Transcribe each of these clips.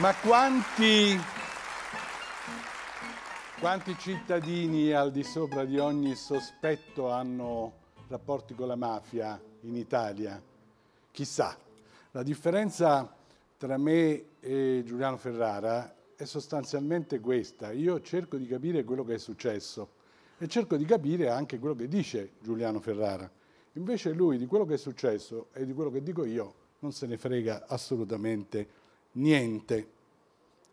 Ma quanti, quanti cittadini al di sopra di ogni sospetto hanno rapporti con la mafia in Italia? Chissà, la differenza tra me e Giuliano Ferrara è sostanzialmente questa. Io cerco di capire quello che è successo e cerco di capire anche quello che dice Giuliano Ferrara. Invece lui di quello che è successo e di quello che dico io non se ne frega assolutamente niente.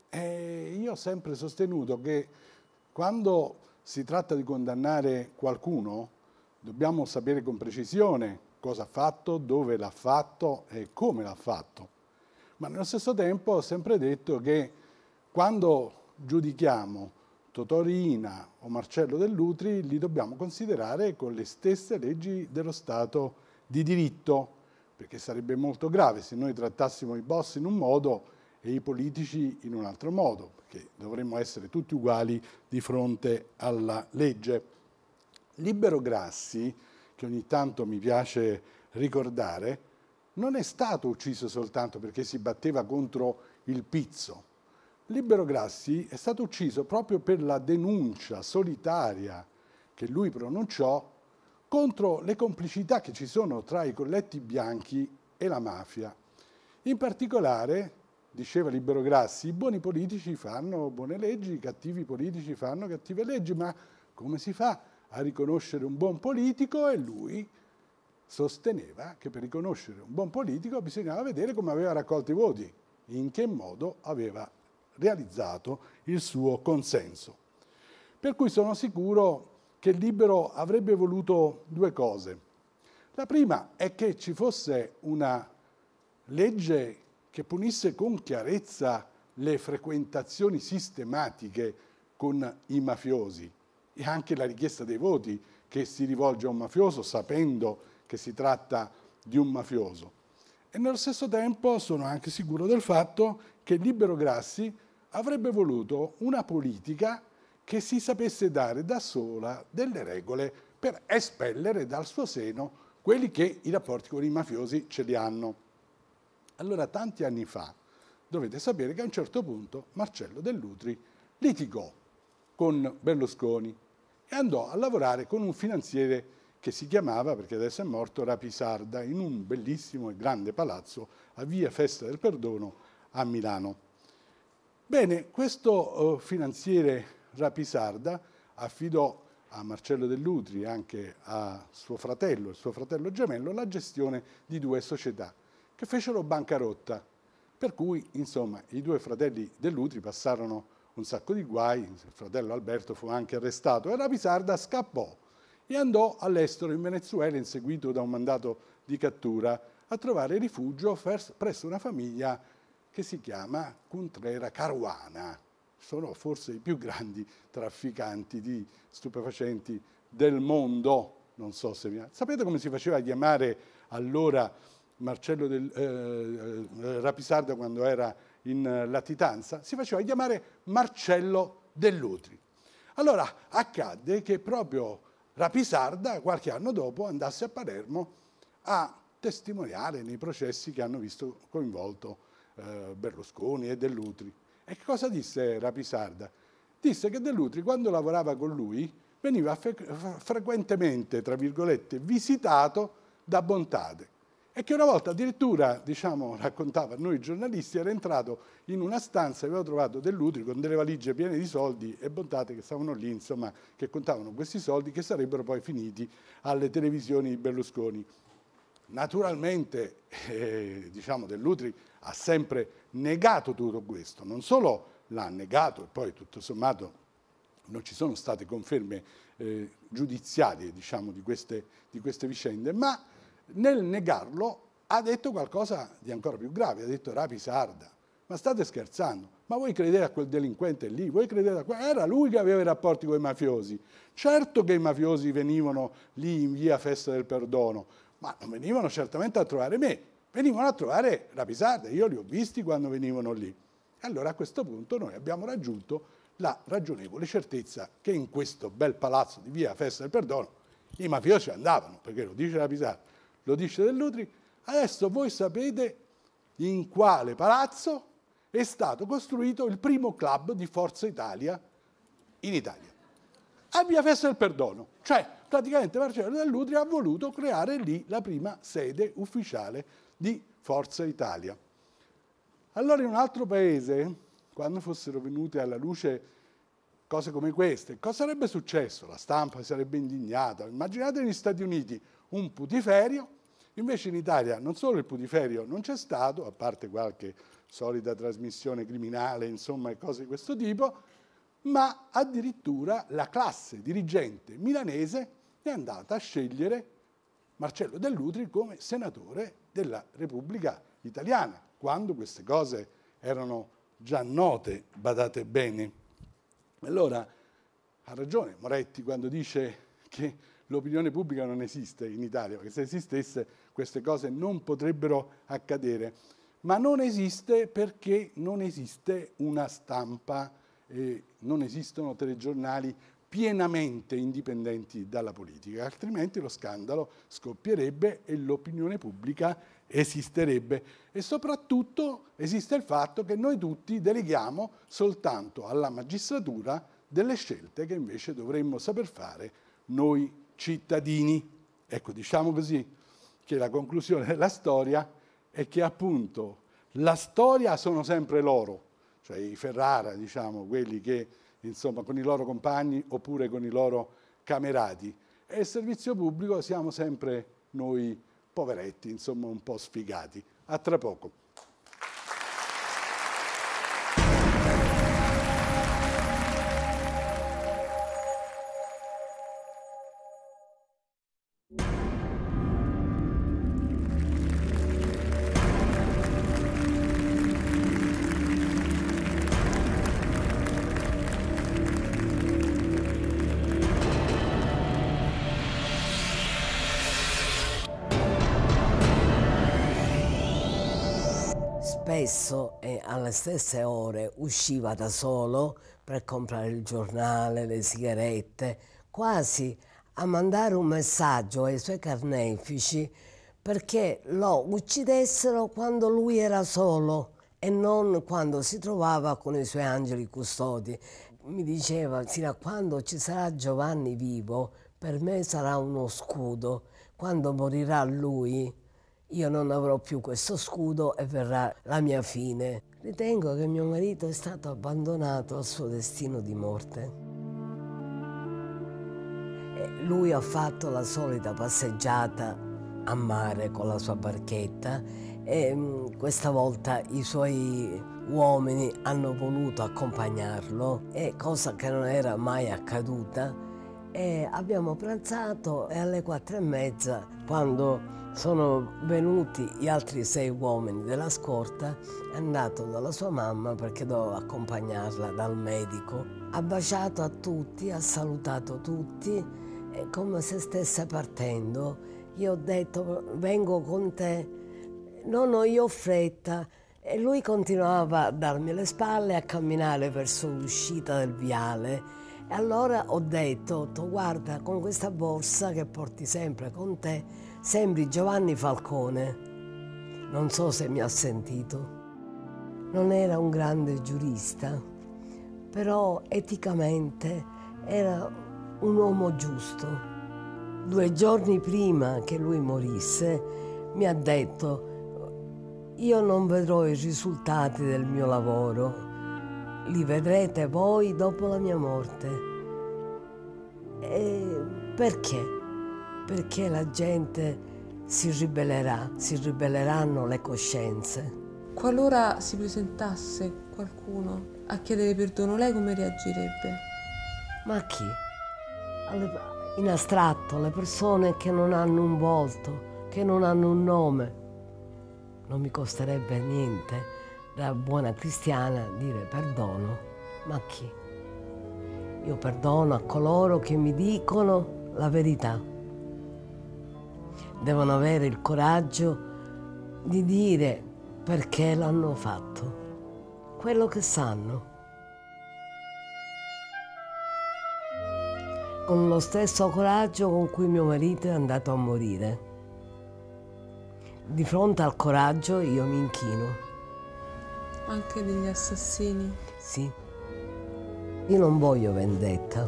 E io ho sempre sostenuto che quando si tratta di condannare qualcuno, dobbiamo sapere con precisione cosa ha fatto, dove l'ha fatto e come l'ha fatto. Ma nello stesso tempo ho sempre detto che quando giudichiamo Totorina o Marcello Dell'Utri, li dobbiamo considerare con le stesse leggi dello Stato di diritto perché sarebbe molto grave se noi trattassimo i boss in un modo e i politici in un altro modo, perché dovremmo essere tutti uguali di fronte alla legge. Libero Grassi, che ogni tanto mi piace ricordare, non è stato ucciso soltanto perché si batteva contro il pizzo. Libero Grassi è stato ucciso proprio per la denuncia solitaria che lui pronunciò contro le complicità che ci sono tra i colletti bianchi e la mafia. In particolare, diceva Libero Grassi, i buoni politici fanno buone leggi, i cattivi politici fanno cattive leggi, ma come si fa a riconoscere un buon politico? E lui sosteneva che per riconoscere un buon politico bisognava vedere come aveva raccolto i voti, in che modo aveva realizzato il suo consenso. Per cui sono sicuro che il libero avrebbe voluto due cose. La prima è che ci fosse una legge che punisse con chiarezza le frequentazioni sistematiche con i mafiosi e anche la richiesta dei voti che si rivolge a un mafioso sapendo che si tratta di un mafioso. E nello stesso tempo sono anche sicuro del fatto che Libero Grassi avrebbe voluto una politica che si sapesse dare da sola delle regole per espellere dal suo seno quelli che i rapporti con i mafiosi ce li hanno. Allora, tanti anni fa, dovete sapere che a un certo punto Marcello Dell'Utri litigò con Berlusconi e andò a lavorare con un finanziere che si chiamava, perché adesso è morto, Rapisarda, in un bellissimo e grande palazzo a via Festa del Perdono a Milano. Bene, questo eh, finanziere Rapisarda, affidò a Marcello Dell'Utri e anche a suo fratello, il suo fratello gemello, la gestione di due società che fecero bancarotta. Per cui, insomma, i due fratelli Dell'Utri passarono un sacco di guai, il fratello Alberto fu anche arrestato e Rapisarda scappò e andò all'estero in Venezuela inseguito da un mandato di cattura a trovare rifugio presso una famiglia che si chiama Contrera Caruana sono forse i più grandi trafficanti di stupefacenti del mondo. Non so se mi... Sapete come si faceva a chiamare allora Marcello del, eh, eh, Rapisardo quando era in latitanza? Si faceva chiamare Marcello dell'Utri. Allora accadde che proprio Rapisarda qualche anno dopo andasse a Palermo a testimoniare nei processi che hanno visto coinvolto eh, Berlusconi e dell'Utri. E cosa disse Rapisarda? Disse che Dell'Utri, quando lavorava con lui, veniva frequentemente, tra virgolette, visitato da Bontade e che una volta addirittura, diciamo, raccontava a noi giornalisti, era entrato in una stanza e aveva trovato dell'utri con delle valigie piene di soldi e bontate che stavano lì, insomma, che contavano questi soldi che sarebbero poi finiti alle televisioni Berlusconi. Naturalmente, eh, diciamo, Dell'Utri ha sempre negato tutto questo, non solo l'ha negato, e poi tutto sommato non ci sono state conferme eh, giudiziarie diciamo, di, queste, di queste vicende, ma nel negarlo ha detto qualcosa di ancora più grave, ha detto rapi sarda. Ma state scherzando? Ma voi credete a quel delinquente lì? Voi credete a quel... Era lui che aveva i rapporti con i mafiosi. Certo che i mafiosi venivano lì in via Festa del Perdono, ma non venivano certamente a trovare me, venivano a trovare la Pisarda, io li ho visti quando venivano lì. E Allora a questo punto noi abbiamo raggiunto la ragionevole certezza che in questo bel palazzo di via Festa del Perdono i mafiosi andavano, perché lo dice la Pisarda, lo dice Dell'Utri, adesso voi sapete in quale palazzo è stato costruito il primo club di Forza Italia in Italia. A via Festa del Perdono, cioè praticamente Marcello Dell'Utri ha voluto creare lì la prima sede ufficiale di Forza Italia. Allora in un altro paese, quando fossero venute alla luce cose come queste, cosa sarebbe successo? La stampa sarebbe indignata. Immaginate negli Stati Uniti un putiferio, invece in Italia non solo il putiferio non c'è stato, a parte qualche solida trasmissione criminale, insomma, e cose di questo tipo, ma addirittura la classe dirigente milanese è andata a scegliere Marcello Dell'Utri come senatore della Repubblica Italiana, quando queste cose erano già note, badate bene. Allora, ha ragione Moretti quando dice che l'opinione pubblica non esiste in Italia, perché se esistesse queste cose non potrebbero accadere, ma non esiste perché non esiste una stampa e non esistono telegiornali pienamente indipendenti dalla politica, altrimenti lo scandalo scoppierebbe e l'opinione pubblica esisterebbe. E soprattutto esiste il fatto che noi tutti deleghiamo soltanto alla magistratura delle scelte che invece dovremmo saper fare noi cittadini. Ecco, diciamo così che la conclusione della storia è che appunto la storia sono sempre loro, cioè i Ferrara, diciamo, quelli che insomma con i loro compagni oppure con i loro camerati. E il servizio pubblico siamo sempre noi poveretti, insomma un po' sfigati. A tra poco. e alle stesse ore usciva da solo per comprare il giornale, le sigarette, quasi a mandare un messaggio ai suoi carnefici perché lo uccidessero quando lui era solo e non quando si trovava con i suoi angeli custodi. Mi diceva, fino a quando ci sarà Giovanni vivo, per me sarà uno scudo, quando morirà lui io non avrò più questo scudo e verrà la mia fine. Ritengo che mio marito è stato abbandonato al suo destino di morte. E lui ha fatto la solita passeggiata a mare con la sua barchetta e mm, questa volta i suoi uomini hanno voluto accompagnarlo, cosa che non era mai accaduta. E abbiamo pranzato e alle quattro e mezza, quando sono venuti gli altri sei uomini della scorta, è andato dalla sua mamma perché doveva accompagnarla dal medico. Ha baciato a tutti, ha salutato tutti, e come se stesse partendo. Io ho detto vengo con te, non ho io fretta. E lui continuava a darmi le spalle, e a camminare verso l'uscita del viale. E allora ho detto, guarda, con questa borsa che porti sempre con te, Sembri Giovanni Falcone. Non so se mi ha sentito. Non era un grande giurista, però eticamente era un uomo giusto. Due giorni prima che lui morisse mi ha detto, io non vedrò i risultati del mio lavoro, li vedrete voi dopo la mia morte. E perché? perché la gente si ribellerà, si ribelleranno le coscienze. Qualora si presentasse qualcuno a chiedere perdono, lei come reagirebbe? Ma a chi? In astratto, le persone che non hanno un volto, che non hanno un nome. Non mi costerebbe niente da buona cristiana dire perdono, ma a chi? Io perdono a coloro che mi dicono la verità devono avere il coraggio di dire perché l'hanno fatto, quello che sanno. Con lo stesso coraggio con cui mio marito è andato a morire. Di fronte al coraggio io mi inchino. Anche degli assassini? Sì. Io non voglio vendetta.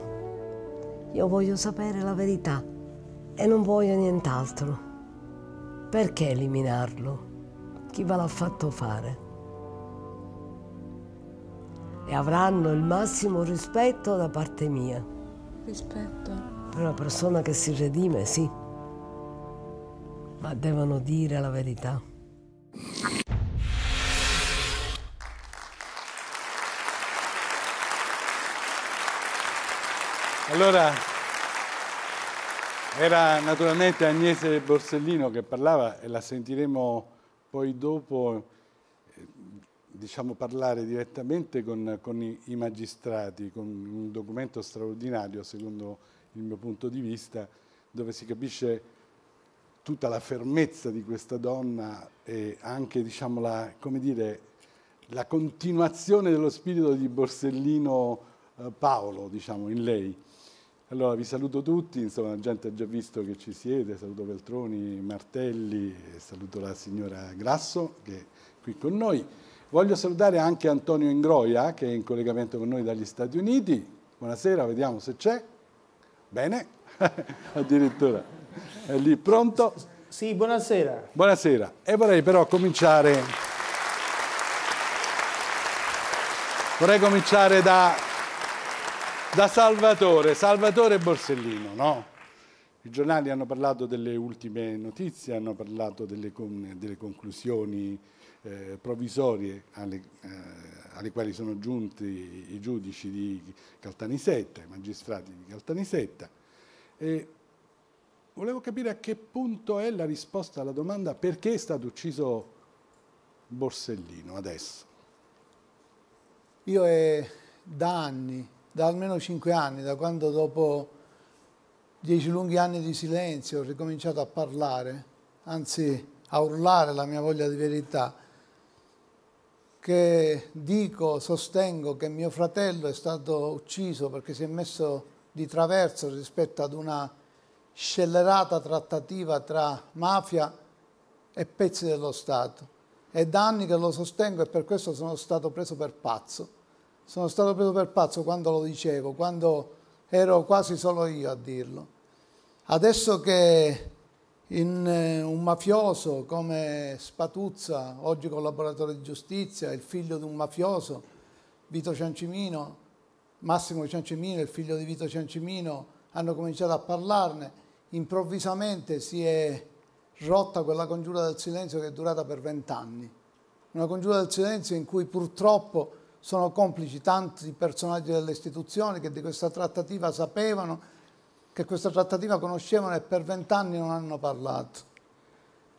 Io voglio sapere la verità e non voglio nient'altro. Perché eliminarlo? Chi ve l'ha fatto fare? E avranno il massimo rispetto da parte mia. Rispetto? Per una persona che si redime, sì. Ma devono dire la verità. Allora, era naturalmente Agnese Borsellino che parlava e la sentiremo poi dopo eh, diciamo, parlare direttamente con, con i, magistrati, con un documento straordinario secondo il mio punto di vista, dove si capisce tutta la fermezza di questa donna e anche diciamo, la, dire, la continuazione dello spirito di Borsellino eh, Paolo diciamo, in lei. Allora vi saluto tutti, insomma la gente ha già visto che ci siete, saluto Veltroni, Martelli, saluto la signora Grasso che è qui con noi. Voglio salutare anche Antonio Ingroia che è in collegamento con noi dagli Stati Uniti. Buonasera, vediamo se c'è. Bene, addirittura è lì pronto. Sì, buonasera. Buonasera e vorrei però cominciare... Vorrei cominciare da da Salvatore, Salvatore Borsellino, no? I giornali hanno parlato delle ultime notizie, hanno parlato delle, con, delle conclusioni eh, provvisorie alle, eh, alle, quali sono giunti i giudici di Caltanissetta, i magistrati di Caltanissetta. E volevo capire a che punto è la risposta alla domanda perché è stato ucciso Borsellino adesso. Io è da anni da almeno cinque anni, da quando dopo dieci lunghi anni di silenzio ho ricominciato a parlare, anzi a urlare la mia voglia di verità, che dico, sostengo che mio fratello è stato ucciso perché si è messo di traverso rispetto ad una scellerata trattativa tra mafia e pezzi dello Stato. È da anni che lo sostengo e per questo sono stato preso per pazzo sono stato preso per pazzo quando lo dicevo, quando ero quasi solo io a dirlo. Adesso che in, eh, un mafioso come Spatuzza, oggi collaboratore di giustizia, il figlio di un mafioso, Vito Ciancimino, Massimo Ciancimino, il figlio di Vito Ciancimino, hanno cominciato a parlarne, improvvisamente si è rotta quella congiura del silenzio che è durata per vent'anni. Una congiura del silenzio in cui purtroppo sono complici tanti personaggi delle istituzioni che di questa trattativa sapevano, che questa trattativa conoscevano e per vent'anni non hanno parlato.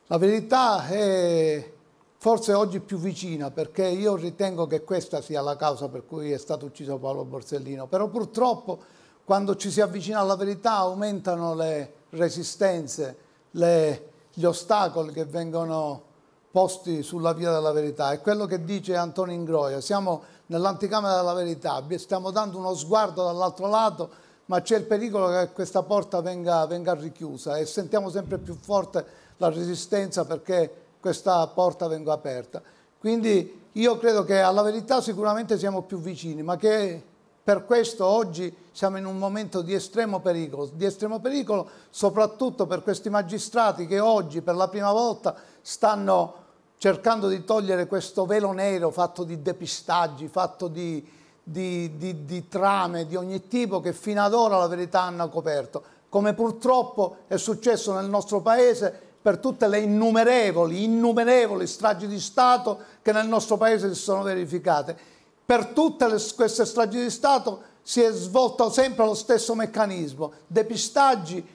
La verità è forse oggi più vicina perché io ritengo che questa sia la causa per cui è stato ucciso Paolo Borsellino, però purtroppo quando ci si avvicina alla verità aumentano le resistenze, le, gli ostacoli che vengono posti sulla via della verità. È quello che dice Antonio Ingroia. Siamo nell'anticamera della verità, stiamo dando uno sguardo dall'altro lato, ma c'è il pericolo che questa porta venga, venga richiusa e sentiamo sempre più forte la resistenza perché questa porta venga aperta. Quindi io credo che alla verità sicuramente siamo più vicini, ma che per questo oggi siamo in un momento di estremo pericolo, di estremo pericolo soprattutto per questi magistrati che oggi per la prima volta stanno cercando di togliere questo velo nero fatto di depistaggi, fatto di, di, di, di trame di ogni tipo che fino ad ora la verità hanno coperto, come purtroppo è successo nel nostro Paese per tutte le innumerevoli, innumerevoli stragi di Stato che nel nostro Paese si sono verificate. Per tutte le, queste stragi di Stato si è svolto sempre lo stesso meccanismo, depistaggi,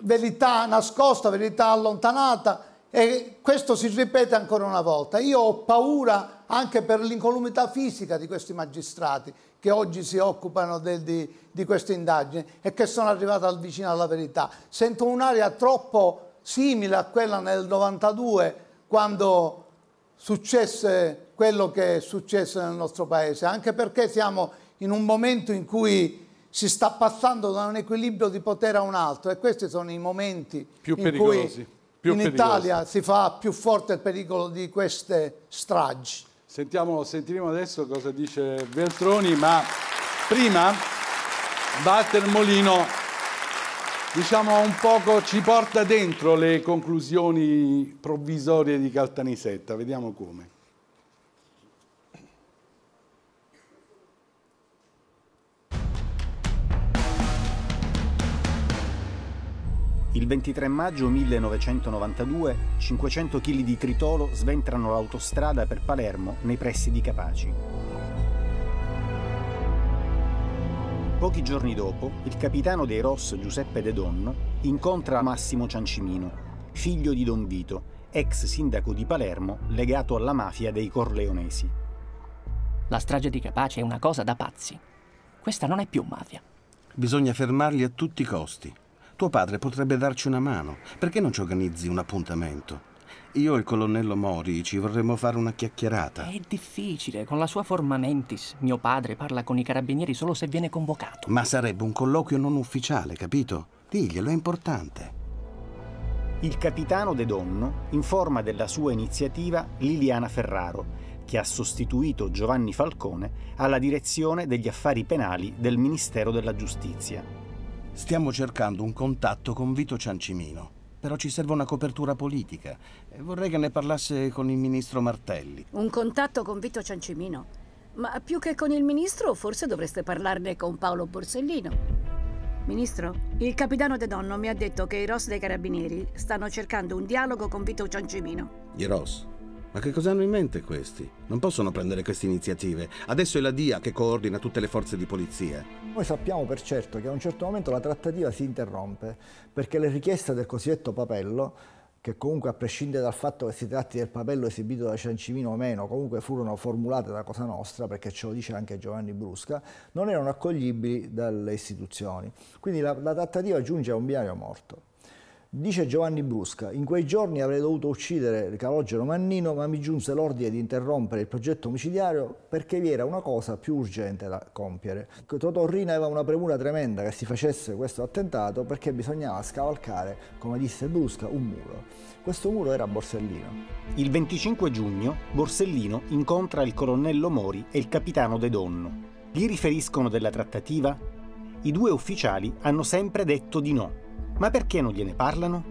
verità nascosta, verità allontanata, e questo si ripete ancora una volta. Io ho paura anche per l'incolumità fisica di questi magistrati che oggi si occupano del, di, di queste indagini e che sono arrivati al vicino alla verità. Sento un'aria troppo simile a quella nel 92 quando successe quello che è successo nel nostro paese, anche perché siamo in un momento in cui si sta passando da un equilibrio di potere a un altro e questi sono i momenti più pericolosi più in pericolose. Italia si fa più forte il pericolo di queste stragi. Sentiamo, sentiremo adesso cosa dice Veltroni, ma prima batte il molino, diciamo un poco ci porta dentro le conclusioni provvisorie di Caltanissetta, vediamo come. Il 23 maggio 1992 500 kg di tritolo sventrano l'autostrada per Palermo nei pressi di Capaci. Pochi giorni dopo, il capitano dei Ross Giuseppe De Donno incontra Massimo Ciancimino, figlio di Don Vito, ex sindaco di Palermo legato alla mafia dei Corleonesi. La strage di Capaci è una cosa da pazzi. Questa non è più mafia. Bisogna fermarli a tutti i costi. Tuo padre potrebbe darci una mano. Perché non ci organizzi un appuntamento? Io e il colonnello Mori ci vorremmo fare una chiacchierata. È difficile, con la sua forma mentis. Mio padre parla con i carabinieri solo se viene convocato. Ma sarebbe un colloquio non ufficiale, capito? Diglielo, è importante. Il capitano De Donno informa della sua iniziativa Liliana Ferraro, che ha sostituito Giovanni Falcone alla direzione degli affari penali del Ministero della Giustizia. Stiamo cercando un contatto con Vito Ciancimino, però ci serve una copertura politica. Vorrei che ne parlasse con il ministro Martelli. Un contatto con Vito Ciancimino? Ma più che con il ministro, forse dovreste parlarne con Paolo Borsellino. Ministro, il capitano De Donno mi ha detto che i Ross dei Carabinieri stanno cercando un dialogo con Vito Ciancimino. I Ross? Ma che cosa hanno in mente questi? Non possono prendere queste iniziative. Adesso è la DIA che coordina tutte le forze di polizia. Noi sappiamo per certo che a un certo momento la trattativa si interrompe perché le richieste del cosiddetto papello che comunque a prescindere dal fatto che si tratti del papello esibito da Ciancimino o meno, comunque furono formulate da Cosa Nostra, perché ce lo dice anche Giovanni Brusca, non erano accoglibili dalle istituzioni. Quindi la, la trattativa giunge a un binario morto. Dice Giovanni Brusca, in quei giorni avrei dovuto uccidere Calogero Mannino, ma mi giunse l'ordine di interrompere il progetto omicidiario perché vi era una cosa più urgente da compiere. Totorrina aveva una premura tremenda che si facesse questo attentato perché bisognava scavalcare, come disse Brusca, un muro. Questo muro era Borsellino. Il 25 giugno Borsellino incontra il colonnello Mori e il capitano De Donno. Gli riferiscono della trattativa? I due ufficiali hanno sempre detto di no ma perché non gliene parlano?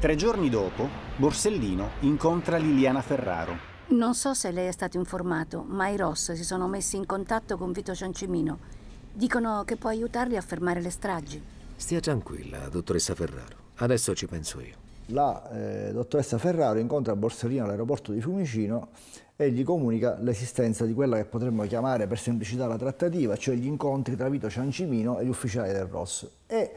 Tre giorni dopo, Borsellino incontra Liliana Ferraro. Non so se lei è stato informato, ma i Ross si sono messi in contatto con Vito Ciancimino. Dicono che può aiutarli a fermare le stragi. Stia tranquilla, dottoressa Ferraro. Adesso ci penso io. La eh, dottoressa Ferraro incontra Borsellino all'aeroporto di Fiumicino e gli comunica l'esistenza di quella che potremmo chiamare per semplicità la trattativa, cioè gli incontri tra Vito Ciancimino e gli ufficiali del Ross. E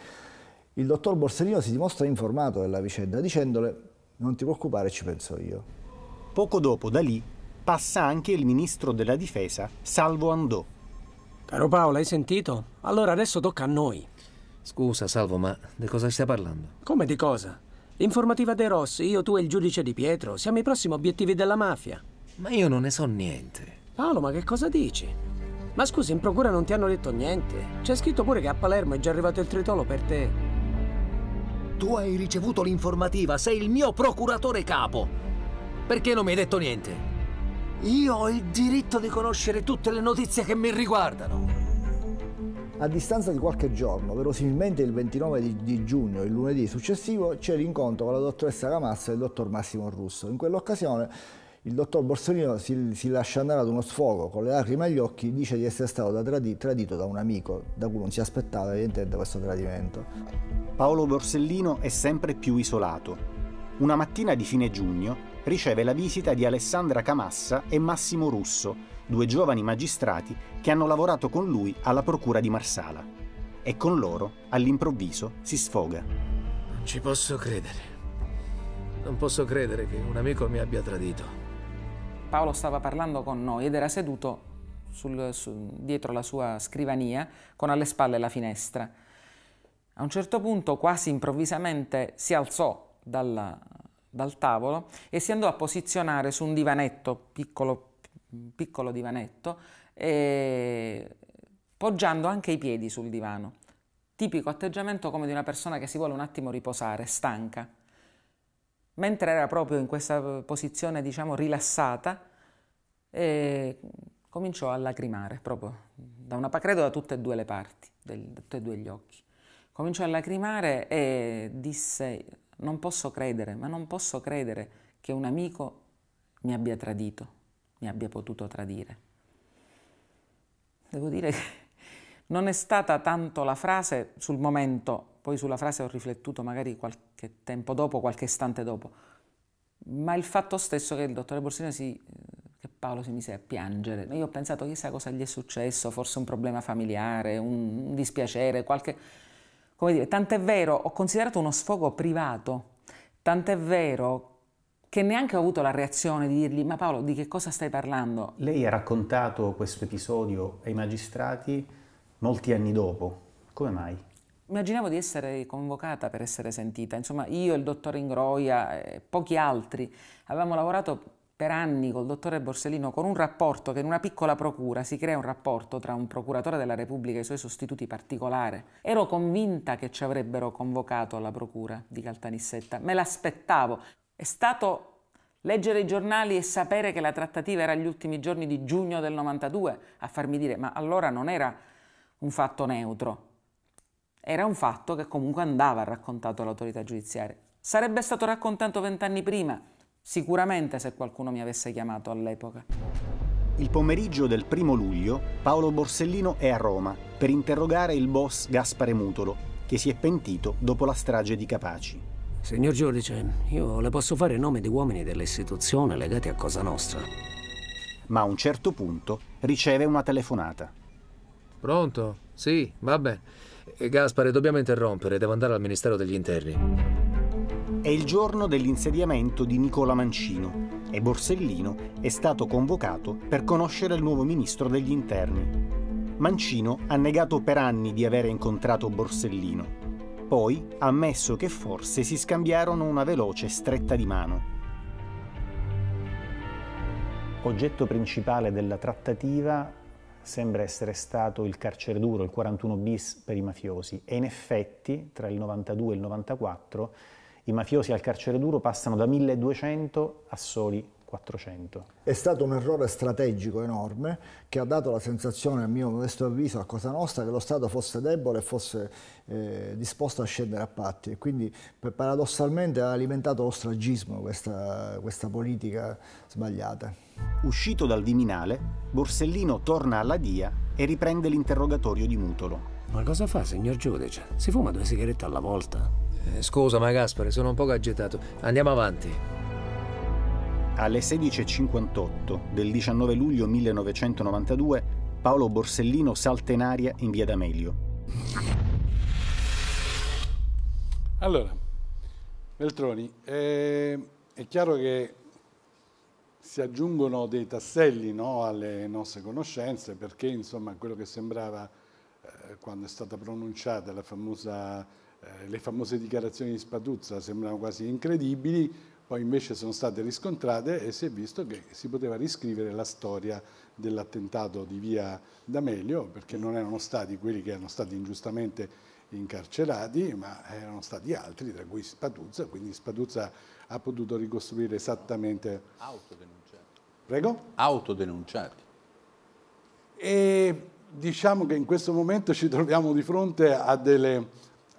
il dottor Borsellino si dimostra informato della vicenda dicendole non ti preoccupare ci penso io. Poco dopo da lì passa anche il ministro della difesa Salvo Andò. Caro Paolo, hai sentito? Allora adesso tocca a noi. Scusa Salvo, ma di cosa stai parlando? Come di cosa? Informativa De Ross, io, tu e il giudice Di Pietro siamo i prossimi obiettivi della mafia. Ma io non ne so niente. Paolo, ma che cosa dici? Ma scusi, in procura non ti hanno detto niente. C'è scritto pure che a Palermo è già arrivato il tritolo per te. Tu hai ricevuto l'informativa, sei il mio procuratore capo. Perché non mi hai detto niente? Io ho il diritto di conoscere tutte le notizie che mi riguardano. A distanza di qualche giorno, verosimilmente il 29 di, di giugno, il lunedì successivo, c'è l'incontro con la dottoressa Ramazza e il dottor Massimo Russo. In quell'occasione il dottor Borsellino si, si, lascia andare ad uno sfogo con le lacrime agli occhi, dice di essere stato da tradi tradito da un amico da cui non si aspettava evidentemente questo tradimento. Paolo Borsellino è sempre più isolato. Una mattina di fine giugno riceve la visita di Alessandra Camassa e Massimo Russo, due giovani magistrati che hanno lavorato con lui alla procura di Marsala. E con loro, all'improvviso, si sfoga. Non ci posso credere. Non posso credere che un amico mi abbia tradito. Paolo stava parlando con noi ed era seduto sul, su, dietro la sua scrivania con alle spalle la finestra. A un certo punto, quasi improvvisamente, si alzò dalla, dal tavolo e si andò a posizionare su un divanetto, piccolo, piccolo divanetto, e poggiando anche i piedi sul divano. Tipico atteggiamento come di una persona che si vuole un attimo riposare, stanca mentre era proprio in questa eh, posizione, diciamo, rilassata, cominciò a lacrimare, proprio da una, credo da tutte e due le parti, del, da tutti e due gli occhi. Cominciò a lacrimare e disse, non posso credere, ma non posso credere che un amico mi abbia tradito, mi abbia potuto tradire. Devo dire che non è stata tanto la frase sul momento, poi sulla frase ho riflettuto magari qualche qualche tempo dopo, qualche istante dopo, ma il fatto stesso che il dottore Borsellino si, che Paolo si mise a piangere, io ho pensato chissà cosa gli è successo, forse un problema familiare, un, un dispiacere, qualche... come dire, tant'è vero, ho considerato uno sfogo privato, tant'è vero che neanche ho avuto la reazione di dirgli ma Paolo di che cosa stai parlando? Lei ha raccontato questo episodio ai magistrati molti anni dopo, come mai? immaginavo di essere convocata per essere sentita. Insomma, io, il dottor Ingroia e pochi altri avevamo lavorato per anni col dottore Borsellino con un rapporto che in una piccola procura si crea un rapporto tra un procuratore della Repubblica e i suoi sostituti particolare. Ero convinta che ci avrebbero convocato alla procura di Caltanissetta, me l'aspettavo. È stato Leggere i giornali e sapere che la trattativa era agli ultimi giorni di giugno del 92 a farmi dire ma allora non era un fatto neutro, era un fatto che comunque andava raccontato all'autorità giudiziaria. Sarebbe stato raccontato vent'anni prima, sicuramente se qualcuno mi avesse chiamato all'epoca. Il pomeriggio del primo luglio Paolo Borsellino è a Roma per interrogare il boss Gaspare Mutolo, che si è pentito dopo la strage di Capaci. Signor giudice, io le posso fare nome di uomini dell'istituzione legati a Cosa Nostra. Ma a un certo punto riceve una telefonata. Pronto? Sì, va bene. Eh, Gaspare, dobbiamo interrompere, devo andare al Ministero degli Interni. È il giorno dell'insediamento di Nicola Mancino e Borsellino è stato convocato per conoscere il nuovo ministro degli interni. Mancino ha negato per anni di aver incontrato Borsellino. Poi ha ammesso che forse si scambiarono una veloce stretta di mano. Oggetto principale della trattativa sembra essere stato il carcere duro, il 41 bis per i mafiosi e in effetti tra il 92 e il 94 i mafiosi al carcere duro passano da 1200 a soli 400. È stato un errore strategico enorme che ha dato la sensazione, a mio modesto avviso, a Cosa Nostra che lo Stato fosse debole e fosse eh, disposto a scendere a patti. E quindi paradossalmente ha alimentato lo stragismo questa, questa politica sbagliata. Uscito dal Viminale, Borsellino torna alla DIA e riprende l'interrogatorio di Mutolo. Ma cosa fa, signor giudice? Si fuma due sigarette alla volta? Eh, scusa, ma Gaspare, sono un po' agitato. Andiamo avanti. Alle 16.58 del 19 luglio 1992, Paolo Borsellino salta in aria in via D'Amelio. Allora, Veltroni, eh, è chiaro che si aggiungono dei tasselli no, alle nostre conoscenze perché insomma quello che sembrava eh, quando è stata pronunciata la famosa, eh, le famose dichiarazioni di Spatuzza sembravano quasi incredibili, poi invece sono state riscontrate e si è visto che si poteva riscrivere la storia dell'attentato di via D'Amelio perché non erano stati quelli che erano stati ingiustamente incarcerati, ma erano stati altri, tra cui Spatuzza, quindi Spatuzza ha potuto ricostruire esattamente... Autodenuncia Prego? Autodenunciati. E diciamo che in questo momento ci troviamo di fronte a delle,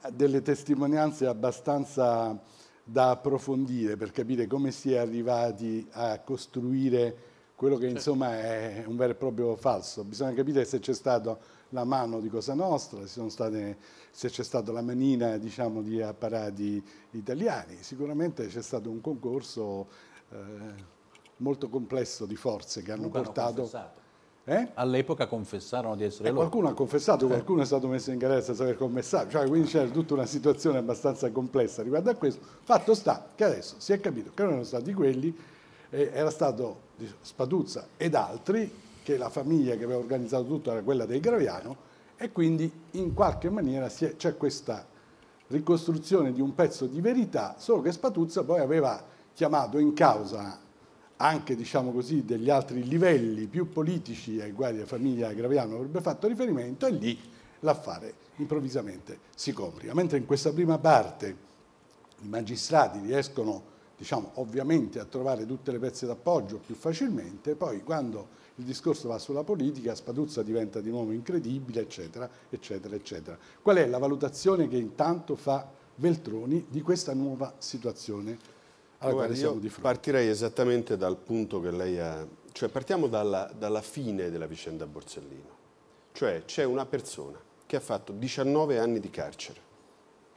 a delle testimonianze abbastanza da approfondire per capire come si è arrivati a costruire quello che certo. insomma è un vero e proprio falso. Bisogna capire se c'è stata la mano di Cosa Nostra, state, se c'è stata la manina diciamo, di apparati italiani. Sicuramente c'è stato un concorso eh, molto complesso di forze che hanno Dunque portato... Hanno eh? All'epoca confessarono di essere eh, loro. Qualcuno ha confessato, cioè qualcuno è stato messo in galera senza aver confessato, cioè, quindi c'era tutta una situazione abbastanza complessa riguardo a questo. Fatto sta che adesso si è capito che non erano stati quelli, eh, era stato Spaduzza ed altri, che la famiglia che aveva organizzato tutto era quella dei Graviano, e quindi in qualche maniera c'è questa ricostruzione di un pezzo di verità, solo che Spatuzza poi aveva chiamato in causa anche diciamo così, degli altri livelli più politici ai quali la famiglia Graviano avrebbe fatto riferimento e lì l'affare improvvisamente si complica. Mentre in questa prima parte i magistrati riescono diciamo, ovviamente a trovare tutte le pezze d'appoggio più facilmente, poi quando il discorso va sulla politica, Spaduzza diventa di nuovo incredibile, eccetera, eccetera, eccetera. Qual è la valutazione che intanto fa Veltroni di questa nuova situazione allora, ah, io partirei esattamente dal punto che lei ha... Cioè partiamo dalla, dalla fine della vicenda Borsellino. Cioè c'è una persona che ha fatto 19 anni di carcere,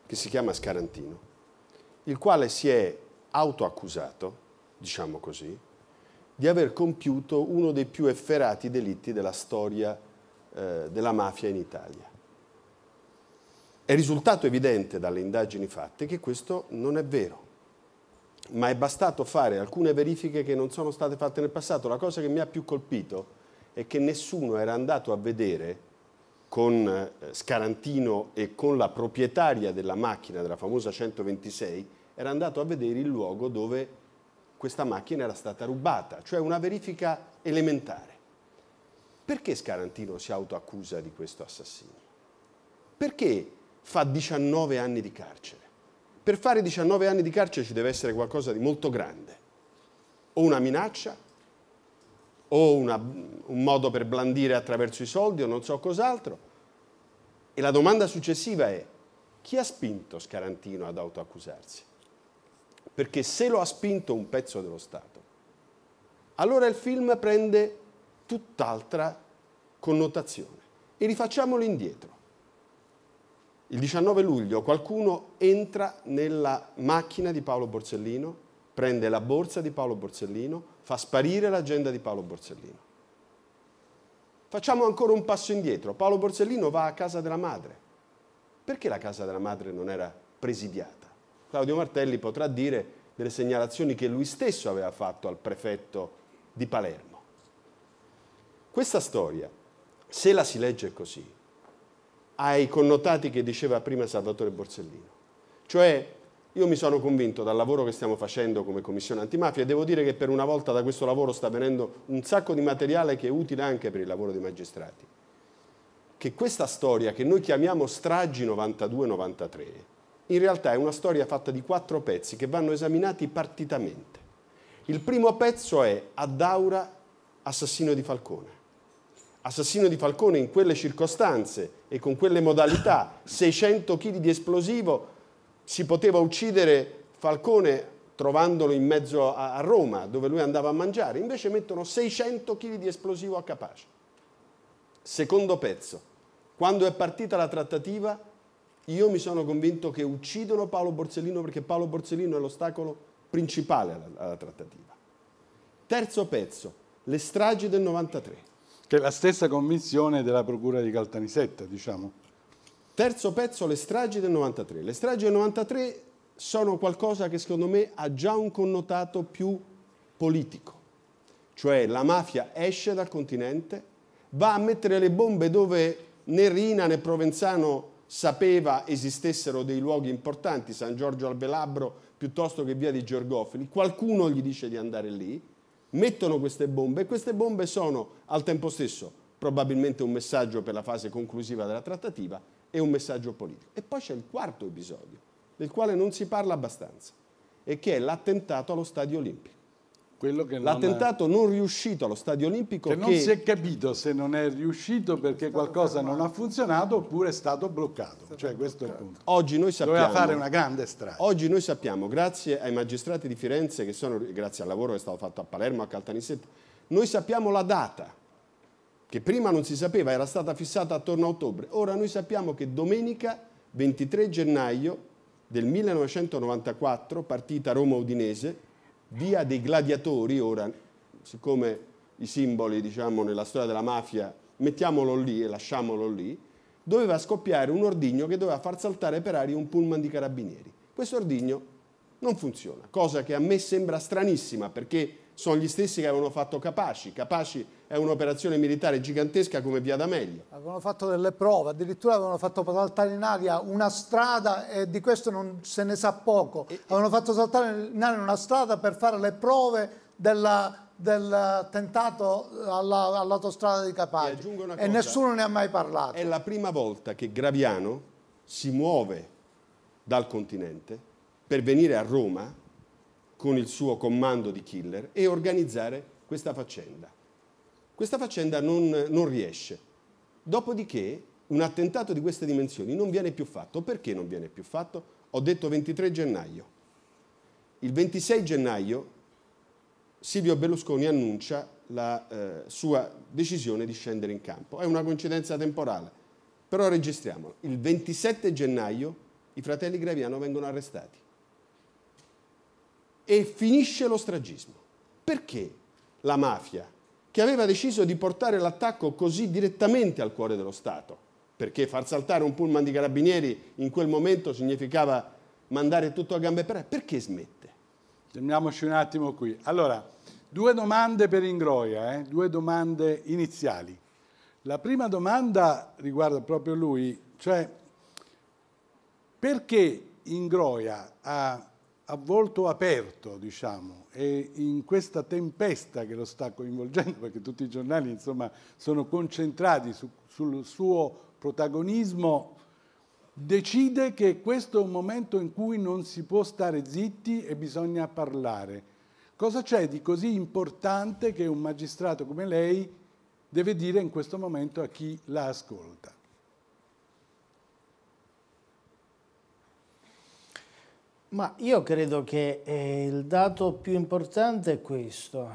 che si chiama Scarantino, il quale si è autoaccusato, diciamo così, di aver compiuto uno dei più efferati delitti della storia eh, della mafia in Italia. È risultato evidente dalle indagini fatte che questo non è vero ma è bastato fare alcune verifiche che non sono state fatte nel passato. La cosa che mi ha più colpito è che nessuno era andato a vedere con eh, Scarantino e con la proprietaria della macchina, della famosa 126, era andato a vedere il luogo dove questa macchina era stata rubata, cioè una verifica elementare. Perché Scarantino si autoaccusa di questo assassino? Perché fa 19 anni di carcere? Per fare 19 anni di carcere ci deve essere qualcosa di molto grande, o una minaccia, o una, un modo per blandire attraverso i soldi o non so cos'altro. E la domanda successiva è, chi ha spinto Scarantino ad autoaccusarsi? Perché se lo ha spinto un pezzo dello Stato, allora il film prende tutt'altra connotazione. E rifacciamolo indietro. Il 19 luglio qualcuno entra nella macchina di Paolo Borsellino, prende la borsa di Paolo Borsellino, fa sparire l'agenda di Paolo Borsellino. Facciamo ancora un passo indietro. Paolo Borsellino va a casa della madre. Perché la casa della madre non era presidiata? Claudio Martelli potrà dire delle segnalazioni che lui stesso aveva fatto al prefetto di Palermo. Questa storia, se la si legge così, ai connotati che diceva prima Salvatore Borsellino. Cioè, io mi sono convinto dal lavoro che stiamo facendo come Commissione Antimafia, e devo dire che per una volta da questo lavoro sta venendo un sacco di materiale che è utile anche per il lavoro dei magistrati, che questa storia che noi chiamiamo stragi 92-93, in realtà è una storia fatta di quattro pezzi che vanno esaminati partitamente. Il primo pezzo è Addaura, assassino di Falcone. Assassino di Falcone in quelle circostanze e con quelle modalità 600 kg di esplosivo si poteva uccidere Falcone trovandolo in mezzo a, Roma dove lui andava a mangiare, invece mettono 600 kg di esplosivo a Capace. Secondo pezzo, quando è partita la trattativa io mi sono convinto che uccidono Paolo Borsellino perché Paolo Borsellino è l'ostacolo principale alla, alla trattativa. Terzo pezzo, le stragi del 93 che è la stessa convinzione della procura di Caltanissetta, diciamo. Terzo pezzo, le stragi del 93. Le stragi del 93 sono qualcosa che secondo me ha già un connotato più politico. Cioè la mafia esce dal continente, va a mettere le bombe dove né Rina né Provenzano sapeva esistessero dei luoghi importanti, San Giorgio al Belabro piuttosto che via di Giorgofili, Qualcuno gli dice di andare lì, mettono queste bombe e queste bombe sono al tempo stesso probabilmente un messaggio per la fase conclusiva della trattativa e un messaggio politico. E poi c'è il quarto episodio, del quale non si parla abbastanza, e che è l'attentato allo Stadio Olimpico. L'attentato non, è... non riuscito allo stadio olimpico. Che, che non si è capito se non è riuscito perché qualcosa fermato. non ha funzionato oppure è stato bloccato. È stato cioè, questo è il punto. Oggi noi sappiamo. Doveva fare una grande strada. Oggi noi sappiamo, grazie ai magistrati di Firenze, sono, grazie al lavoro che è stato fatto a Palermo, a Caltanissetta, noi sappiamo la data che prima non si sapeva, era stata fissata attorno a ottobre. Ora noi sappiamo che domenica 23 gennaio del 1994, partita Roma-Udinese, Via dei Gladiatori, ora siccome i simboli diciamo, nella storia della mafia mettiamolo lì e lasciamolo lì, doveva scoppiare un ordigno che doveva far saltare per aria un pullman di carabinieri. Questo ordigno non funziona, cosa che a me sembra stranissima perché sono gli stessi che avevano fatto Capaci. Capaci è un'operazione militare gigantesca come Via D'Amelio. Avevano fatto delle prove, addirittura avevano fatto saltare in aria una strada e di questo non se ne sa poco. E, avevano fatto saltare in aria una strada per fare le prove della, del tentato alla, all'autostrada di Capaci e, cosa, e nessuno ne ha mai parlato. È la prima volta che Graviano si muove dal continente per venire a Roma con il suo comando di killer e organizzare questa faccenda. Questa faccenda non, non riesce. Dopodiché un attentato di queste dimensioni non viene più fatto. Perché non viene più fatto? Ho detto 23 gennaio. Il 26 gennaio Silvio Berlusconi annuncia la eh, sua decisione di scendere in campo. È una coincidenza temporale, però registriamola. Il 27 gennaio i fratelli Graviano vengono arrestati e finisce lo stragismo. Perché la mafia, che aveva deciso di portare l'attacco così direttamente al cuore dello Stato, perché far saltare un pullman di carabinieri in quel momento significava mandare tutto a gambe per aria, perché smette? Fermiamoci un attimo qui. Allora, due domande per Ingroia, eh? due domande iniziali. La prima domanda riguarda proprio lui, cioè perché Ingroia ha a volto aperto, diciamo, e in questa tempesta che lo sta coinvolgendo, perché tutti i giornali insomma, sono concentrati su, sul suo protagonismo, decide che questo è un momento in cui non si può stare zitti e bisogna parlare. Cosa c'è di così importante che un magistrato come lei deve dire in questo momento a chi la ascolta? Ma io credo che eh, il dato più importante è questo.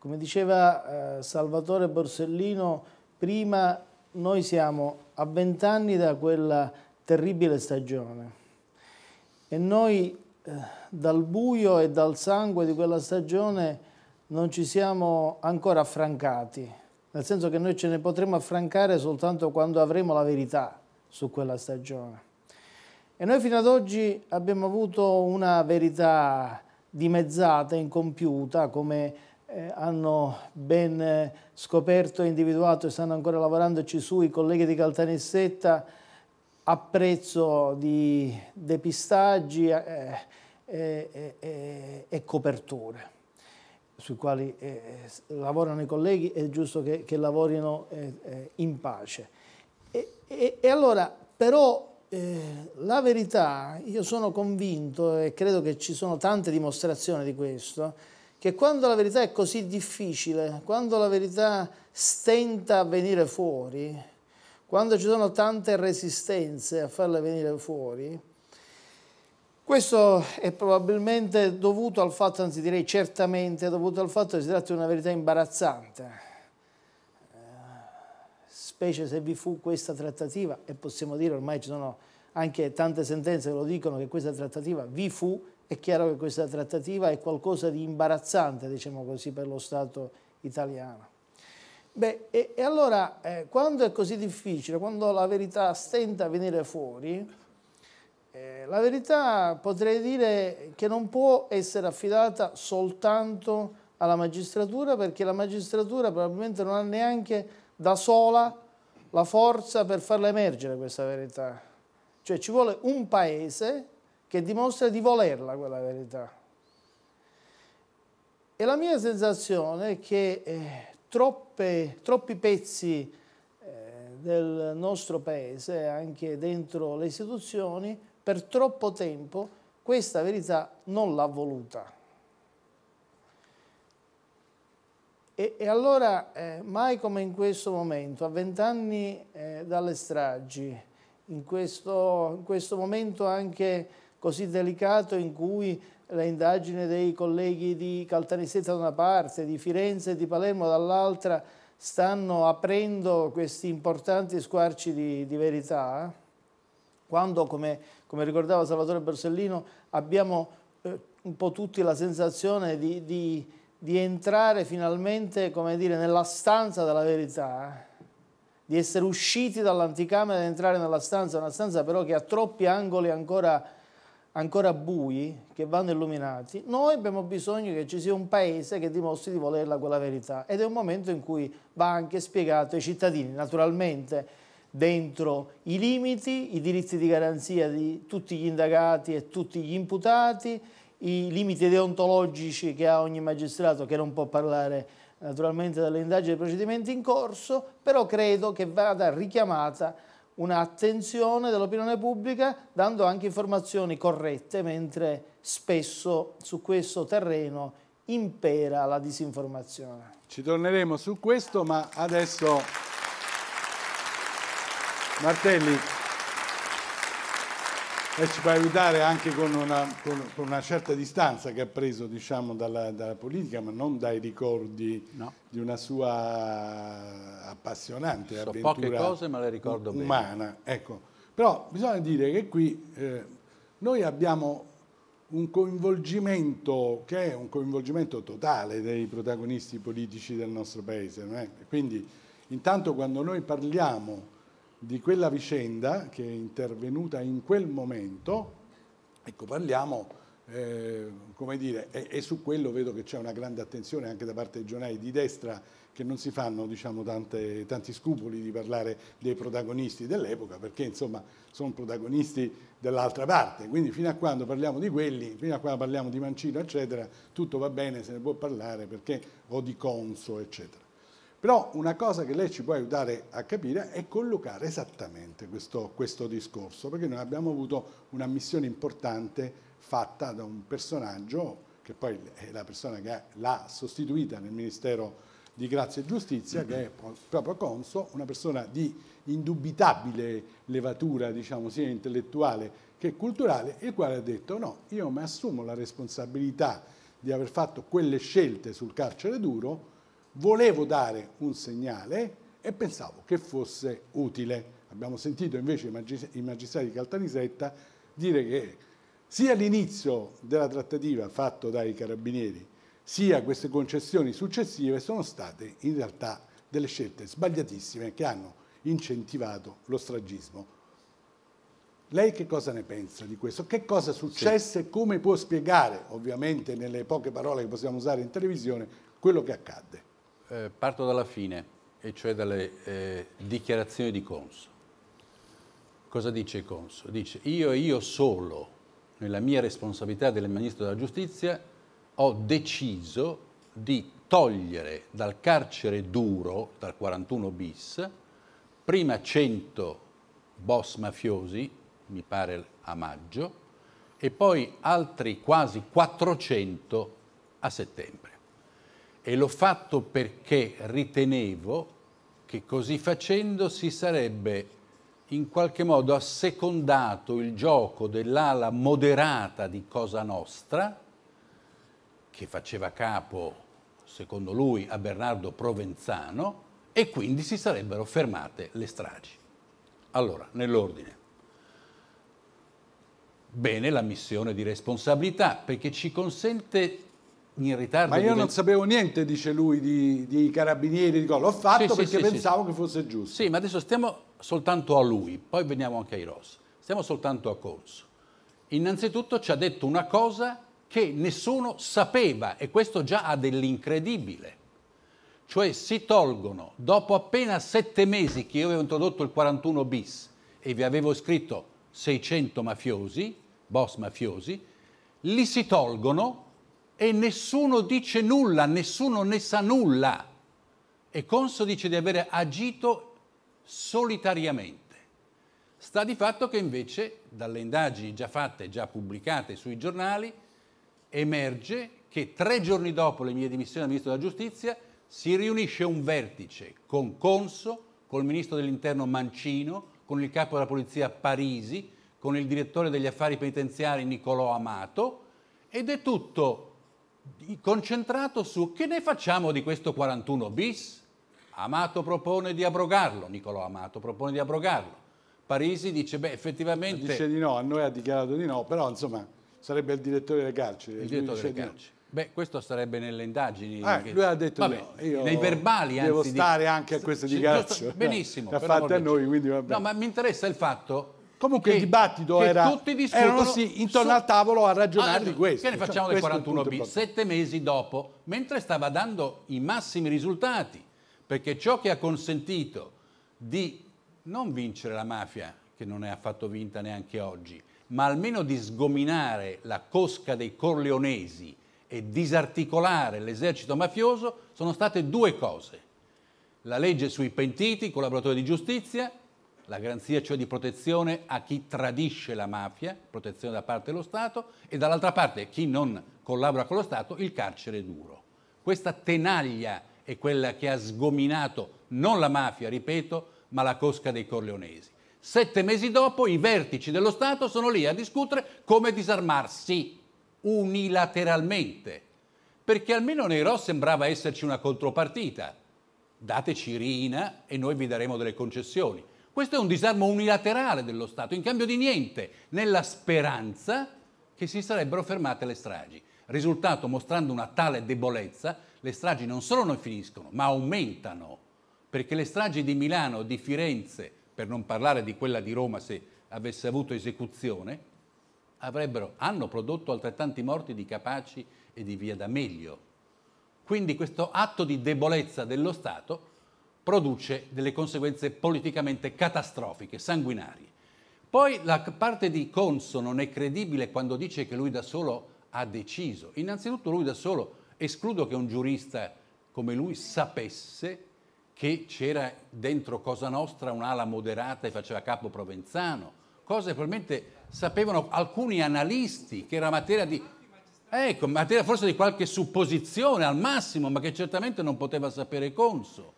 Come diceva eh, Salvatore Borsellino, prima noi siamo a vent'anni da quella terribile stagione e noi eh, dal buio e dal sangue di quella stagione non ci siamo ancora affrancati, nel senso che noi ce ne potremo affrancare soltanto quando avremo la verità su quella stagione. E noi fino ad oggi abbiamo avuto una verità dimezzata, incompiuta, come eh, hanno ben eh, scoperto e individuato e stanno ancora lavorandoci su i colleghi di Caltanissetta a prezzo di depistaggi eh, eh, eh, eh e coperture sui quali lavorano i colleghi, è giusto che, che lavorino in pace. E, e, e allora, però eh, la verità, io sono convinto e credo che ci sono tante dimostrazioni di questo, che quando la verità è così difficile, quando la verità stenta a venire fuori, quando ci sono tante resistenze a farla venire fuori, questo è probabilmente dovuto al fatto, anzi direi certamente dovuto al fatto che si tratta di una verità imbarazzante specie se vi fu questa trattativa, e possiamo dire ormai ci sono anche tante sentenze che lo dicono che questa trattativa vi fu, è chiaro che questa trattativa è qualcosa di imbarazzante, diciamo così, per lo Stato italiano. Beh, e, e allora eh, quando è così difficile, quando la verità stenta a venire fuori, eh, la verità potrei dire che non può essere affidata soltanto alla magistratura perché la magistratura probabilmente non ha neanche da sola la forza per farla emergere questa verità. Cioè ci vuole un paese che dimostra di volerla quella verità. E la mia sensazione è che eh, troppe, troppi pezzi eh, del nostro paese, anche dentro le istituzioni, per troppo tempo questa verità non l'ha voluta. E, e allora, eh, mai come in questo momento, a vent'anni eh, dalle stragi, in questo, in questo momento anche così delicato in cui le indagini dei colleghi di Caltanissetta da una parte, di Firenze e di Palermo dall'altra stanno aprendo questi importanti squarci di, di verità, quando, come, come, ricordava Salvatore Borsellino, abbiamo eh, un po' tutti la sensazione di, di di entrare finalmente, come dire, nella stanza della verità, eh? di essere usciti dall'anticamera ed entrare nella stanza, una stanza però che ha troppi angoli ancora, ancora bui, che vanno illuminati, noi abbiamo bisogno che ci sia un paese che dimostri di volerla quella verità ed è un momento in cui va anche spiegato ai cittadini, naturalmente dentro i limiti, i diritti di garanzia di tutti gli indagati e tutti gli imputati, i limiti deontologici che ha ogni magistrato che non può parlare naturalmente delle indagini e dei procedimenti in corso, però credo che vada richiamata un'attenzione dell'opinione pubblica dando anche informazioni corrette, mentre spesso su questo terreno impera la disinformazione. Ci torneremo su questo, ma adesso Martelli e ci può aiutare anche con una, con, con una, certa distanza che ha preso diciamo, dalla, dalla, politica, ma non dai ricordi no. di una sua appassionante so avventura poche cose, ma le ricordo umana. Bene. Ecco. Però bisogna dire che qui eh, noi abbiamo un coinvolgimento che è un coinvolgimento totale dei protagonisti politici del nostro paese. Quindi intanto quando noi parliamo di quella vicenda che è intervenuta in quel momento, ecco parliamo, eh, come dire, e, e, su quello vedo che c'è una grande attenzione anche da parte dei giornali di destra che non si fanno diciamo, tante, tanti scrupoli di parlare dei protagonisti dell'epoca perché insomma sono protagonisti dell'altra parte, quindi fino a quando parliamo di quelli, fino a quando parliamo di Mancino eccetera, tutto va bene, se ne può parlare perché o di Conso eccetera. Però una cosa che lei ci può aiutare a capire è collocare esattamente questo, questo discorso, perché noi abbiamo avuto una missione importante fatta da un personaggio, che poi è la persona che l'ha sostituita nel Ministero di Grazia e Giustizia, che è proprio Conso, una persona di indubitabile levatura, diciamo, sia intellettuale che culturale, il quale ha detto no, io mi assumo la responsabilità di aver fatto quelle scelte sul carcere duro, volevo dare un segnale e pensavo che fosse utile. Abbiamo sentito invece i magistrati di Caltanissetta dire che sia l'inizio della trattativa fatto dai carabinieri, sia queste concessioni successive sono state in realtà delle scelte sbagliatissime che hanno incentivato lo stragismo. Lei che cosa ne pensa di questo? Che cosa successe e sì. come può spiegare, ovviamente nelle poche parole che possiamo usare in televisione, quello che accadde? eh, parto dalla fine, e cioè dalle eh, dichiarazioni di Conso. Cosa dice Conso? Dice io e io solo, nella mia responsabilità del Ministro della Giustizia, ho deciso di togliere dal carcere duro, dal 41 bis, prima 100 boss mafiosi, mi pare a maggio, e poi altri quasi 400 a settembre e l'ho fatto perché ritenevo che così facendo si sarebbe in qualche modo assecondato il gioco dell'ala moderata di Cosa Nostra, che faceva capo, secondo lui, a Bernardo Provenzano, e quindi si sarebbero fermate le stragi. Allora, nell'ordine. Bene la missione di responsabilità, perché ci consente in ritardo. Ma io non sapevo niente, dice lui, di, di carabinieri, di L'ho fatto sì, perché sì, pensavo sì, che fosse giusto. Sì, ma adesso stiamo soltanto a lui, poi veniamo anche ai Ross. Stiamo soltanto a Corso. Innanzitutto ci ha detto una cosa che nessuno sapeva e questo già ha dell'incredibile. Cioè si tolgono, dopo appena sette mesi che io avevo introdotto il 41 bis e vi avevo scritto 600 mafiosi, boss mafiosi, li si tolgono e nessuno dice nulla, nessuno ne sa nulla. E Conso dice di avere agito solitariamente. Sta di fatto che invece dalle indagini già fatte, già pubblicate sui giornali, emerge che tre giorni dopo le mie dimissioni dal Ministro della Giustizia si riunisce un vertice con Conso, col Ministro dell'Interno Mancino, con il Capo della Polizia Parisi, con il Direttore degli Affari Penitenziari Nicolò Amato ed è tutto concentrato su che ne facciamo di questo 41 bis? Amato propone di abrogarlo, Nicolò Amato propone di abrogarlo. Parisi dice, beh, effettivamente... Dice di no, a noi ha dichiarato di no, però insomma sarebbe il direttore delle carceri. Il direttore delle carceri. No. Beh, questo sarebbe nelle indagini. Eh, che... Lui ha detto vabbè, no. Io nei verbali, anzi. Devo stare anche a queste dichiarazioni. Benissimo. L'ha fatta a noi, quindi va bene. No, ma mi interessa il fatto Comunque che, il dibattito era erano sì, intorno su... al tavolo a ragionare ah, allora, di questo. Che ne cioè, facciamo cioè, del 41 B? Sette mesi dopo, mentre stava dando i massimi risultati, perché ciò che ha consentito di non vincere la mafia, che non è affatto vinta neanche oggi, ma almeno di sgominare la cosca dei corleonesi e disarticolare l'esercito mafioso, sono state due cose. La legge sui pentiti, collaboratori di giustizia, la garanzia cioè di protezione a chi tradisce la mafia, protezione da parte dello Stato, e dall'altra parte chi non collabora con lo Stato, il carcere duro. Questa tenaglia è quella che ha sgominato non la mafia, ripeto, ma la cosca dei corleonesi. Sette mesi dopo i vertici dello Stato sono lì a discutere come disarmarsi unilateralmente, perché almeno Neirò sembrava esserci una contropartita. Dateci Rina e noi vi daremo delle concessioni questo è un disarmo unilaterale dello Stato, in cambio di niente, nella speranza che si sarebbero fermate le stragi. Risultato, mostrando una tale debolezza, le stragi non solo non finiscono, ma aumentano, perché le stragi di Milano, di Firenze, per non parlare di quella di Roma se avesse avuto esecuzione, hanno prodotto altrettanti morti di Capaci e di Via da meglio. Quindi questo atto di debolezza dello Stato produce delle conseguenze politicamente catastrofiche, sanguinarie. Poi la parte di Conso non è credibile quando dice che lui da solo ha deciso. Innanzitutto lui da solo, escludo che un giurista come lui sapesse che c'era dentro Cosa Nostra un'ala moderata e faceva capo Provenzano, cose probabilmente sapevano alcuni analisti che era materia di ecco, materia forse di qualche supposizione al massimo, ma che certamente non poteva sapere Conso.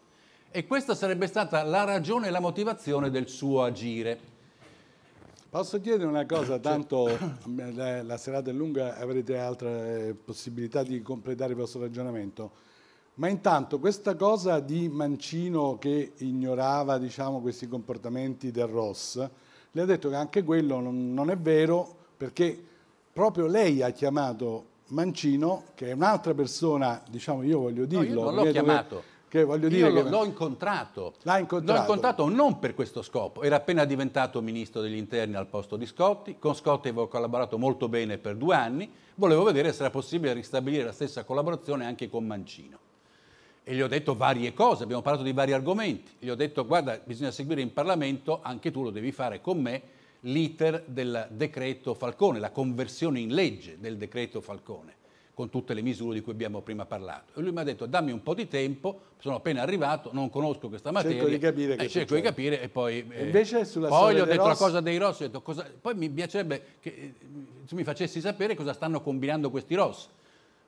E questa sarebbe stata la ragione e la motivazione del suo agire. Posso chiedere una cosa, tanto eh, la, la serata è lunga, avrete altre eh, possibilità di completare il vostro ragionamento. Ma intanto questa cosa di Mancino che ignorava diciamo, questi comportamenti del Ross, le ha detto che anche quello non, non, è vero perché proprio lei ha chiamato Mancino, che è un'altra persona, diciamo io voglio dirlo. No, io non l'ho chiamato. Dove che voglio dire Io che... l'ho incontrato. L'ha incontrato. L'ho incontrato non per questo scopo. Era appena diventato ministro degli interni al posto di Scotti. Con Scotti avevo collaborato molto bene per due anni. Volevo vedere se era possibile ristabilire la stessa collaborazione anche con Mancino e gli ho detto varie cose, abbiamo parlato di vari argomenti, gli ho detto guarda bisogna seguire in Parlamento, anche tu lo devi fare con me, l'iter del decreto Falcone, la conversione in legge del decreto Falcone con tutte le misure di cui abbiamo prima parlato. E lui mi ha detto dammi un po' di tempo, sono appena arrivato, non conosco questa materia, cerco di capire, eh, cerco di capire e poi... E eh, invece sulla poi gli ho detto Rossi... la cosa dei Ross, poi mi piacerebbe che tu eh, mi facessi sapere cosa stanno combinando questi Ross.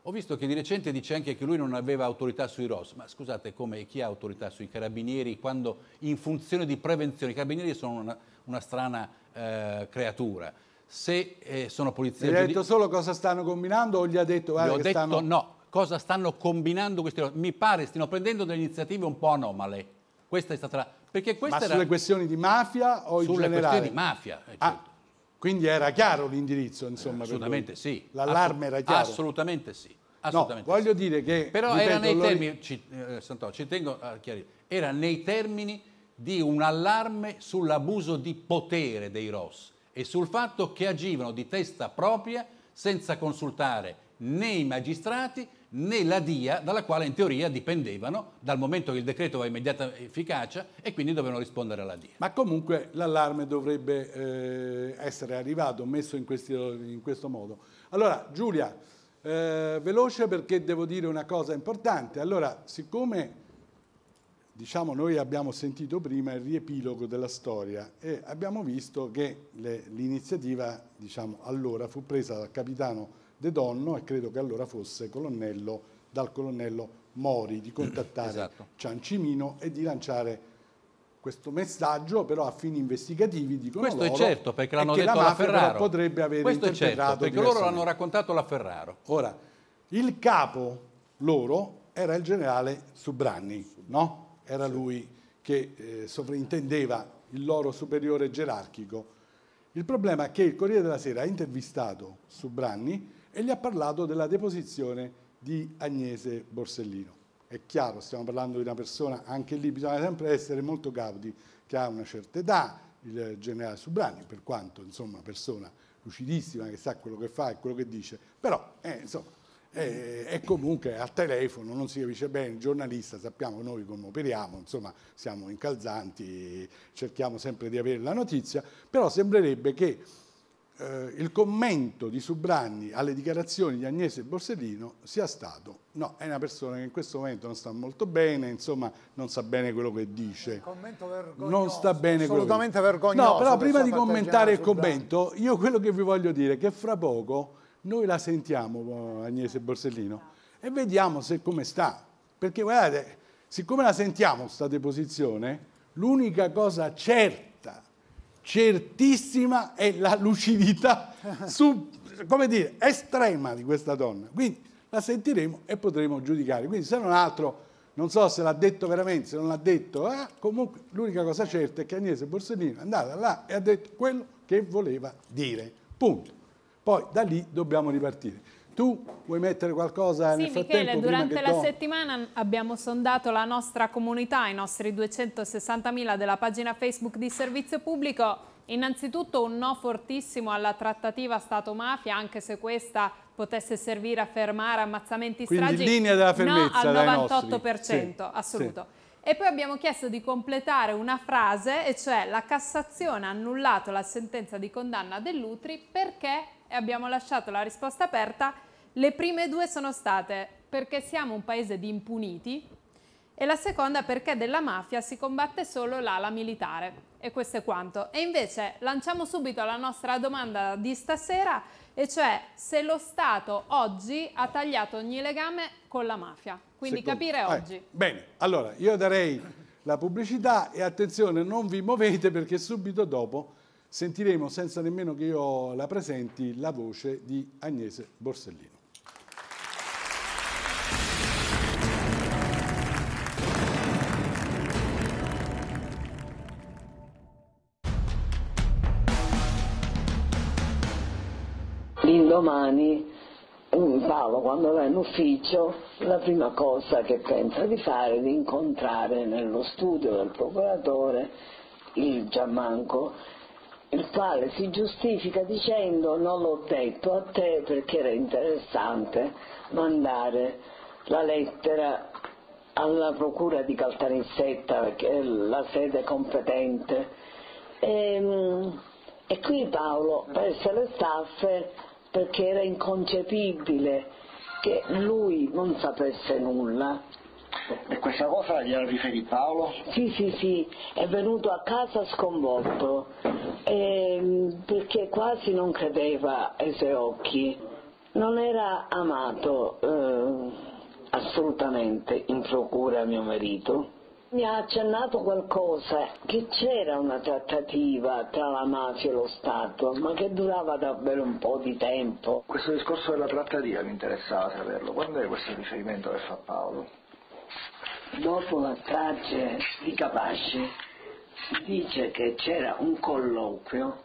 Ho visto che di recente dice anche che lui non aveva autorità sui ROS, ma scusate come chi ha autorità sui carabinieri quando in funzione di prevenzione, i carabinieri sono una, una strana eh, creatura, se eh, sono polizia... Gli ha detto solo cosa stanno combinando o gli ha detto... gli ho detto stanno... no, cosa stanno combinando questi... Mi pare stiano prendendo delle iniziative un po' anomale. Questa è stata la... Perché questa Ma era... sulle questioni di mafia o in sulle generale? Sulle questioni di mafia. Eh, ah, certo. Ah, quindi era chiaro l'indirizzo, insomma. assolutamente sì. L'allarme era chiaro. Assolutamente sì. Assolutamente no, sì. voglio dire che... Però ripeto, era nei termini... Ci, eh, Santoro, ci tengo a chiarire. Era nei termini di un allarme sull'abuso di potere dei Ross e sul fatto che agivano di testa propria senza consultare né i magistrati né la DIA dalla quale in teoria dipendevano dal momento che il decreto aveva immediata efficacia e quindi dovevano rispondere alla DIA. Ma comunque l'allarme dovrebbe eh, essere arrivato, messo in, questi, in, questo modo. Allora Giulia, eh, veloce perché devo dire una cosa importante. Allora, siccome diciamo, noi abbiamo sentito prima il riepilogo della storia e abbiamo visto che l'iniziativa diciamo, allora fu presa dal capitano De Donno e credo che allora fosse colonnello, dal colonnello Mori di contattare esatto. Ciancimino e di lanciare questo messaggio però a fini investigativi dicono questo loro, è certo perché l'hanno detto la mafia Ferraro potrebbe avere questo è certo perché loro l'hanno raccontato la Ferraro ora il capo loro era il generale Subranni no? era lui che eh, sovrintendeva il loro superiore gerarchico. Il problema è che il Corriere della Sera ha intervistato Subranni e gli ha parlato della deposizione di Agnese Borsellino. È chiaro, stiamo parlando di una persona, anche lì bisogna sempre essere molto cauti, che ha una certa età, il generale Subranni, per quanto insomma persona lucidissima che sa quello che fa e quello che dice, però eh, insomma, e, eh, e, comunque al telefono non si capisce bene il giornalista, sappiamo noi come operiamo, insomma siamo incalzanti, cerchiamo sempre di avere la notizia, però sembrerebbe che eh, il commento di Subranni alle dichiarazioni di Agnese Borsellino sia stato no, è una persona che in questo momento non sta molto bene, insomma non sa bene quello che dice. Il commento vergognoso. Non sta bene assolutamente vergognoso. No, però prima di commentare il commento, io quello che vi voglio dire è che fra poco noi la sentiamo eh, Agnese Borsellino e vediamo se come sta. Perché guardate, siccome la sentiamo sta deposizione, l'unica cosa certa, certissima è la lucidità su, come dire, estrema di questa donna. Quindi la sentiremo e potremo giudicare. Quindi se non altro, non so se l'ha detto veramente, se non l'ha detto, eh, comunque l'unica cosa certa è che Agnese Borsellino è andata là e ha detto quello che voleva dire. Punto. Poi da lì dobbiamo ripartire. Tu vuoi mettere qualcosa sì, nel frattempo? Michele, durante la do... settimana abbiamo sondato la nostra comunità, i nostri 260.000 della pagina Facebook di Servizio Pubblico. Innanzitutto un no fortissimo alla trattativa Stato-mafia, anche se questa potesse servire a fermare ammazzamenti Quindi stragi. Quindi in linea della fermezza no al 98%, sì, assoluto. Sì. E poi abbiamo chiesto di completare una frase, e cioè la Cassazione ha annullato la sentenza di condanna dell'Utri perché e abbiamo lasciato la risposta aperta. Le prime due sono state perché siamo un paese di impuniti e la seconda perché della mafia si combatte solo l'ala militare. E questo è quanto. E invece lanciamo subito la nostra domanda di stasera, e cioè se lo Stato oggi ha tagliato ogni legame con la mafia. Quindi Secondo... capire eh, oggi. Bene, allora io darei la pubblicità e attenzione non vi muovete perché subito dopo sentiremo, senza nemmeno che io la presenti, la voce di Agnese Borsellino. L'indomani Paolo quando va in ufficio la prima cosa che pensa di fare è di incontrare nello studio del procuratore il Giammanco il quale si giustifica dicendo non l'ho detto a te perché era interessante mandare la lettera alla procura di Caltanissetta che è la sede competente e, ehm, e qui Paolo perse le staffe perché era inconcepibile che lui non sapesse nulla e questa cosa gliela riferì Paolo? Sì, sì, sì, è venuto a casa sconvolto ehm, perché quasi non credeva ai suoi occhi. Non era amato eh, assolutamente in procura mio marito. Mi ha accennato qualcosa, che c'era una trattativa tra la mafia e lo Stato, ma che durava davvero un po' di tempo. Questo discorso della trattativa mi interessava saperlo. Quando è questo riferimento che fa Paolo? dopo la strage di Capaci si dice che c'era un colloquio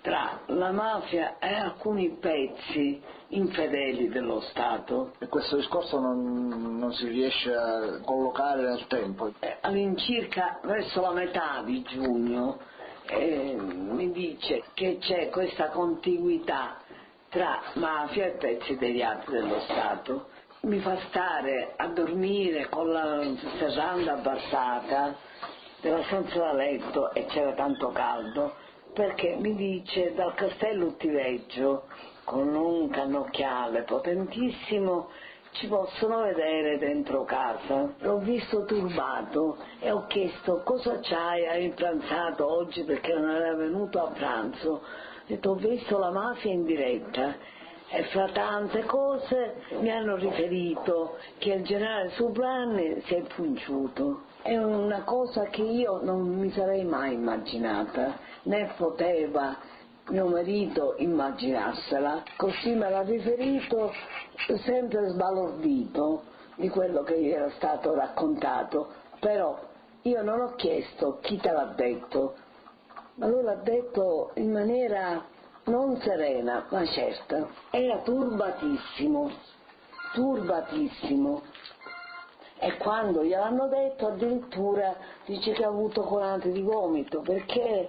tra la mafia e alcuni pezzi infedeli dello Stato. E questo discorso non, non si riesce a collocare nel tempo? Eh, all'incirca verso la metà di giugno eh, mi dice che c'è questa contiguità tra mafia e pezzi degli altri dello Stato mi fa stare a dormire con la serranda abbassata della stanza da letto e c'era tanto caldo perché mi dice dal castello Uttiveggio con un cannocchiale potentissimo ci possono vedere dentro casa. L'ho visto turbato e ho chiesto cosa c'hai, a impranzato oggi perché non era venuto a pranzo. Ho detto ho visto la mafia in diretta e fra tante cose mi hanno riferito che il generale Subrani si è punciuto. È una cosa che io non mi sarei mai immaginata, né poteva mio marito immaginarsela, così me l'ha riferito sempre sbalordito di quello che gli era stato raccontato, però io non ho chiesto chi te l'ha detto, ma lui l'ha detto in maniera non serena, ma certa. Era turbatissimo, turbatissimo. E quando gliel'hanno detto addirittura dice che ha avuto colante di gomito, perché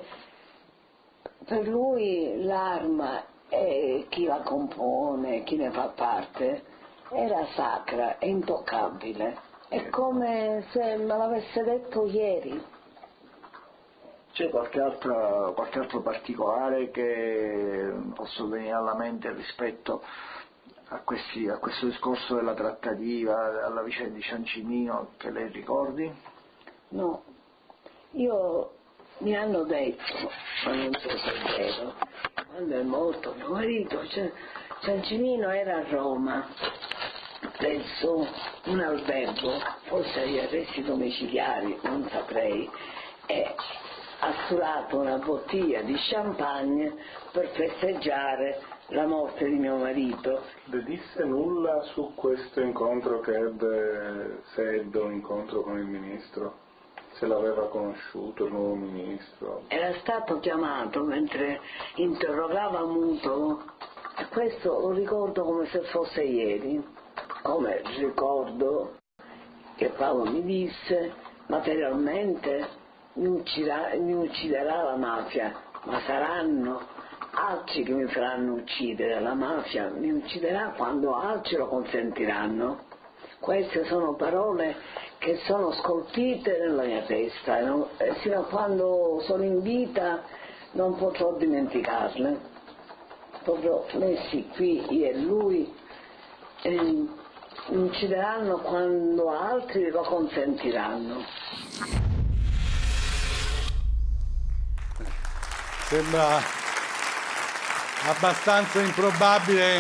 per lui l'arma e chi la compone, chi ne fa parte, era sacra e intoccabile. È come se me l'avesse detto ieri. C'è qualche, altra, qualche altro particolare che posso venire alla mente rispetto a, questi, a, questo discorso della trattativa, alla vicenda di Ciancimino che lei ricordi? No, io mi hanno detto, ma non so se è vero, quando è morto mio marito, cioè, Ciancimino era a Roma, presso un albergo, forse agli arresti domiciliari, non saprei, e ha surato una bottiglia di champagne per festeggiare la morte di mio marito. Le disse nulla su questo incontro che ebbe Seddo, incontro con il ministro? se l'aveva conosciuto il nuovo ministro. Era stato chiamato mentre interrogava Muto, questo lo ricordo come se fosse ieri, come ricordo che Paolo mi disse materialmente mi ucciderà, mi ucciderà la mafia, ma saranno altri che mi faranno uccidere, la mafia mi ucciderà quando altri lo consentiranno. Queste sono parole che sono scolpite nella mia testa no? e fino a quando sono in vita non potrò dimenticarle. Proprio messi qui, io e lui, eh, uccideranno quando altri lo consentiranno. Sembra abbastanza improbabile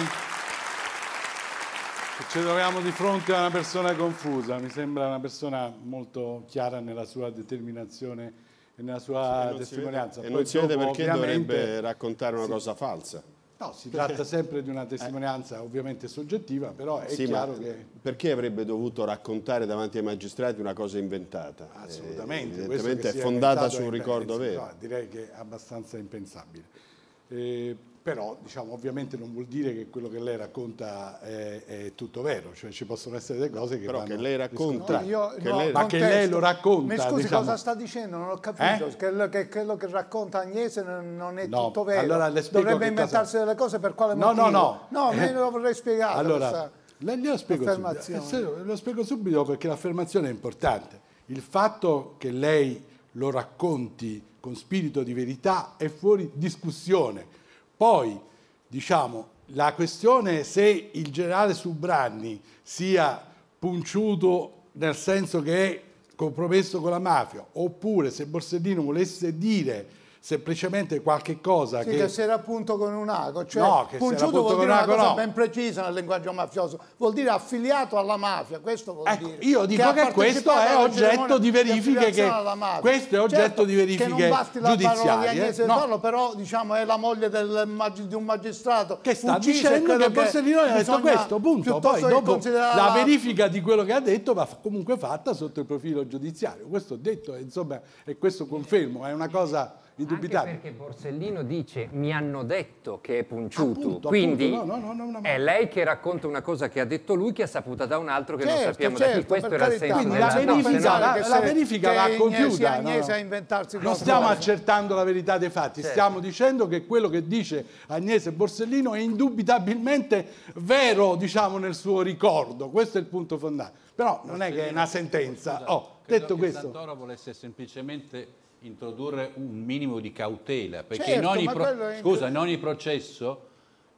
che ci troviamo di fronte a una persona confusa. Mi sembra una persona molto chiara nella sua determinazione e nella sua testimonianza. e non si vede, e non si vede perché dovrebbe raccontare una sì. cosa falsa. No, si tratta sempre di una eh. testimonianza eh. ovviamente soggettiva, però è sì, chiaro che... Perché avrebbe dovuto raccontare davanti ai magistrati una cosa inventata? Eh, Assolutamente. Eh, evidentemente è fondata su un ricordo vero. No, direi che è abbastanza impensabile. Eh, però diciamo, ovviamente non vuol dire che quello che lei racconta è, è tutto vero, cioè ci possono essere delle cose che però che lei racconta, no, io, che no, lei... ma che lei lo racconta. Mi scusi diciamo... cosa sta dicendo, non ho capito, eh? che, che, quello che racconta Agnese non è no, tutto vero, allora dovrebbe inventarsi cosa... delle cose per quale motivo? No, no, no, no, eh? lo vorrei spiegare. Allora, questa... spiego eh, lo spiego subito perché l'affermazione è importante, il fatto che lei lo racconti con spirito di verità è fuori discussione, poi, diciamo, la questione è se il generale Subranni sia punciuto nel senso che è compromesso con la mafia, oppure se Borsellino volesse dire semplicemente qualche cosa sì, che... che si era appunto con un ago, cioè no, che punciuto vuol dire una cosa no. ben precisa nel linguaggio mafioso, vuol dire affiliato alla mafia, questo vuol ecco, dire. Io dico che, che questo è oggetto di verifiche che... questo è oggetto certo, di verifiche giudiziarie che non basti la parola di Agnese eh? no. Farlo, però diciamo è la moglie del, di un magistrato che sta uccisa, dicendo che Borsellino ha detto questo, punto. Poi dopo la verifica di quello che ha detto va comunque fatta sotto il profilo giudiziario. Questo ho detto, insomma, e questo confermo, è una cosa indubitabile. Anche perché Borsellino dice mi hanno detto che è punciuto, quindi appunto, no, no, no, è lei che racconta una cosa che ha detto lui che ha saputo da un altro che certo, non sappiamo certo, da chi. Certo, questo era il senso. Quindi la verifica, la, la, la verifica va compiuta. Agnese a inventarsi non stiamo cosa. accertando la verità dei fatti, certo. stiamo dicendo che quello che dice Agnese Borsellino è indubitabilmente vero, diciamo, nel suo ricordo. Questo è il punto fondamentale. Però non è che è una sentenza. oh, detto questo. Santoro volesse semplicemente introdurre un minimo di cautela, perché certo, in, ogni pro... Scusa, in ogni processo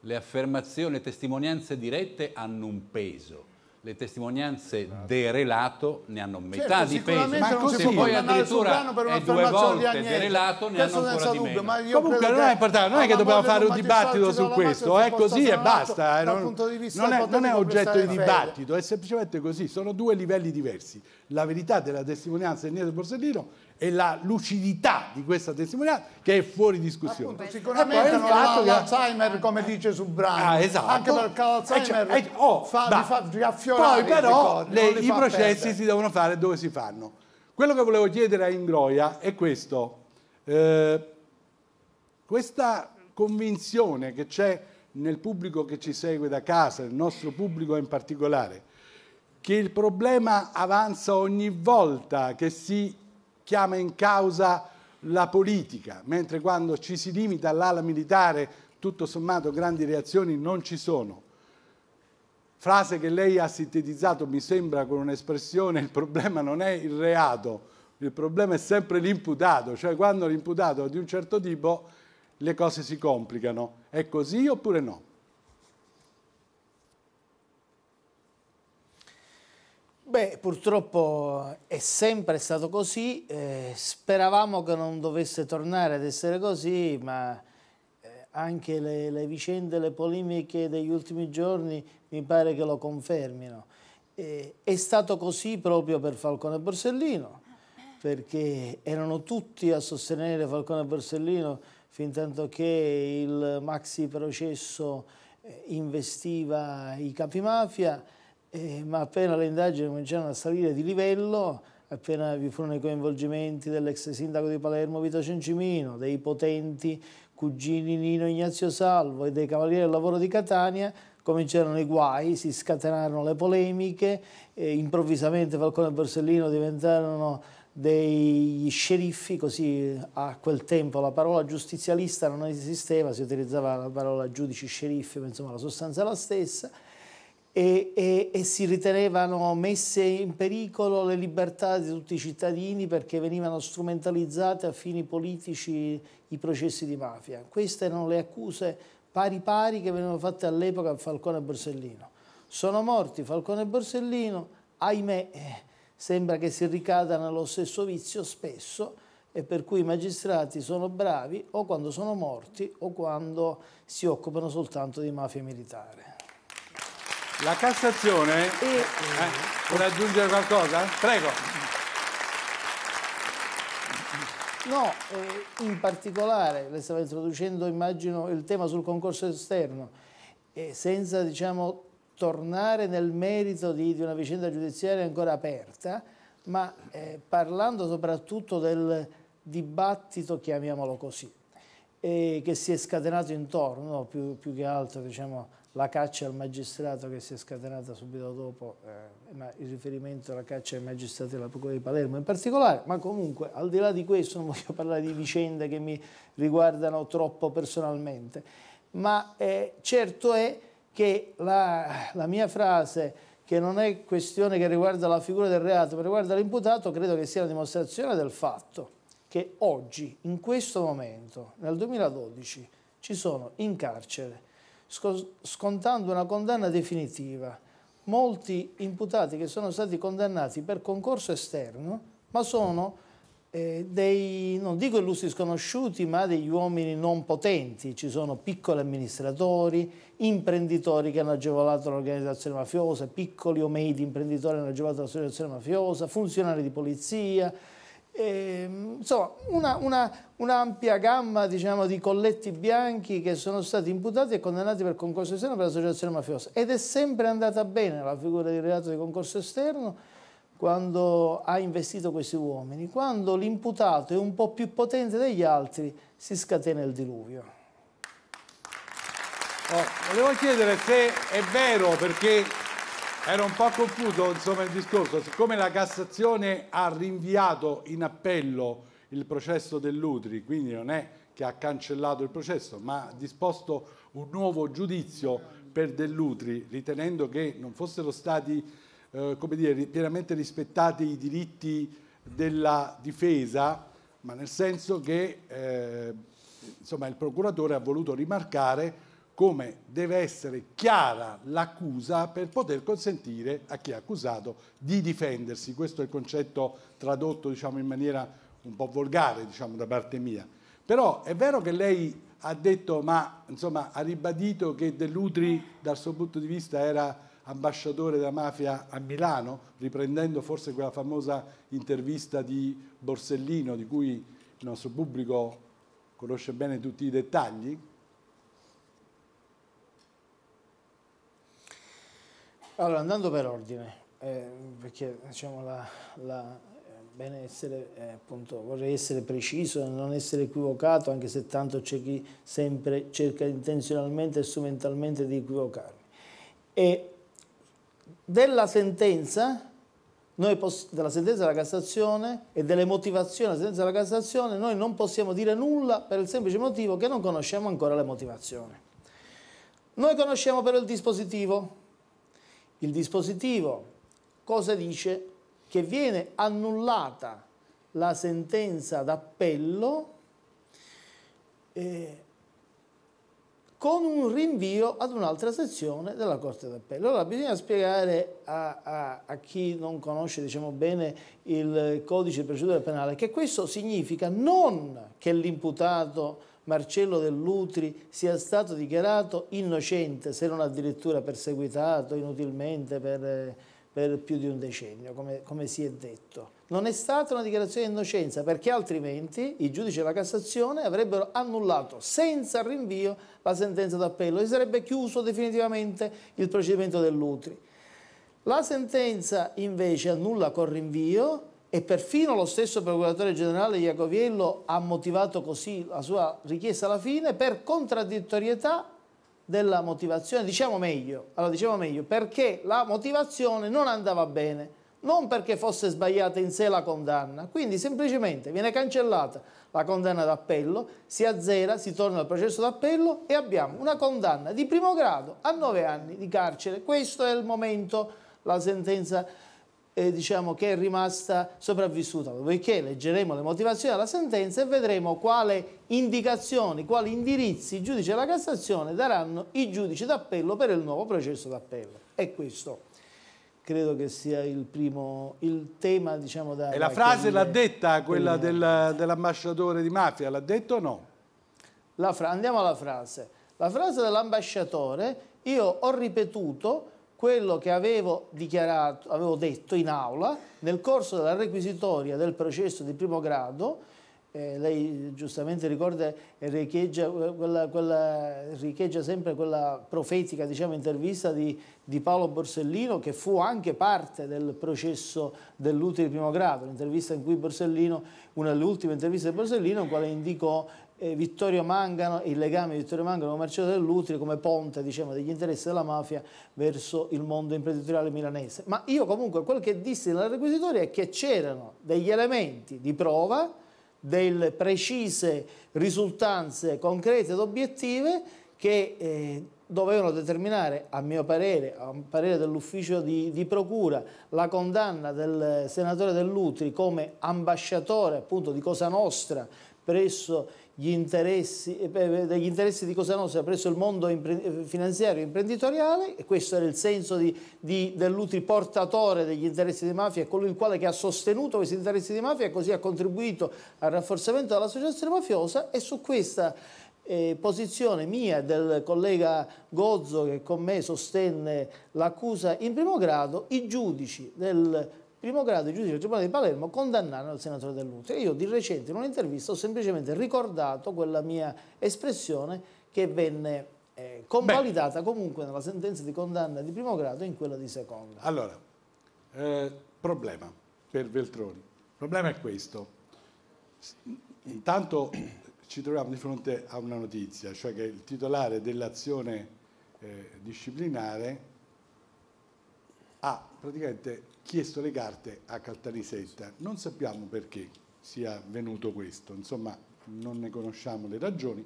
le affermazioni, le testimonianze dirette hanno un peso le testimonianze esatto. del relato ne hanno metà certo, di peso ma così poi addirittura per è due volte di del relato ne hanno ancora di meno comunque non è, portato, non è che dobbiamo fare un dibattito su questo è così e basta eh, non, non, è, non è oggetto di dibattito è semplicemente così sono due livelli diversi la verità della testimonianza di Nieto Borsellino e la lucidità di questa testimonianza che è fuori discussione. Appunto, sicuramente non ha che... l'Alzheimer come dice su Brian, ah, esatto. anche perché l'Alzheimer eh, cioè, eh, oh, fa, li fa Poi però ricordi, le, i processi perdere. si devono fare dove si fanno. Quello che volevo chiedere a Ingroia è questo. Eh, questa convinzione che c'è nel pubblico che ci segue da casa, nel nostro pubblico in particolare, che il problema avanza ogni volta che si chiama in causa la politica, mentre quando ci si limita all'ala militare, tutto sommato grandi reazioni non ci sono. Frase che lei ha sintetizzato, mi sembra, con un'espressione, il problema non è il reato, il problema è sempre l'imputato, cioè quando l'imputato è di un certo tipo le cose si complicano. È così oppure no? Beh, purtroppo è sempre stato così, eh, speravamo che non dovesse tornare ad essere così, ma eh, anche le, le, vicende, le polemiche degli ultimi giorni mi pare che lo confermino. E, è stato così proprio per Falcone Borsellino, perché erano tutti a sostenere Falcone Borsellino fin tanto che il maxi processo eh, investiva i capimafia eh, ma appena le indagini cominciarono a salire di livello, appena vi furono i coinvolgimenti dell'ex sindaco di Palermo Vito Cencimino, dei potenti cugini Nino Ignazio Salvo e dei Cavalieri del Lavoro di Catania, cominciarono i guai, si scatenarono le polemiche, eh, improvvisamente Falcone e Borsellino diventarono degli sceriffi, così a quel tempo la parola giustizialista non esisteva, si utilizzava la parola giudici sceriffi, ma insomma la sostanza è la stessa, e, e, e, si ritenevano messe in pericolo le libertà di tutti i cittadini perché venivano strumentalizzate a fini politici i processi di mafia. Queste erano le accuse pari pari che venivano fatte all'epoca a Falcone e Borsellino. Sono morti Falcone e Borsellino, ahimè, eh, sembra che si ricada nello stesso vizio spesso e per cui i magistrati sono bravi o quando sono morti o quando si occupano soltanto di mafia militare. La Cassazione... E... Eh, vuole aggiungere qualcosa? Prego. No, eh, in particolare, le stava introducendo, immagino, il tema sul concorso esterno, eh, senza, diciamo, tornare nel merito di, di, una vicenda giudiziaria ancora aperta, ma eh, parlando soprattutto del dibattito, chiamiamolo così, eh, che si è scatenato intorno, più, più che altro diciamo, la caccia al magistrato che si è scatenata subito dopo, eh, ma il riferimento alla caccia ai magistrati della Procura di Palermo in particolare, ma comunque al di là di questo non voglio parlare di vicende che mi riguardano troppo personalmente, ma eh, certo è che la, la mia frase che non è questione che riguarda la figura del reato, ma riguarda l'imputato, credo che sia la dimostrazione del fatto che oggi, in questo momento, nel 2012, ci sono in carcere scontando una condanna definitiva. Molti imputati che sono stati condannati per concorso esterno, ma sono eh, dei, non dico illustri sconosciuti, ma degli uomini non potenti. Ci sono piccoli amministratori, imprenditori che hanno agevolato l'organizzazione mafiosa, piccoli o medi imprenditori che hanno agevolato l'associazione mafiosa, funzionari di polizia, e, ehm, insomma, un'ampia una, un gamma diciamo, di colletti bianchi che sono stati imputati e condannati per concorso esterno per l'associazione mafiosa. Ed è sempre andata bene la figura di reato di concorso esterno quando ha investito questi uomini. Quando l'imputato è un po' più potente degli altri, si scatena il diluvio. Oh, volevo chiedere se è vero perché era un po' confuso insomma, il discorso, siccome la Cassazione ha rinviato in appello il processo dell'Utri, quindi non è che ha cancellato il processo, ma ha disposto un nuovo giudizio per dell'Utri, ritenendo che non fossero stati eh, dire, pienamente rispettati i diritti della difesa, ma nel senso che eh, insomma, il procuratore ha voluto rimarcare come deve essere chiara l'accusa per poter consentire a chi è accusato di difendersi. Questo è il concetto tradotto diciamo, in maniera un po' volgare diciamo, da parte mia. Però è vero che lei ha detto, ma insomma, ha ribadito che Dell'Utri dal suo punto di vista era ambasciatore della mafia a Milano, riprendendo forse quella famosa intervista di Borsellino di cui il nostro pubblico conosce bene tutti i dettagli? Allora, andando per ordine, eh, perché diciamo la, la eh, bene eh, appunto, vorrei essere preciso e non essere equivocato, anche se tanto c'è chi sempre cerca intenzionalmente e strumentalmente di equivocarmi. E della sentenza, della sentenza della Cassazione e delle motivazioni della sentenza della Cassazione, noi non possiamo dire nulla per il semplice motivo che non conosciamo ancora le motivazioni. Noi conosciamo però il dispositivo, il dispositivo cosa dice? Che viene annullata la sentenza d'appello eh, con un rinvio ad un'altra sezione della Corte d'Appello. Allora bisogna spiegare a, a, a chi non conosce diciamo bene il codice di procedura penale che questo significa non che l'imputato Marcello Dell'Utri sia stato dichiarato innocente, se non addirittura perseguitato inutilmente per, per più di un decennio, come, come, si è detto. Non è stata una dichiarazione di innocenza perché altrimenti i giudici della Cassazione avrebbero annullato senza rinvio la sentenza d'appello e sarebbe chiuso definitivamente il procedimento dell'Utri. La sentenza invece annulla con rinvio e perfino lo stesso procuratore generale Iacoviello ha motivato così la sua richiesta alla fine per contraddittorietà della motivazione, diciamo meglio, allora diciamo meglio, perché la motivazione non andava bene, non perché fosse sbagliata in sé la condanna, quindi semplicemente viene cancellata la condanna d'appello, si azzera, si torna al processo d'appello e abbiamo una condanna di primo grado a nove anni di carcere, questo è il momento, la sentenza eh, diciamo, che è rimasta sopravvissuta, poiché leggeremo le motivazioni della sentenza e vedremo quale indicazioni, quali indirizzi il giudice della Cassazione daranno i giudici d'appello per il nuovo processo d'appello. È questo. Credo che sia il primo, il tema diciamo da... E la frase l'ha detta quella dell'ambasciatore di mafia, l'ha detto o no? andiamo alla frase. La frase dell'ambasciatore io ho ripetuto quello che avevo dichiarato, avevo detto in aula nel corso della requisitoria del processo di primo grado eh, lei giustamente ricorda e riecheggia, eh, quella, quella, riecheggia sempre quella profetica diciamo, intervista di, di, Paolo Borsellino che fu anche parte del processo dell'utile primo grado, un'intervista in cui Borsellino, una delle ultime interviste di Borsellino, in quale indicò eh, Vittorio Mangano, il legame di Vittorio Mangano con Marcello Dell'Utri come ponte diciamo, degli interessi della mafia verso il mondo imprenditoriale milanese. Ma io comunque quel che dissi nella requisitoria è che c'erano degli elementi di prova, delle precise risultanze concrete ed obiettive che eh, dovevano determinare, a mio parere, a un parere dell'ufficio di, di, procura, la condanna del senatore Dell'Utri come ambasciatore appunto di Cosa Nostra presso il gli interessi, eh, degli interessi di Cosa Nostra presso il mondo eh, finanziario e imprenditoriale e questo era il senso di, di, dell'utile portatore degli interessi di mafia, colui il quale che ha sostenuto questi interessi di mafia e così ha contribuito al rafforzamento dell'associazione mafiosa e su questa eh, posizione mia e del collega Gozzo che con me sostenne l'accusa in primo grado, i giudici del primo grado di giudizio del Tribunale di Palermo condannarono il senatore Dell'Utri. Io di recente in un'intervista ho semplicemente ricordato quella mia espressione che venne eh, convalidata Beh. comunque nella sentenza di condanna di primo grado e in quella di seconda. Allora, eh, problema per Veltroni. Il problema è questo. Intanto ci troviamo di fronte a una notizia, cioè che il titolare dell'azione eh, disciplinare ha praticamente chiesto le carte a Caltanissetta. Non sappiamo perché sia avvenuto questo, insomma non ne conosciamo le ragioni,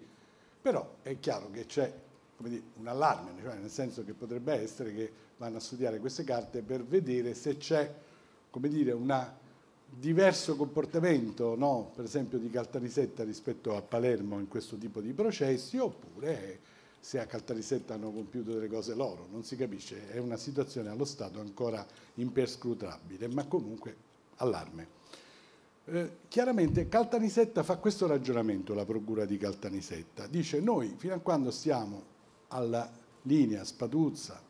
però è chiaro che c'è dire, un allarme, cioè nel senso che potrebbe essere che vanno a studiare queste carte per vedere se c'è un diverso comportamento, no? per esempio di Caltanissetta rispetto a Palermo in questo tipo di processi, oppure se a Caltanissetta hanno compiuto delle cose loro, non si capisce, è una situazione allo Stato ancora imperscrutabile, ma comunque allarme. Eh, chiaramente Caltanissetta fa questo ragionamento, la Procura di Caltanissetta, dice noi fino a quando siamo alla linea Spatuzza,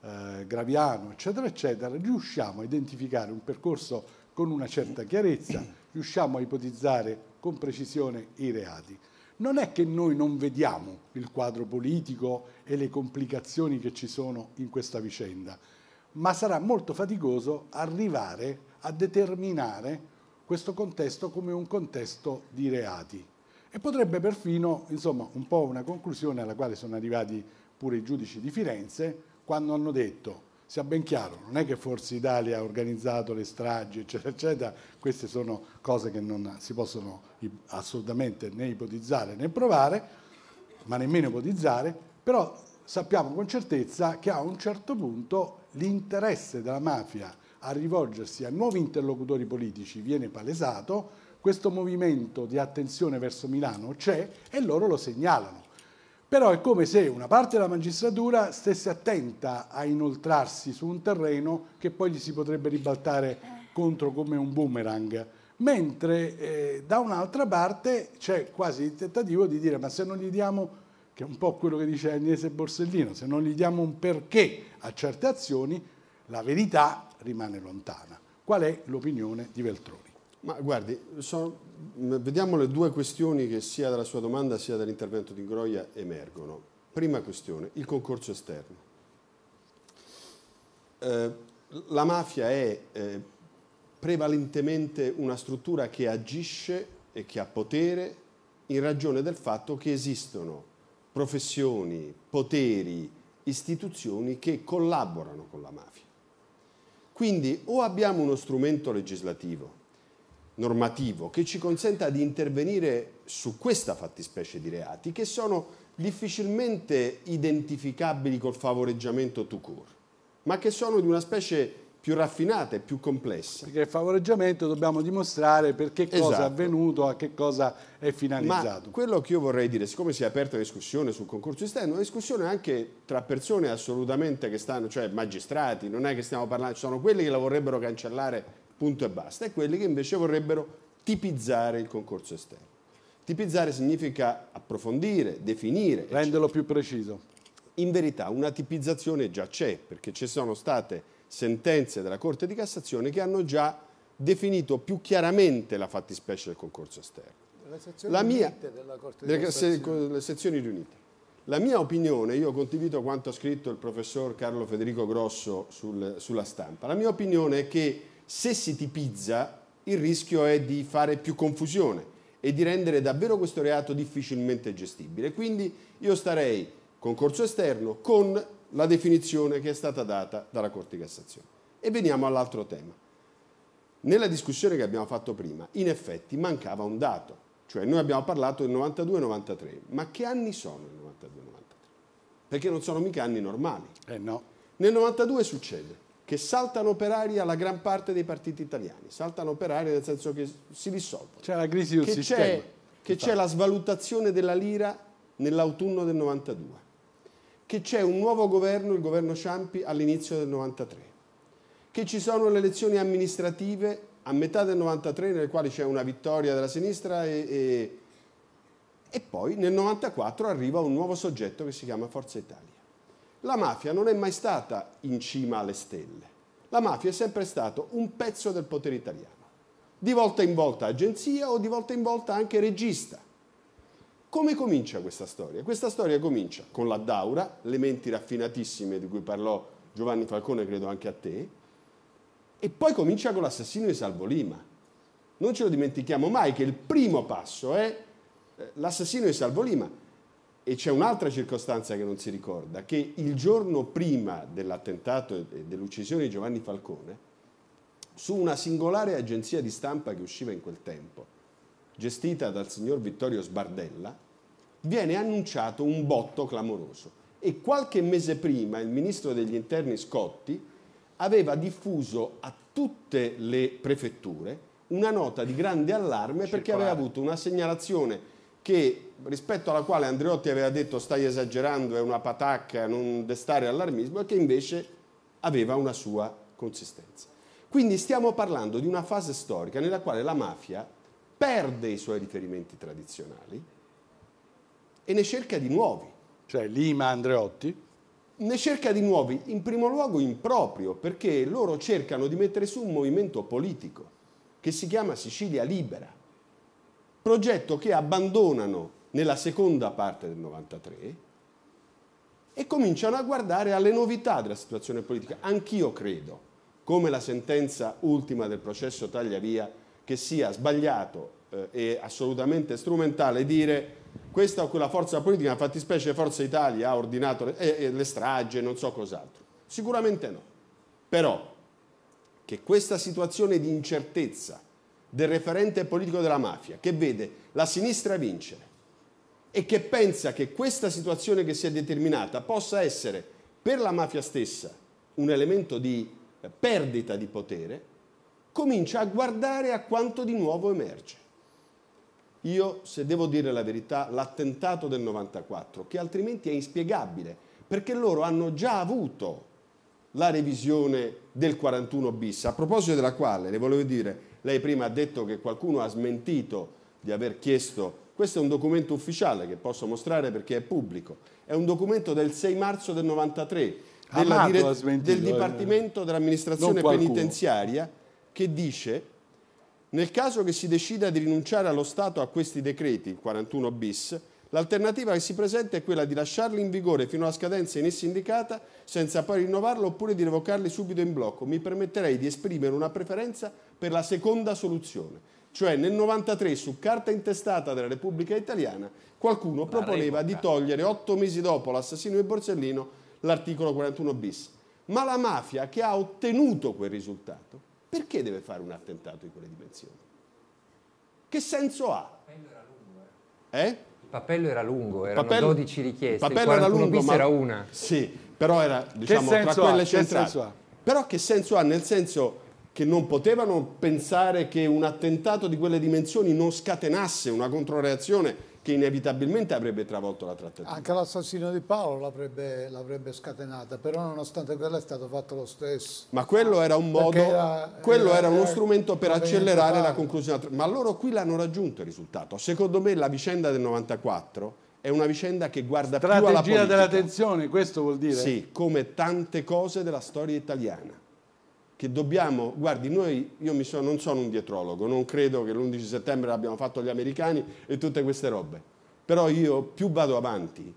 eh, Graviano, eccetera, eccetera, riusciamo a identificare un percorso con una certa chiarezza, riusciamo a ipotizzare con precisione i reati non è che noi non vediamo il quadro politico e le complicazioni che ci sono in questa vicenda, ma sarà molto faticoso arrivare a determinare questo contesto come un contesto di reati. E potrebbe perfino, insomma, un po' una conclusione alla quale sono arrivati pure i giudici di Firenze, quando hanno detto sia ben chiaro, non è che Forza Italia ha organizzato le stragi, eccetera, eccetera, queste sono cose che non si possono assolutamente né ipotizzare né provare, ma nemmeno ipotizzare, però sappiamo con certezza che a un certo punto l'interesse della mafia a rivolgersi a nuovi interlocutori politici viene palesato, questo movimento di attenzione verso Milano c'è e loro lo segnalano. Però è come se una parte della magistratura stesse attenta a inoltrarsi su un terreno che poi gli si potrebbe ribaltare contro come un boomerang, mentre eh, da un'altra parte c'è quasi il tentativo di dire ma se non gli diamo, che è un po' quello che dice Agnese Borsellino, se non gli diamo un perché a certe azioni, la verità rimane lontana. Qual è l'opinione di Veltroni? Ma guardi, sono, mm, vediamo le due questioni che sia dalla sua domanda sia dall'intervento di Groia emergono. Prima questione, il concorso esterno. Eh, la mafia è eh, prevalentemente una struttura che agisce e che ha potere in ragione del fatto che esistono professioni, poteri, istituzioni che collaborano con la mafia. Quindi o abbiamo uno strumento legislativo normativo che ci consenta di intervenire su questa fattispecie di reati che sono difficilmente identificabili col favoreggiamento to court, ma che sono di una specie più raffinata e più complessa. Perché il favoreggiamento dobbiamo dimostrare per che cosa è esatto. avvenuto, a che cosa è finalizzato. Ma quello che io vorrei dire, siccome si è aperta una discussione sul concorso esterno, una discussione anche tra persone assolutamente che stanno, cioè magistrati, non è che stiamo parlando, ci sono quelli che la vorrebbero cancellare punto e basta, e quelli che invece vorrebbero tipizzare il concorso esterno. Tipizzare significa approfondire, definire. Renderlo più preciso. In verità una tipizzazione già c'è, perché ci sono state sentenze della Corte di Cassazione che hanno già definito più chiaramente la fattispecie del concorso esterno. Le sezioni la mia, della Corte di Cassazione. Le sezioni riunite. La mia opinione, io condivido quanto ha scritto il professor Carlo Federico Grosso sul, sulla stampa, la mia opinione è che se si tipizza, il rischio è di fare più confusione e di rendere davvero questo reato difficilmente gestibile. Quindi io starei concorso esterno con la definizione che è stata data dalla Corte di Cassazione. E veniamo all'altro tema. Nella discussione che abbiamo fatto prima, in effetti mancava un dato, cioè noi abbiamo parlato del 92-93, ma che anni sono il 92-93? Perché non sono mica anni normali. Eh no. Nel 92 succede che saltano per aria la gran parte dei partiti italiani, saltano per aria nel senso che si dissolvono. C'è la crisi del che sistema. C'è, che c'è la svalutazione della lira nell'autunno del 92, che c'è un nuovo governo, il governo Ciampi, all'inizio del 93, che ci sono le elezioni amministrative a metà del 93 nelle quali c'è una vittoria della sinistra e, e, e poi nel 94 arriva un nuovo soggetto che si chiama Forza Italia. La mafia non è mai stata in cima alle stelle. La mafia è sempre stato un pezzo del potere italiano. Di volta in volta agenzia o di volta in volta anche regista. Come comincia questa storia? Questa storia comincia con la Daura, le menti raffinatissime di cui parlò Giovanni Falcone, credo anche a te, e poi comincia con l'assassino di Salvo Lima. Non ce lo dimentichiamo mai che il primo passo è eh, l'assassino di Salvo Lima e c'è un'altra circostanza che non si ricorda, che il giorno prima dell'attentato e dell'uccisione di Giovanni Falcone, su una singolare agenzia di stampa che usciva in quel tempo, gestita dal signor Vittorio Sbardella, viene annunciato un botto clamoroso. E qualche mese prima il ministro degli interni Scotti aveva diffuso a tutte le prefetture una nota di grande allarme Circolare. perché aveva avuto una segnalazione che, rispetto alla quale Andreotti aveva detto stai esagerando, è una patacca, non destare allarmismo, e che invece aveva una sua consistenza. Quindi stiamo parlando di una fase storica nella quale la mafia perde i suoi riferimenti tradizionali e ne cerca di nuovi. Cioè Lima Andreotti? Ne cerca di nuovi, in primo luogo improprio, perché loro cercano di mettere su un movimento politico che si chiama Sicilia Libera, progetto che abbandonano nella seconda parte del 93 e cominciano a guardare alle novità della situazione politica. Anch'io credo, come la sentenza ultima del processo Tagliavia, che sia sbagliato eh, e assolutamente strumentale dire questa o quella forza politica, una fattispecie Forza Italia ha ordinato le, eh, eh le strage, non so cos'altro. Sicuramente no. Però che questa situazione di incertezza del referente politico della mafia, che vede la sinistra vincere e che pensa che questa situazione che si è determinata possa essere per la mafia stessa un elemento di perdita di potere, comincia a guardare a quanto di nuovo emerge. Io, se devo dire la verità, l'attentato del 94, che altrimenti è inspiegabile, perché loro hanno già avuto la revisione del 41 bis, a proposito della quale le volevo dire lei prima ha detto che qualcuno ha smentito di aver chiesto, questo è un documento ufficiale che posso mostrare perché è pubblico, è un documento del 6 marzo del 93 della, del eh. Dipartimento dell'amministrazione penitenziaria che dice nel caso che si decida di rinunciare allo Stato a questi decreti, il 41 bis, L'alternativa che si presenta è quella di lasciarli in vigore fino alla scadenza in essi indicata senza poi rinnovarlo oppure di revocarli subito in blocco. Mi permetterei di esprimere una preferenza per la seconda soluzione. Cioè nel 1993 su carta intestata della Repubblica Italiana qualcuno la proponeva revoca. di togliere otto mesi dopo l'assassinio di Borsellino l'articolo 41 bis. Ma la mafia che ha ottenuto quel risultato, perché deve fare un attentato di quelle dimensioni? Che senso ha? Eh? eh? Papello era lungo, erano Papello, 12 richieste, Papello era lungo, ma, era una. Sì, però era diciamo, tra quelle ha? centrali. Che però che senso ha? Nel senso che non potevano pensare che un attentato di quelle dimensioni non scatenasse una controreazione che inevitabilmente avrebbe travolto la trattativa. Anche l'assassino di Paolo l'avrebbe, scatenata, però nonostante quello è stato fatto lo stesso. Ma quello era un modo, era, quello era, era uno era, strumento per accelerare la conclusione. Ma loro qui l'hanno raggiunto il risultato. Secondo me la vicenda del 94 è una vicenda che guarda Strategia più alla politica. Strategia della tensione, questo vuol dire? Sì, come tante cose della storia italiana che dobbiamo, guardi, noi, io sono, non sono un dietrologo, non credo che l'11 settembre l'abbiamo fatto gli americani e tutte queste robe, però io più vado avanti,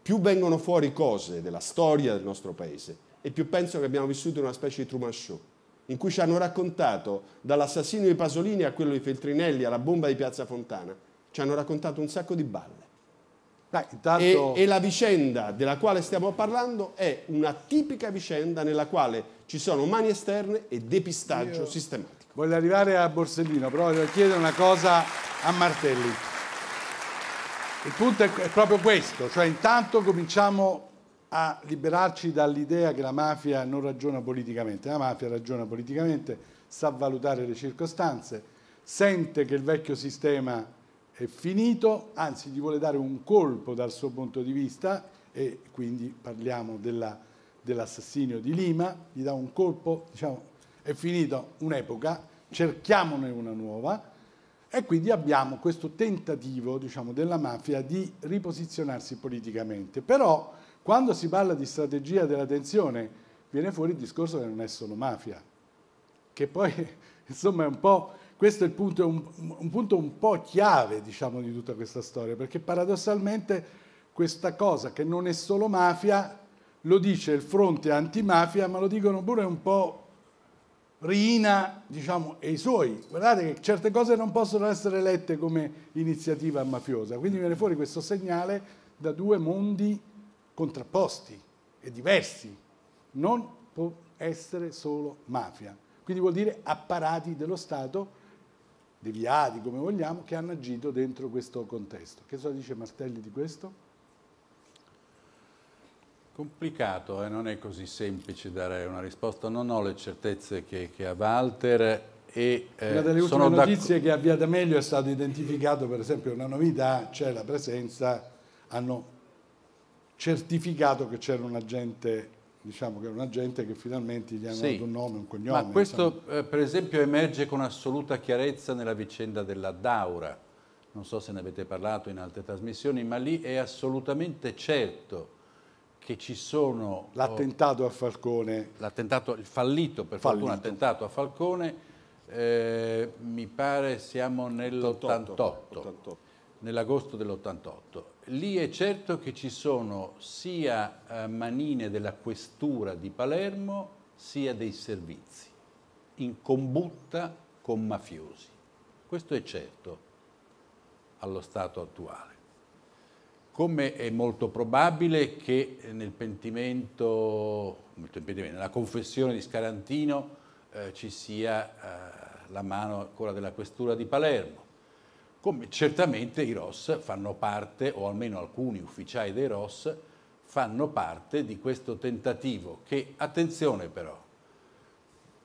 più vengono fuori cose della storia del nostro paese e più penso che abbiamo vissuto una specie di Truman Show, in cui ci hanno raccontato, dall'assassino di Pasolini a quello di Feltrinelli alla bomba di Piazza Fontana, ci hanno raccontato un sacco di balle. Dai, intanto... e, e la vicenda della quale stiamo parlando è una tipica vicenda nella quale ci sono mani esterne e depistaggio Io sistematico. Voglio arrivare a Borsellino, però voglio chiedere una cosa a Martelli. Il punto è, è proprio questo, cioè intanto cominciamo a liberarci dall'idea che la mafia non ragiona politicamente. La mafia ragiona politicamente, sa valutare le circostanze, sente che il vecchio sistema è finito, anzi gli vuole dare un colpo dal suo punto di vista e quindi parliamo della dell'assassinio di Lima, gli dà un colpo, diciamo, è finita un'epoca, cerchiamone una nuova e quindi abbiamo questo tentativo diciamo, della mafia di riposizionarsi politicamente. Però quando si parla di strategia della tensione viene fuori il discorso che non è solo mafia, che poi insomma è un po', questo è punto, un, un, punto un po' chiave diciamo, di tutta questa storia, perché paradossalmente questa cosa che non è solo mafia lo dice il fronte antimafia, ma lo dicono pure un po' Rina diciamo, e i suoi. Guardate che certe cose non possono essere lette come iniziativa mafiosa, quindi viene fuori questo segnale da due mondi contrapposti e diversi. Non può essere solo mafia, quindi vuol dire apparati dello Stato, deviati come vogliamo, che hanno agito dentro questo contesto. Che cosa dice Martelli di questo? Complicato, eh? non è così semplice dare una risposta, non ho le certezze che, che ha Walter e eh, Una delle ultime notizie che a Via D'Amelio è stato identificato per esempio una novità, c'è cioè la presenza, hanno certificato che c'era un agente diciamo che è un agente che finalmente gli hanno sì, dato un nome, un cognome. Ma questo eh, per esempio emerge con assoluta chiarezza nella vicenda della Daura, non so se ne avete parlato in altre trasmissioni, ma lì è assolutamente certo che ci sono... Oh, L'attentato a Falcone. L'attentato, il fallito, per fallito. fortuna, attentato a Falcone, eh, mi pare siamo nell'88, nell'agosto dell'88. Lì è certo che ci sono sia eh, manine della questura di Palermo, sia dei servizi, in combutta con mafiosi. Questo è certo allo stato attuale come è molto probabile che eh, nel pentimento, nella confessione di Scarantino eh, ci sia eh, la mano ancora della questura di Palermo, come certamente i Ross fanno parte, o almeno alcuni ufficiali dei Ross, fanno parte di questo tentativo che, attenzione però,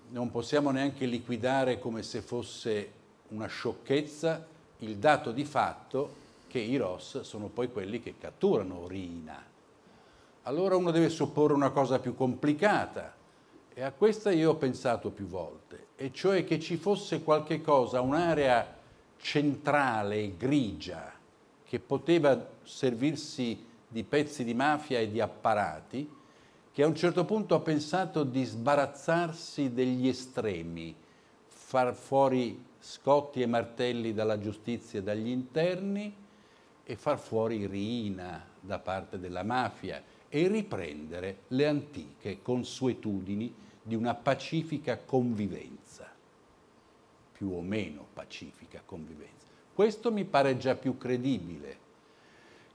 non possiamo neanche liquidare come se fosse una sciocchezza il dato di fatto che i ROS sono poi quelli che catturano urina. Allora uno deve supporre una cosa più complicata e a questa io ho pensato più volte, e cioè che ci fosse qualche cosa, un'area centrale grigia che poteva servirsi di pezzi di mafia e di apparati, che a un certo punto ha pensato di sbarazzarsi degli estremi, far fuori scotti e martelli dalla giustizia e dagli interni, e far fuori Riina da parte della mafia e riprendere le antiche consuetudini di una pacifica convivenza, più o meno pacifica convivenza. Questo mi pare già più credibile,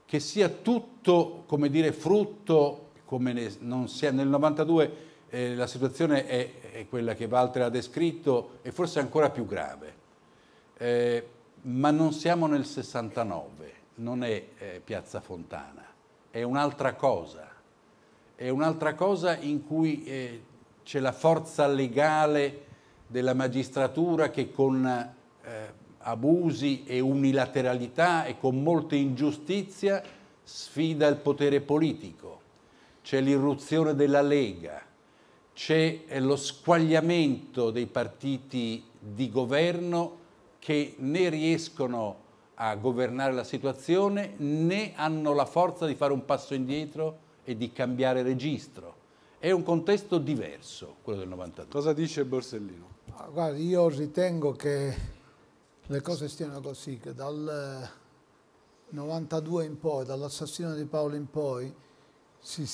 che sia tutto, come dire, frutto, come ne, non sia nel 92 eh, la situazione è, è, quella che Walter ha descritto e forse ancora più grave, eh, ma non siamo nel 69 non è eh, Piazza Fontana, è un'altra cosa, è un'altra cosa in cui eh, c'è la forza legale della magistratura che con eh, abusi e unilateralità e con molta ingiustizia sfida il potere politico, c'è l'irruzione della Lega, c'è eh, lo squagliamento dei partiti di governo che ne riescono a a governare la situazione né hanno la forza di fare un passo indietro e di cambiare registro. È un contesto diverso quello del 92. Cosa dice Borsellino? Ah, guarda, io ritengo che le cose stiano così, che dal 92 eh, in poi, dall'assassino di Paolo in poi, si,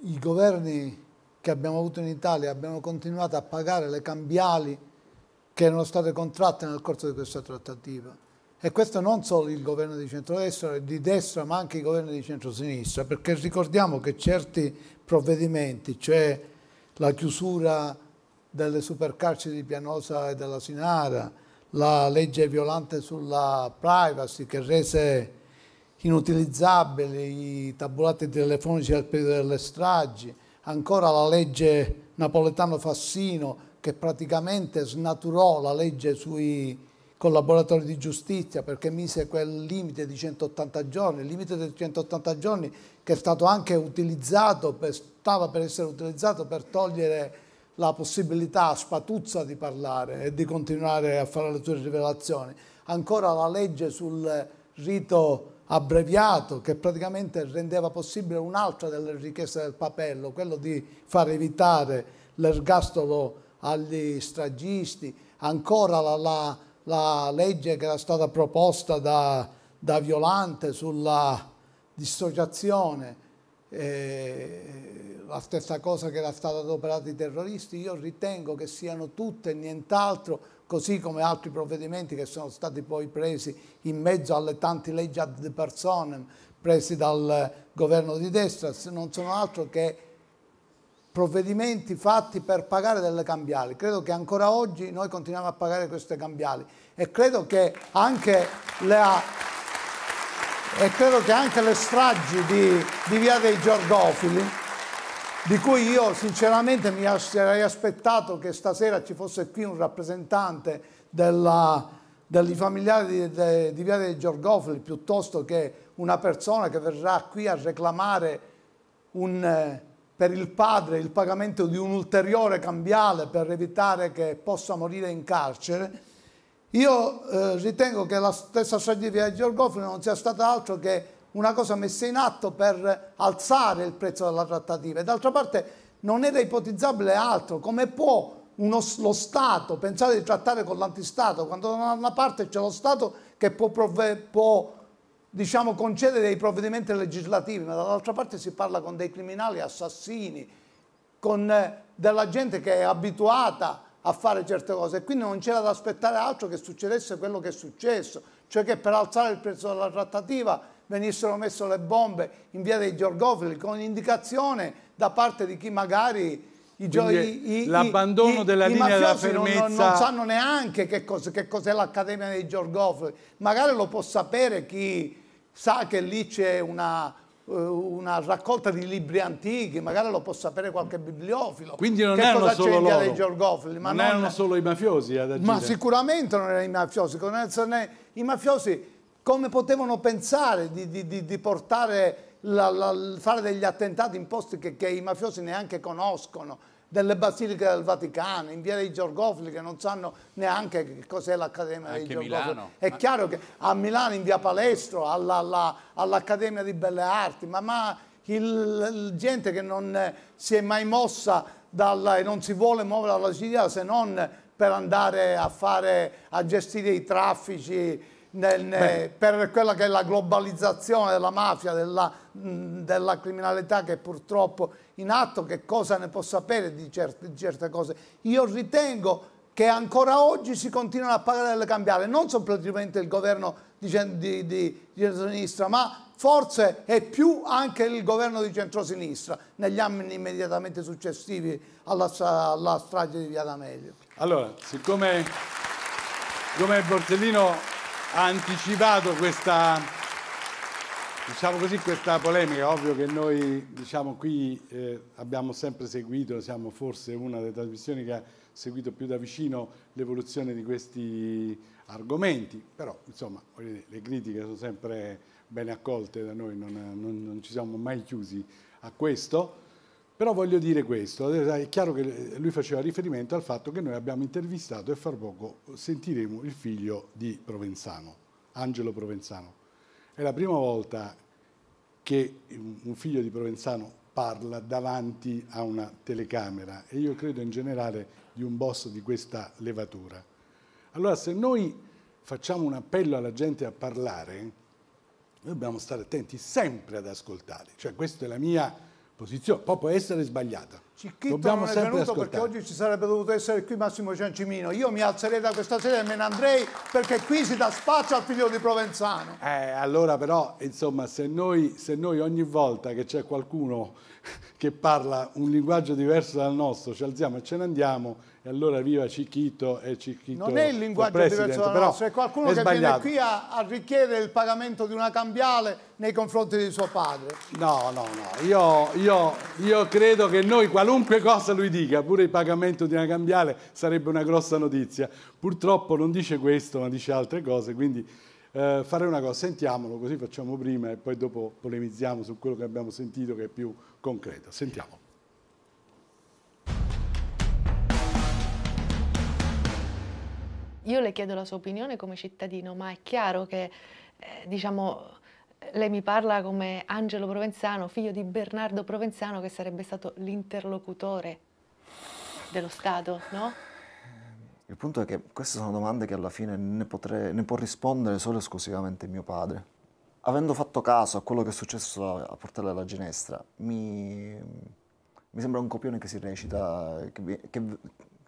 i governi che abbiamo avuto in Italia abbiamo continuato a pagare le cambiali che erano state contratte nel corso di questa trattativa. E questo non solo il governo di centrodestra, e di destra, ma anche i governi di centrosinistra, perché ricordiamo che certi provvedimenti, cioè la chiusura delle supercarceri di Pianosa e della Sinara, la legge violante sulla privacy che rese inutilizzabili i tabulati telefonici al periodo delle stragi, ancora la legge Napoletano-Fassino che praticamente snaturò la legge sui collaboratori di giustizia perché mise quel limite di 180 giorni, il limite di 180 giorni che è stato anche utilizzato, per, stava per essere utilizzato per togliere la possibilità a Spatuzza di parlare e di continuare a fare le sue rivelazioni. Ancora la legge sul rito abbreviato che praticamente rendeva possibile un'altra delle richieste del papello, quello di far evitare l'ergastolo agli stragisti, ancora la, la la legge che era stata proposta da, da Violante sulla dissociazione, eh, la stessa cosa che era stata adoperata ai terroristi, io ritengo che siano tutte e nient'altro, così come altri provvedimenti che sono stati poi presi in mezzo alle tante leggi ad personam presi dal governo di destra, non sono altro che provvedimenti fatti per pagare delle cambiali. Credo che ancora oggi noi continuiamo a pagare queste cambiali e credo che anche le, che anche le stragi di, di Via dei Giorgofili di cui io sinceramente mi sarei aspettato che stasera ci fosse qui un rappresentante della, degli familiari di, de, di Via dei Giorgofili piuttosto che una persona che verrà qui a reclamare un, eh, per il padre il pagamento di un ulteriore cambiale per evitare che possa morire in carcere, io eh, ritengo che la stessa strategia di Giorgofilo non sia stata altro che una cosa messa in atto per alzare il prezzo della trattativa. E d'altra parte non era ipotizzabile altro. Come può uno, lo Stato pensare di trattare con l'antistato quando da una parte c'è lo Stato che può, prove, può diciamo, concede dei provvedimenti legislativi, ma dall'altra parte si parla con dei criminali assassini, con eh, della gente che è abituata a fare certe cose e quindi non c'era da aspettare altro che succedesse quello che è successo, cioè che per alzare il prezzo della trattativa venissero messe le bombe in via dei Giorgofili con indicazione da parte di chi magari l'abbandono della i linea della fermezza non, non, sanno neanche che cos'è l'Accademia dei Giorgofili magari lo può sapere chi sa che lì c'è una, eh, una raccolta di libri antichi, magari lo può sapere qualche bibliofilo. Quindi non che erano cosa solo loro. Dei ma non, non, erano solo i mafiosi ad agire. Ma sicuramente non erano i mafiosi. I mafiosi come potevano pensare di, di, di, di portare la, la, fare degli attentati in posti che, che i mafiosi neanche conoscono? delle Basiliche del Vaticano, in via dei Giorgofili che non sanno neanche che cos'è l'Accademia dei Giorgofili. Milano. È ma... chiaro che a Milano, in via Palestro, all'Accademia all di Belle Arti, ma, ma il, il, gente che non si è mai mossa dalla, e non si vuole muovere dalla Sicilia se non per andare a, fare, a gestire i traffici Beh. per quella che è la globalizzazione della mafia, della, della, criminalità che è purtroppo in atto, che cosa ne può sapere di certe, di certe cose. Io ritengo che ancora oggi si continuano a pagare delle cambiali, non semplicemente il governo di, di, di, di sinistra, ma forse è più anche il governo di centrosinistra negli anni immediatamente successivi alla, alla strage di Via D'Amelio. Allora, siccome, siccome Borsellino ha anticipato questa, diciamo così, questa polemica. Ovvio che noi diciamo, qui eh, abbiamo sempre seguito, siamo forse una delle trasmissioni che ha seguito più da vicino l'evoluzione di questi argomenti, però insomma dire, le critiche sono sempre ben accolte da noi, non, non, non ci siamo mai chiusi a questo. Però voglio dire questo, è chiaro che lui faceva riferimento al fatto che noi abbiamo intervistato e fra poco sentiremo il figlio di Provenzano, Angelo Provenzano. È la prima volta che un figlio di Provenzano parla davanti a una telecamera e io credo in generale di un boss di questa levatura. Allora se noi facciamo un appello alla gente a parlare, noi dobbiamo stare attenti sempre ad ascoltare, cioè questa è la mia posizione, può, essere sbagliata, Cicchitto Dobbiamo non è venuto ascoltare. perché oggi ci sarebbe dovuto essere qui Massimo Ciancimino. Io mi alzerei da questa sedia e me ne andrei perché qui si dà spazio al figlio di Provenzano. Eh, allora però, insomma, se noi, se noi ogni volta che c'è qualcuno che parla un linguaggio diverso dal nostro ci alziamo e ce ne andiamo, e allora viva Cicchito e Cicchito non è il linguaggio diverso dal nostro è qualcuno è che viene qui a, a, richiedere il pagamento di una cambiale nei confronti di suo padre no no no io, io, io credo che noi qualunque qualunque cosa lui dica, pure il pagamento di una cambiale sarebbe una grossa notizia. Purtroppo non dice questo, ma dice altre cose, quindi eh, fare una cosa, sentiamolo, così facciamo prima e poi dopo polemizziamo su quello che abbiamo sentito che è più concreto. Sentiamo. Io le chiedo la sua opinione come cittadino, ma è chiaro che eh, diciamo lei mi parla come Angelo Provenzano, figlio di Bernardo Provenzano, che sarebbe stato l'interlocutore dello Stato, no? Il punto è che queste sono domande che alla fine ne, potrei, ne può rispondere solo e esclusivamente mio padre. Avendo fatto caso a quello che è successo a Portella della Ginestra, mi, mi sembra un copione che, recita, che, che,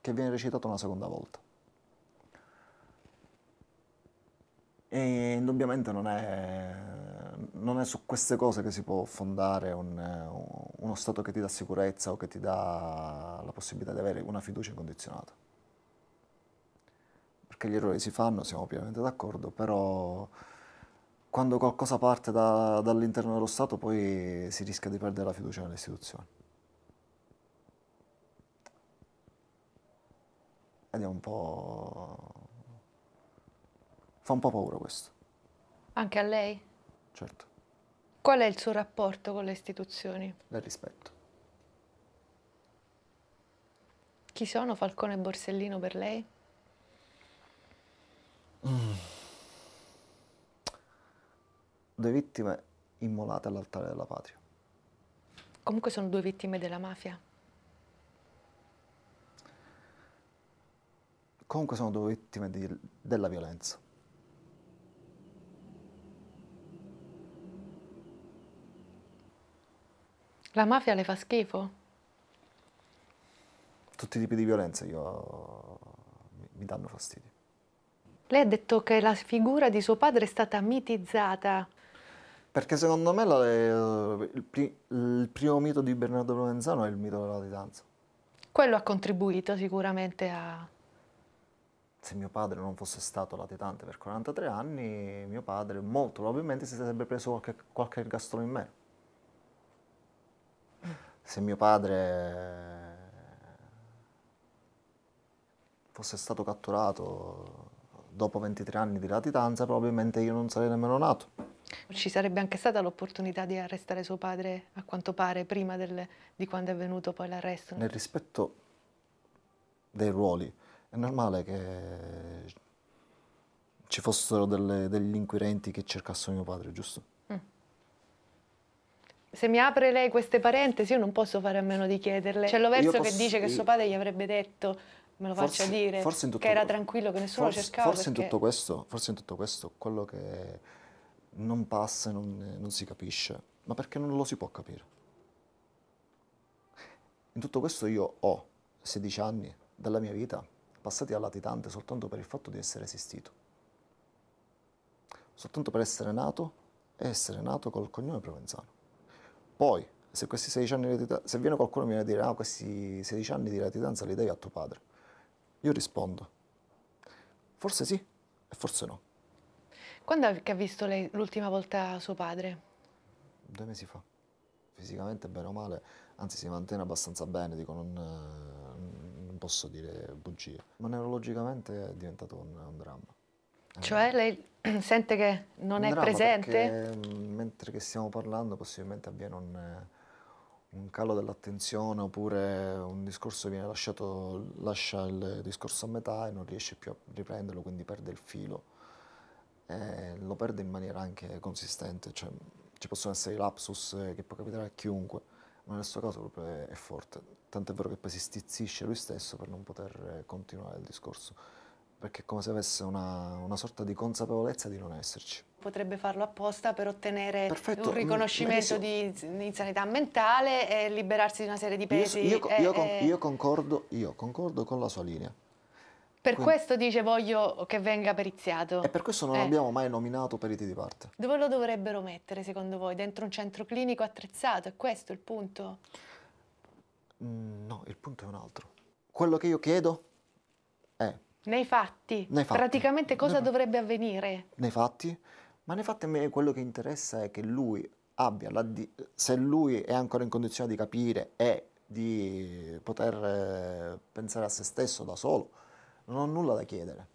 che viene recitato una seconda volta. E indubbiamente non è, non è, su queste cose che si può fondare un, uno Stato che ti dà sicurezza o che ti dà la possibilità di avere una fiducia incondizionata. Perché gli errori si fanno, siamo pienamente d'accordo, però quando qualcosa parte da, dall'interno dello Stato poi si rischia di perdere la fiducia nelle istituzioni. Ed è un po' Fa un po' paura questo. Anche a lei? Certo. Qual è il suo rapporto con le istituzioni? Del rispetto. Chi sono Falcone e Borsellino per lei? Mm. Due vittime immolate all'altare della patria. Comunque sono due vittime della mafia. Comunque sono due vittime di, della violenza. La mafia le fa schifo? Tutti i tipi di violenza io... mi danno fastidio. Lei ha detto che la figura di suo padre è stata mitizzata. Perché secondo me la, eh, il, il, primo mito di Bernardo Provenzano è il mito della latitanza. Quello ha contribuito sicuramente a... Se mio padre non fosse stato latitante per 43 anni, mio padre molto probabilmente si sarebbe preso qualche, qualche gastone in meno se mio padre fosse stato catturato dopo 23 anni di latitanza, probabilmente io non sarei nemmeno nato. Ci sarebbe anche stata l'opportunità di arrestare suo padre, a quanto pare, prima del, di quando è venuto poi l'arresto? Nel rispetto dei ruoli, è normale che ci fossero delle, degli inquirenti che cercassero mio padre, giusto? se mi apre lei queste parentesi io non posso fare a meno di chiederle. C'è cioè, lo verso posso, che dice che suo padre gli avrebbe detto, me lo faccia dire, forse che era tranquillo, che nessuno forse, cercava. Forse, perché... in tutto questo, forse in tutto questo quello che non passa e non, non si capisce, ma perché non lo si può capire. In tutto questo io ho 16 anni della mia vita passati a latitante soltanto per il fatto di essere esistito, soltanto per essere nato e essere nato col cognome provenzano. Poi, se questi 16 anni di latitanza, se viene qualcuno e mi viene a dire, ah, questi 16 anni di latitanza li devi a tuo padre, io rispondo, forse sì e forse no. Quando è che ha visto lei l'ultima volta suo padre? Due mesi fa. Fisicamente bene o male, anzi si mantiene abbastanza bene, dico, non, non posso dire bugie. Ma neurologicamente è diventato un, un dramma. Cioè eh. lei sente che non un è presente? Perché, mentre che stiamo parlando possibilmente avviene un, un calo dell'attenzione oppure un discorso viene lasciato, lascia il discorso a metà e non riesce più a riprenderlo, quindi perde il filo. E lo perde in maniera anche consistente, cioè, ci possono essere i lapsus che può capitare a chiunque, ma nel suo caso proprio è, è forte. è vero che poi si stizzisce lui stesso per non poter continuare il discorso perché è come se avesse una, una sorta di consapevolezza di non esserci. Potrebbe farlo apposta per ottenere Perfetto. un mm, riconoscimento di, insanità mentale e liberarsi di una serie di pesi. Io, io, e, io, con, io concordo, concordo con la sua linea. Per Quindi, questo dice voglio che venga periziato. E per questo non eh. abbiamo mai nominato periti di parte. Dove lo dovrebbero mettere secondo voi? Dentro un centro clinico attrezzato? È questo il punto? Mm, no, il punto è un altro. Quello che io chiedo è nei fatti. Nei fatti. Praticamente cosa nei... dovrebbe avvenire? Nei fatti? Ma nei fatti a me quello che interessa è che lui abbia, la di... se lui è ancora in condizione di capire e di poter eh, pensare a se stesso da solo, non ho nulla da chiedere.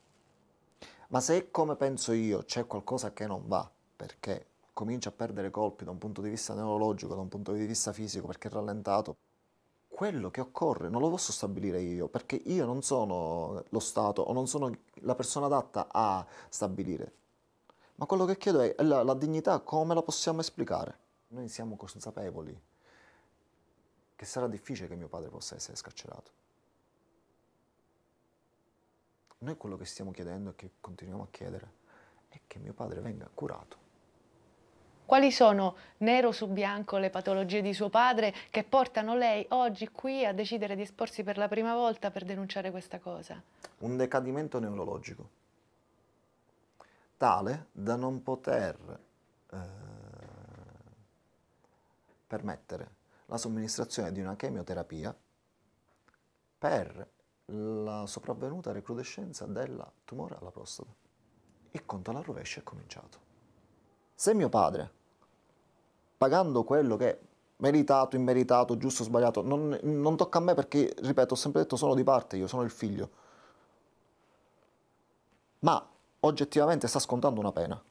Ma se come penso io c'è qualcosa che non va, perché comincia a perdere colpi da un punto di vista neurologico, da un punto di vista fisico, perché è rallentato, quello che occorre, non lo posso stabilire io, perché io non sono lo Stato o non sono la persona adatta a stabilire. Ma quello che chiedo è la, la dignità come la possiamo esplicare? Noi siamo consapevoli che sarà difficile che mio padre possa essere scarcerato. Noi quello che stiamo chiedendo e che continuiamo a chiedere è che mio padre venga curato quali sono nero su bianco le patologie di suo padre che portano lei oggi qui a decidere di esporsi per la prima volta per denunciare questa cosa? Un decadimento neurologico, tale da non poter eh, permettere la somministrazione di una chemioterapia per la sopravvenuta recrudescenza del tumore alla prostata. Il conto alla rovescia è cominciato. Se mio padre pagando quello che è meritato, immeritato, giusto, sbagliato, non, non tocca a me perché, ripeto, ho sempre detto sono di parte, io sono il figlio. Ma oggettivamente sta scontando una pena.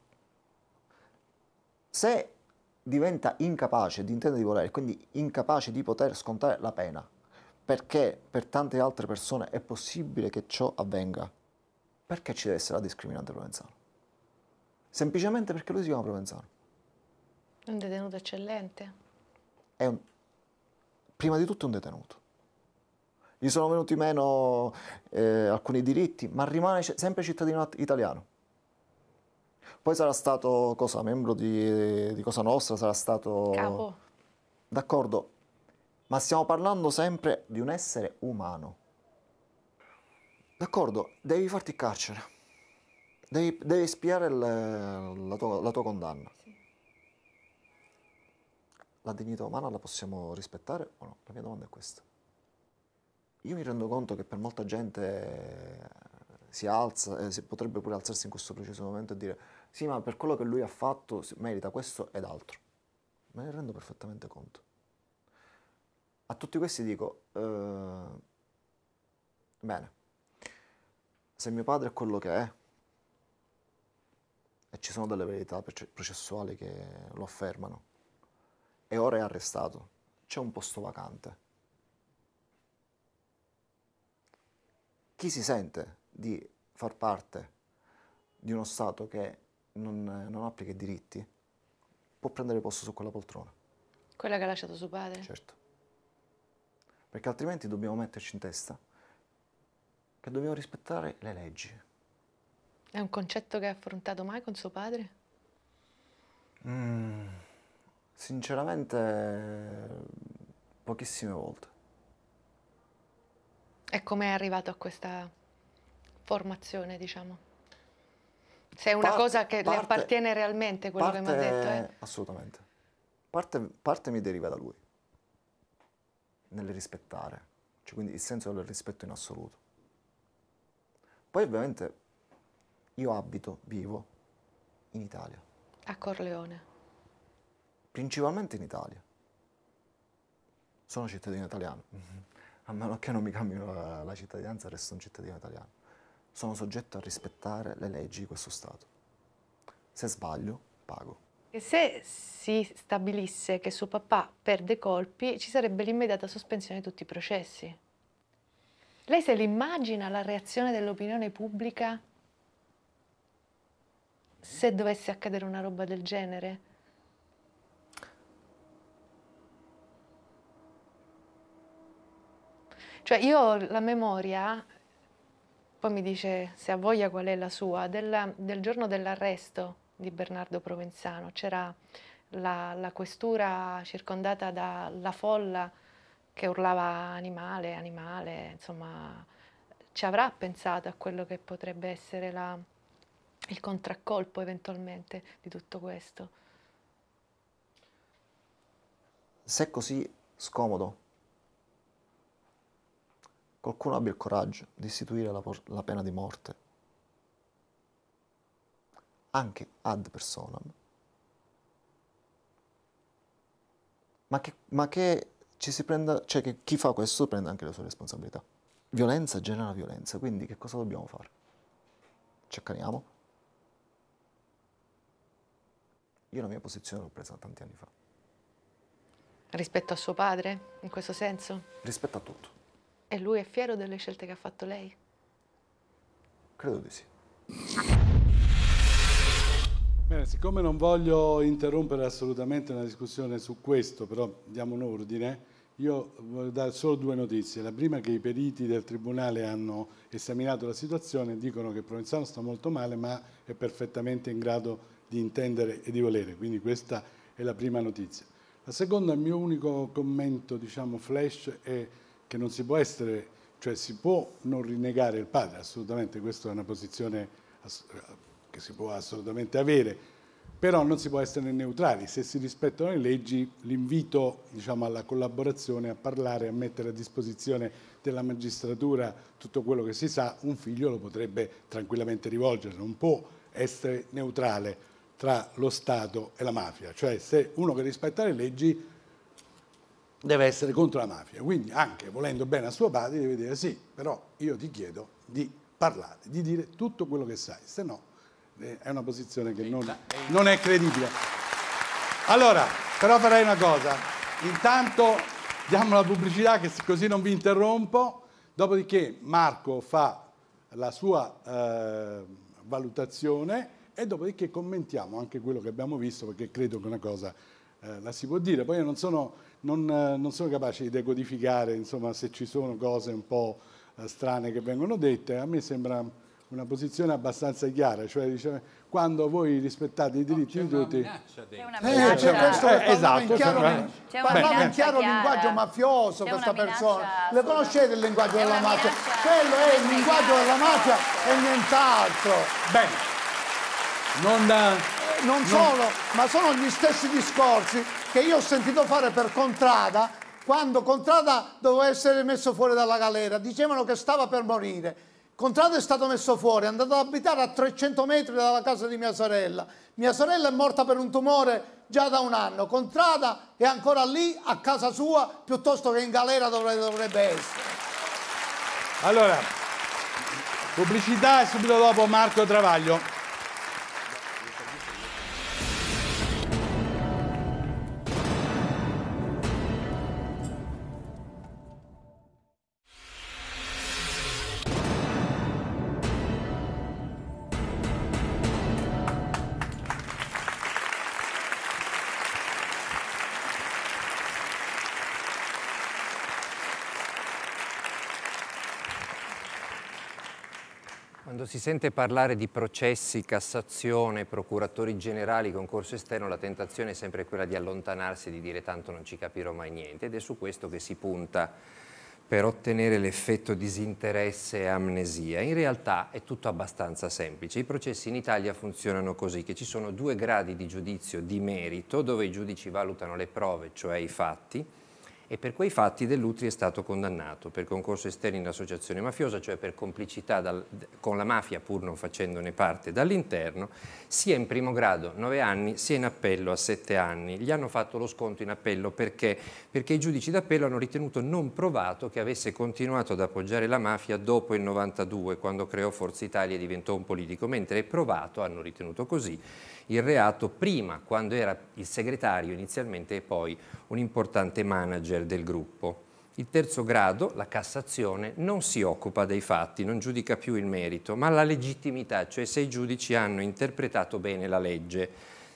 Se diventa incapace di intendere di volere, quindi incapace di poter scontare la pena, perché per tante altre persone è possibile che ciò avvenga, perché ci deve essere la discriminante Provenzano? Semplicemente perché lui si chiama Provenzano. Un detenuto eccellente? È un, prima di tutto un detenuto. Gli sono venuti meno eh, alcuni diritti, ma rimane sempre cittadino italiano. Poi sarà stato cosa, membro di, di Cosa Nostra, sarà stato... Capo. D'accordo, ma stiamo parlando sempre di un essere umano. D'accordo, devi farti carcere, devi, devi spiare il, la, tua, la tua condanna la dignità umana la possiamo rispettare o no? La mia domanda è questa. Io mi rendo conto che per molta gente eh, si alza, eh, si potrebbe pure alzarsi in questo preciso momento e dire sì, ma per quello che lui ha fatto merita questo ed altro. Me ne rendo perfettamente conto. A tutti questi dico, eh, bene, se mio padre è quello che è, e ci sono delle verità processuali che lo affermano, e ora è arrestato. C'è un posto vacante. Chi si sente di far parte di uno Stato che non, non applica i diritti può prendere posto su quella poltrona. Quella che ha lasciato suo padre? Certo. Perché altrimenti dobbiamo metterci in testa che dobbiamo rispettare le leggi. È un concetto che ha affrontato mai con suo padre? Mmm. Sinceramente pochissime volte. E come è arrivato a questa formazione, diciamo? Se è una parte, cosa che parte, le appartiene realmente quello parte, che mi ha detto. Eh? Assolutamente. parte mi deriva da lui, nel rispettare, cioè quindi il senso del rispetto in assoluto. Poi ovviamente io abito, vivo in Italia. A Corleone principalmente in Italia. Sono cittadino italiano, a meno che non mi cambino la, la cittadinanza resto un cittadino italiano. Sono soggetto a rispettare le leggi di questo Stato. Se sbaglio, pago. E se si stabilisse che suo papà perde colpi, ci sarebbe l'immediata sospensione di tutti i processi. Lei se l'immagina la reazione dell'opinione pubblica se dovesse accadere una roba del genere? Cioè io ho la memoria, poi mi dice se ha voglia qual è la sua, del, del giorno dell'arresto di Bernardo Provenzano. C'era la, la, questura circondata dalla folla che urlava animale, animale, insomma ci avrà pensato a quello che potrebbe essere la, il contraccolpo eventualmente di tutto questo. Se è così scomodo qualcuno abbia il coraggio di istituire la, la pena di morte anche ad personam, ma che, ma che ci si prenda, cioè che chi fa questo prenda anche le sue responsabilità. Violenza genera violenza, quindi che cosa dobbiamo fare? Ci accaniamo? Io la mia posizione l'ho presa tanti anni fa. Rispetto a suo padre, in questo senso? Rispetto a tutto. E lui è fiero delle scelte che ha fatto lei? Credo di sì. Bene, siccome non voglio interrompere assolutamente una discussione su questo, però diamo un ordine, io voglio dare solo due notizie. La prima è che i periti del Tribunale hanno esaminato la situazione e dicono che Provenzano sta molto male, ma è perfettamente in grado di intendere e di volere. Quindi questa è la prima notizia. La seconda, il mio unico commento, diciamo, flash è che non si può essere, cioè si può non rinnegare il padre, assolutamente, questa è una posizione che si può assolutamente avere, però non si può essere neutrali, se si rispettano le leggi l'invito diciamo, alla collaborazione, a parlare, a mettere a disposizione della magistratura tutto quello che si sa, un figlio lo potrebbe tranquillamente rivolgere, non può essere neutrale tra lo Stato e la mafia, cioè se uno che rispetta le leggi deve essere contro la mafia. Quindi anche volendo bene a suo padre deve dire sì, però io ti chiedo di parlare, di dire tutto quello che sai, se no eh, è una posizione che non, non è credibile. Allora, però farei una cosa, intanto diamo la pubblicità che così non vi interrompo, dopodiché Marco fa la sua eh, valutazione e dopodiché commentiamo anche quello che abbiamo visto perché credo che una cosa eh, la si può dire. Poi io non sono non, eh, non sono capace di decodificare insomma, se ci sono cose un po' eh, strane che vengono dette. A me sembra una posizione abbastanza chiara, cioè dice, quando voi rispettate i diritti no, di tutti... C'è una minaccia. Eh, cioè, esatto, c'è cioè, eh, esatto, in chiaro, una... parlava in chiaro linguaggio mafioso questa persona. Le conoscete il linguaggio della mafia? Quello è il linguaggio della mafia e nient'altro. Bene, non, da... Eh, non, non ma sono gli stessi discorsi che io ho sentito fare per Contrada quando Contrada doveva essere messo fuori dalla galera, dicevano che stava per morire. Contrada è stato messo fuori, è andato ad abitare a 300 metri dalla casa di mia sorella. Mia sorella è morta per un tumore già da un anno. Contrada è ancora lì, a casa sua, piuttosto che in galera dove dovrebbe essere. Allora, pubblicità e subito dopo Marco Travaglio. si sente parlare di processi, Cassazione, procuratori generali, concorso esterno, la tentazione è sempre quella di allontanarsi, e di dire tanto non ci capirò mai niente ed è su questo che si punta per ottenere l'effetto disinteresse e amnesia. In realtà è tutto abbastanza semplice. I processi in Italia funzionano così, che ci sono due gradi di giudizio di merito, dove i giudici valutano le prove, cioè i fatti, e per quei fatti Dell'Utri è stato condannato per concorso esterno in associazione mafiosa, cioè per complicità dal, con la mafia pur non facendone parte dall'interno, sia in primo grado a 9 anni sia in appello a 7 anni. Gli hanno fatto lo sconto in appello perché? Perché i giudici d'appello hanno ritenuto non provato che avesse continuato ad appoggiare la mafia dopo il 92 quando creò Forza Italia e diventò un politico, mentre è provato, hanno ritenuto così, il reato prima, quando era il segretario inizialmente e poi un importante manager del gruppo. Il terzo grado, la Cassazione, non si occupa dei fatti, non giudica più il merito, ma la legittimità, cioè se i giudici hanno interpretato bene la legge.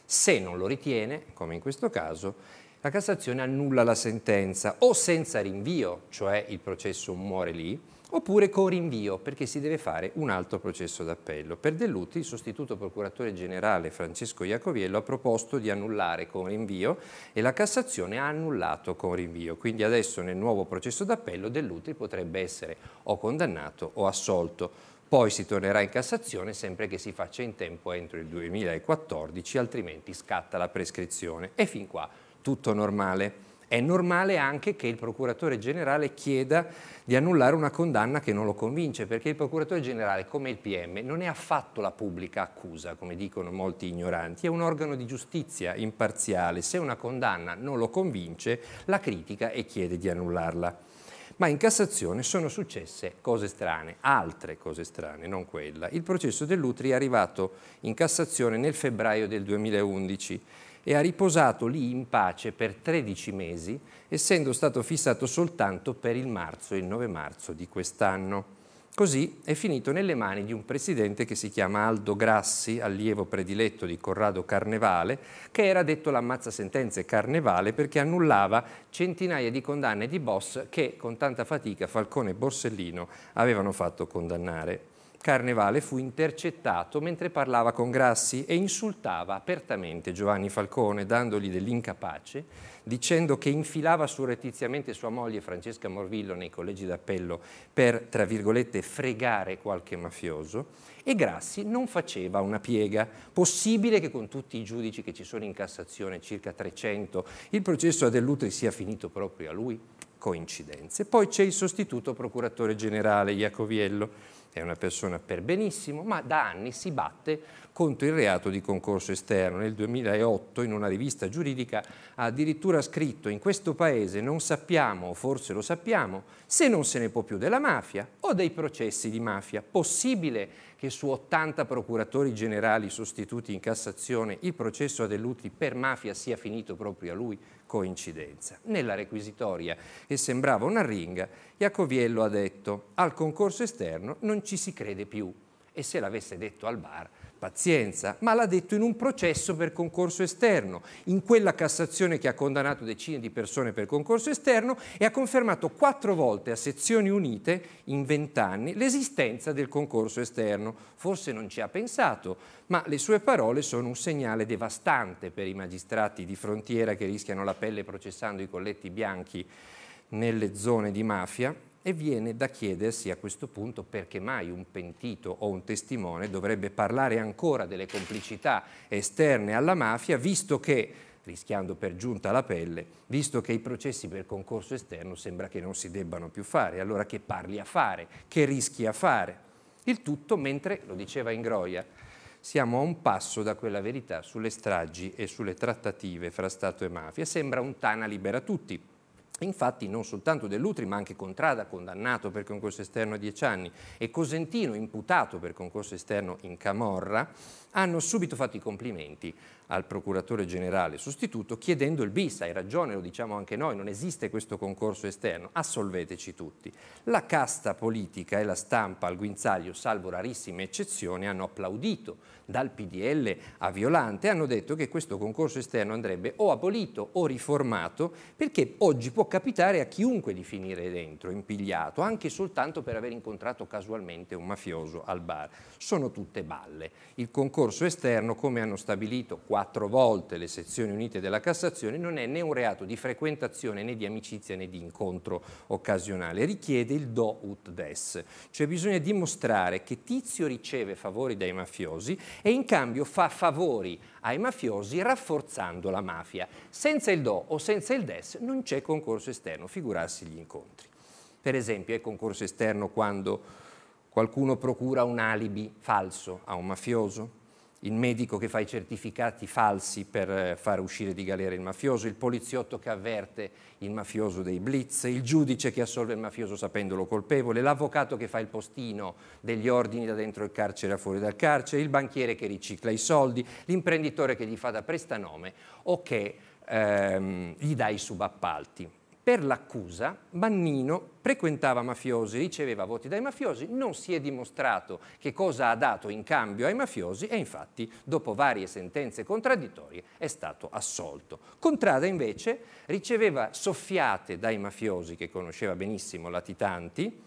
Se non lo ritiene, come in questo caso, la Cassazione annulla la sentenza o senza rinvio, cioè il processo muore lì, oppure con rinvio perché si deve fare un altro processo d'appello. Per Dell'Utti il sostituto procuratore generale Francesco Iacoviello ha proposto di annullare con rinvio e la Cassazione ha annullato con rinvio, quindi adesso nel nuovo processo d'appello Dell'Utti potrebbe essere o condannato o assolto. Poi si tornerà in Cassazione sempre che si faccia in tempo entro il 2014, altrimenti scatta la prescrizione. E fin qua tutto normale. È normale anche che il procuratore generale chieda di annullare una condanna che non lo convince, perché il procuratore generale, come il PM, non è affatto la pubblica accusa, come dicono molti ignoranti, è un organo di giustizia imparziale. Se una condanna non lo convince, la critica e chiede di annullarla. Ma in Cassazione sono successe cose strane, altre cose strane, non quella. Il processo dell'Utri è arrivato in Cassazione nel febbraio del 2011 e ha riposato lì in pace per 13 mesi, essendo stato fissato soltanto per il marzo, e il 9 marzo di quest'anno. Così è finito nelle mani di un presidente che si chiama Aldo Grassi, allievo prediletto di Corrado Carnevale, che era detto l'ammazza sentenze Carnevale perché annullava centinaia di condanne di boss che con tanta fatica Falcone e Borsellino avevano fatto condannare Carnevale fu intercettato mentre parlava con Grassi e insultava apertamente Giovanni Falcone, dandogli dell'incapace, dicendo che infilava surrettiziamente sua moglie Francesca Morvillo nei collegi d'appello per, tra virgolette, fregare qualche mafioso, e Grassi non faceva una piega. Possibile che con tutti i giudici che ci sono in Cassazione, circa 300, il processo a Dell'Utri sia finito proprio a lui? Coincidenze. Poi c'è il sostituto procuratore generale Iacoviello è una persona per benissimo, ma da anni si batte contro il reato di concorso esterno. Nel 2008 in una rivista giuridica ha addirittura scritto in questo paese non sappiamo, o forse lo sappiamo, se non se ne può più della mafia o dei processi di mafia. Possibile che su 80 procuratori generali sostituti in Cassazione il processo a Dell'Utri per mafia sia finito proprio a lui? coincidenza. Nella requisitoria, che sembrava una ringa, Iacoviello ha detto al concorso esterno non ci si crede più e se l'avesse detto al bar pazienza, ma l'ha detto in un processo per concorso esterno, in quella Cassazione che ha condannato decine di persone per concorso esterno e ha confermato quattro volte a sezioni unite in vent'anni l'esistenza del concorso esterno. Forse non ci ha pensato, ma le sue parole sono un segnale devastante per i magistrati di frontiera che rischiano la pelle processando i colletti bianchi nelle zone di mafia e viene da chiedersi a questo punto perché mai un pentito o un testimone dovrebbe parlare ancora delle complicità esterne alla mafia, visto che rischiando per giunta la pelle, visto che i processi per concorso esterno sembra che non si debbano più fare, allora che parli a fare, che rischi a fare? Il tutto mentre, lo diceva Ingroia, siamo a un passo da quella verità sulle stragi e sulle trattative fra Stato e mafia, sembra un tana libera tutti. Infatti non soltanto Dell'Utri ma anche Contrada condannato per concorso esterno a 10 anni e Cosentino imputato per concorso esterno in Camorra hanno subito fatto i complimenti al procuratore generale sostituto chiedendo il bis, hai ragione, lo diciamo anche noi, non esiste questo concorso esterno, assolveteci tutti. La casta politica e la stampa al guinzaglio, salvo rarissime eccezioni, hanno applaudito dal PDL a Violante, hanno detto che questo concorso esterno andrebbe o abolito o riformato perché oggi può capitare a chiunque di finire dentro, impigliato, anche soltanto per aver incontrato casualmente un mafioso al bar. Sono tutte balle. Il concorso concorso esterno, come hanno stabilito quattro volte le sezioni unite della Cassazione, non è né un reato di frequentazione né di amicizia né di incontro occasionale, richiede il do ut des, cioè bisogna dimostrare che Tizio riceve favori dai mafiosi e in cambio fa favori ai mafiosi rafforzando la mafia. Senza il do o senza il des non c'è concorso esterno, figurarsi gli incontri. Per esempio è concorso esterno quando qualcuno procura un alibi falso a un mafioso, il medico che fa i certificati falsi per eh, far uscire di galera il mafioso, il poliziotto che avverte il mafioso dei blitz, il giudice che assolve il mafioso sapendolo colpevole, l'avvocato che fa il postino degli ordini da dentro il carcere a fuori dal carcere, il banchiere che ricicla i soldi, l'imprenditore che gli fa da prestanome o che ehm, gli dà i subappalti. Per l'accusa, Bannino frequentava mafiosi, riceveva voti dai mafiosi, non si è dimostrato che cosa ha dato in cambio ai mafiosi e infatti, dopo varie sentenze contraddittorie, è stato assolto. Contrada, invece, riceveva soffiate dai mafiosi, che conosceva benissimo latitanti,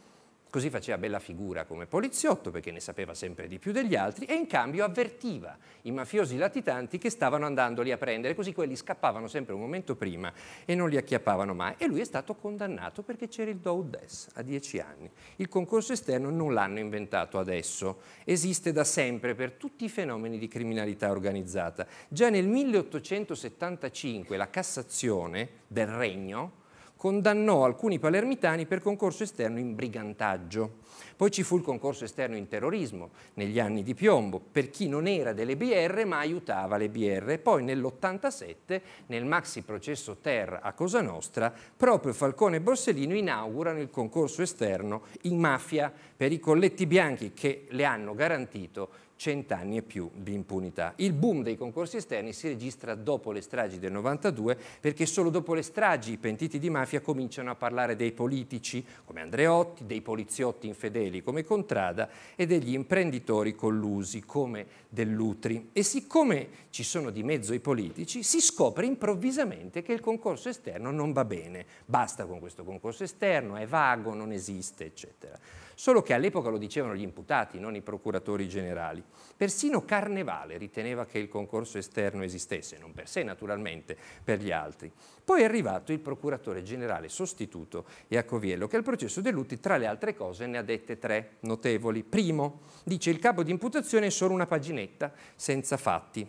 Così faceva bella figura come poliziotto perché ne sapeva sempre di più degli altri e in cambio avvertiva i mafiosi latitanti che stavano andandoli a prendere, così quelli scappavano sempre un momento prima e non li acchiappavano mai. E lui è stato condannato perché c'era il Doudes a dieci anni. Il concorso esterno non l'hanno inventato adesso, esiste da sempre per tutti i fenomeni di criminalità organizzata. Già nel 1875 la Cassazione del Regno condannò alcuni palermitani per concorso esterno in brigantaggio. Poi ci fu il concorso esterno in terrorismo negli anni di piombo per chi non era delle BR ma aiutava le BR. Poi nell'87 nel maxi processo Ter a Cosa Nostra proprio Falcone e Borsellino inaugurano il concorso esterno in mafia per i colletti bianchi che le hanno garantito cent'anni e più di impunità. Il boom dei concorsi esterni si registra dopo le stragi del 92 perché solo dopo le stragi i pentiti di mafia cominciano a parlare dei politici come Andreotti, dei poliziotti infedeli come Contrada e degli imprenditori collusi come Dell'Utri. E siccome ci sono di mezzo i politici si scopre improvvisamente che il concorso esterno non va bene, basta con questo concorso esterno, è vago, non esiste, eccetera solo che all'epoca lo dicevano gli imputati, non i procuratori generali. Persino Carnevale riteneva che il concorso esterno esistesse, non per sé naturalmente, per gli altri. Poi è arrivato il procuratore generale sostituto Iacoviello, che al processo Delutti, tra le altre cose, ne ha dette tre notevoli. Primo, dice il capo di imputazione è solo una paginetta, senza fatti,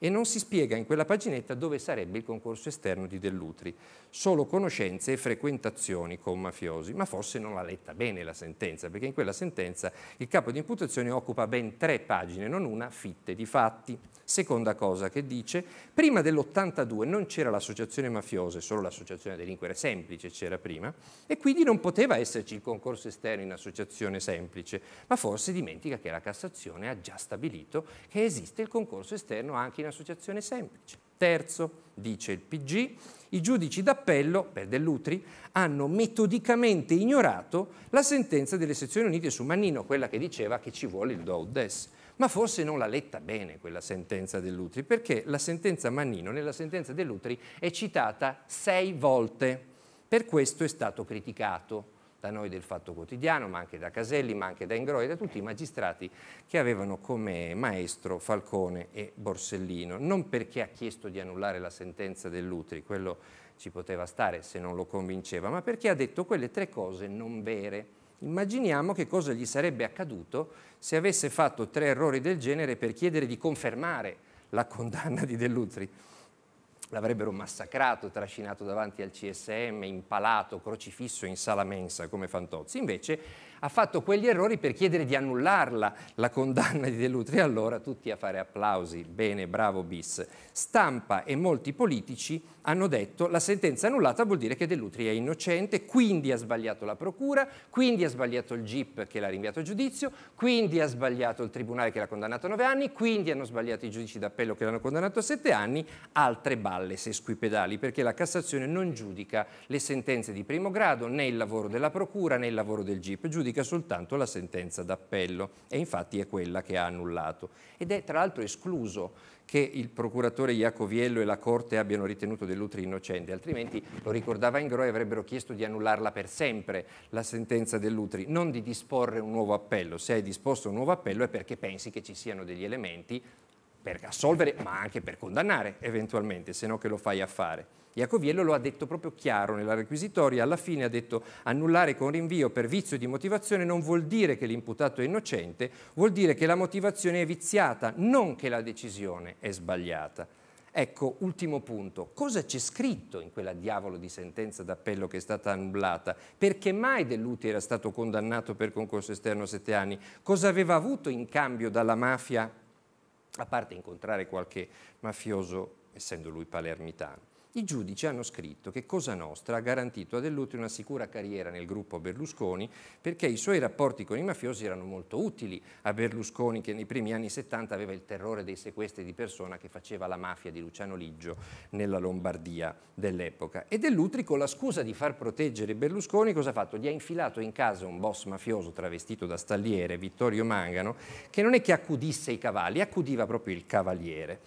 e non si spiega in quella paginetta dove sarebbe il concorso esterno di Dell'Utri solo conoscenze e frequentazioni con mafiosi, ma forse non l'ha letta bene la sentenza, perché in quella sentenza il capo di imputazione occupa ben tre pagine, non una, fitte di fatti. Seconda cosa che dice, prima dell'82 non c'era l'associazione mafiosa, solo l'associazione delinquere semplice c'era prima, e quindi non poteva esserci il concorso esterno in associazione semplice, ma forse dimentica che la Cassazione ha già stabilito che esiste il concorso esterno anche in associazione semplice. Terzo, dice il PG, i giudici d'appello, per Dell'Utri, hanno metodicamente ignorato la sentenza delle sezioni unite su Mannino, quella che diceva che ci vuole il do des. Ma forse non l'ha letta bene quella sentenza dell'Utri, perché la sentenza Mannino nella sentenza dell'Utri è citata sei volte. Per questo è stato criticato da noi del Fatto Quotidiano, ma anche da Caselli, ma anche da Ingroi, da tutti i magistrati che avevano come maestro Falcone e Borsellino, non perché ha chiesto di annullare la sentenza dell'Utri, quello ci poteva stare se non lo convinceva, ma perché ha detto quelle tre cose non vere. Immaginiamo che cosa gli sarebbe accaduto se avesse fatto tre errori del genere per chiedere di confermare la condanna di Dell'Utri l'avrebbero massacrato, trascinato davanti al CSM, impalato, crocifisso in sala mensa come Fantozzi. Invece ha fatto quegli errori per chiedere di annullarla la condanna di Dell'Utri. Allora tutti a fare applausi, bene, bravo bis. Stampa e molti politici hanno detto la sentenza annullata vuol dire che Dell'Utri è innocente, quindi ha sbagliato la procura, quindi ha sbagliato il GIP che l'ha rinviato a giudizio, quindi ha sbagliato il tribunale che l'ha condannato a nove anni, quindi hanno sbagliato i giudici d'appello che l'hanno condannato a sette anni, altre balle sesquipedali perché la Cassazione non giudica le sentenze di primo grado né il lavoro della procura né il lavoro del GIP, giudica dica soltanto la sentenza d'appello e infatti è quella che ha annullato. Ed è tra l'altro escluso che il procuratore Iacoviello e la Corte abbiano ritenuto Dell'Utri innocente, altrimenti, lo ricordava Ingroi, avrebbero chiesto di annullarla per sempre la sentenza Dell'Utri, non di disporre un nuovo appello. Se hai disposto un nuovo appello è perché pensi che ci siano degli elementi per assolvere, ma anche per condannare eventualmente, se no che lo fai a fare. Iacoviello lo ha detto proprio chiaro nella requisitoria, alla fine ha detto annullare con rinvio per vizio di motivazione non vuol dire che l'imputato è innocente, vuol dire che la motivazione è viziata, non che la decisione è sbagliata. Ecco, ultimo punto, cosa c'è scritto in quella diavolo di sentenza d'appello che è stata annullata? Perché mai Dell'Uti era stato condannato per concorso esterno a sette anni? Cosa aveva avuto in cambio dalla mafia, a parte incontrare qualche mafioso, essendo lui palermitano? I giudici hanno scritto che Cosa Nostra ha garantito a Dell'Utri una sicura carriera nel gruppo Berlusconi perché i suoi rapporti con i mafiosi erano molto utili a Berlusconi che nei primi anni 70 aveva il terrore dei sequestri di persona che faceva la mafia di Luciano Liggio nella Lombardia dell'epoca. E Dell'Utri con la scusa di far proteggere Berlusconi cosa ha fatto? Gli ha infilato in casa un boss mafioso travestito da stalliere, Vittorio Mangano, che non è che accudisse i cavalli, accudiva proprio il cavaliere.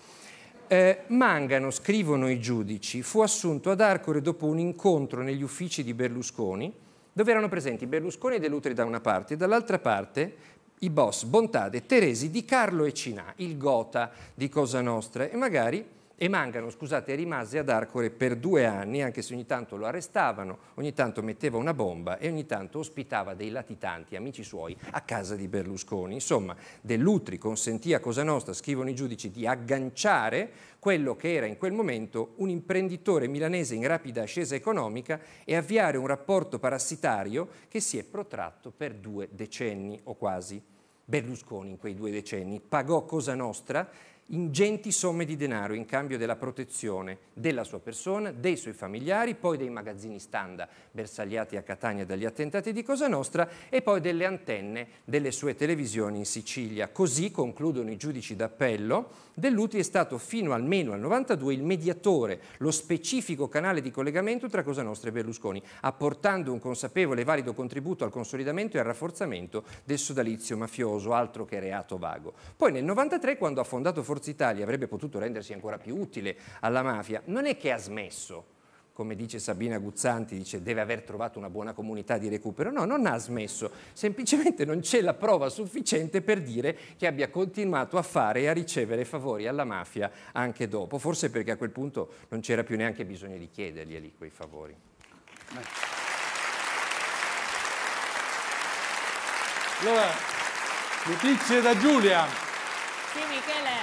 Eh, Mangano, scrivono i giudici, fu assunto ad Arcore dopo un incontro negli uffici di Berlusconi, dove erano presenti Berlusconi e De da una parte e dall'altra parte i boss Bontade, Teresi, Di Carlo e Cinà, il gota di Cosa Nostra e magari e Mangano scusate, rimase ad Arcore per due anni, anche se ogni tanto lo arrestavano, ogni tanto metteva una bomba e ogni tanto ospitava dei latitanti, amici suoi, a casa di Berlusconi. Insomma, Dell'Utri consentì a Cosa Nostra, scrivono i giudici, di agganciare quello che era in quel momento un imprenditore milanese in rapida ascesa economica e avviare un rapporto parassitario che si è protratto per due decenni o quasi. Berlusconi in quei due decenni pagò Cosa Nostra ingenti somme di denaro in cambio della protezione della sua persona, dei suoi familiari, poi dei magazzini standa bersagliati a Catania dagli attentati di Cosa Nostra e poi delle antenne delle sue televisioni in Sicilia. Così concludono i giudici d'appello, Dell'Uti è stato fino almeno al 92 il mediatore, lo specifico canale di collegamento tra Cosa Nostra e Berlusconi, apportando un consapevole e valido contributo al consolidamento e al rafforzamento del sodalizio mafioso, altro che reato vago. Poi nel 93, quando ha fondato Forza Forza Italia avrebbe potuto rendersi ancora più utile alla mafia, non è che ha smesso, come dice Sabina Guzzanti, dice deve aver trovato una buona comunità di recupero. No, non ha smesso, semplicemente non c'è la prova sufficiente per dire che abbia continuato a fare e a ricevere favori alla mafia anche dopo, forse perché a quel punto non c'era più neanche bisogno di chiederglieli quei favori. Allora, notizie da Giulia. Sì, Michele,